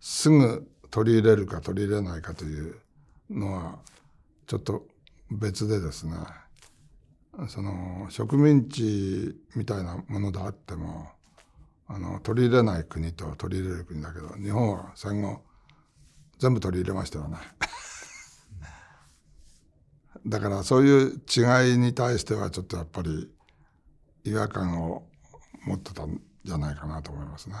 すぐ取り入れるか取り入れないかというのはちょっと別でですねその植民地みたいなものであってもあの取り入れない国と取り入れる国だけど日本は戦後全部取り入れましたよね。だからそういう違いに対してはちょっとやっぱり違和感を持ってたんじゃないかなと思いますね。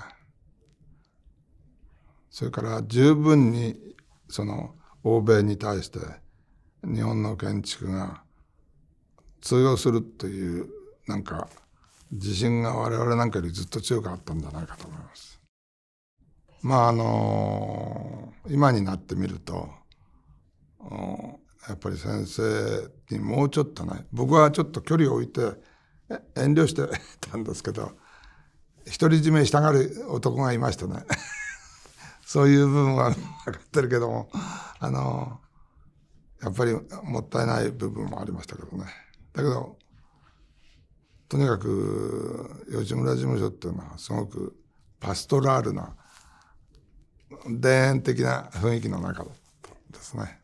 それから十分にその欧米に対して日本の建築が通用するというなんか自信が我々なんかよりずっと強かったんじゃないかと思います。まああの今になってみるとやっぱり先生にもうちょっとね僕はちょっと距離を置いて遠慮してたんですけど独り占めしたがる男がいましてね そういう部分は分かってるけどもあのやっぱりもったいない部分もありましたけどねだけどとにかく吉村事務所っていうのはすごくパストラールな田園的な雰囲気の中ですね。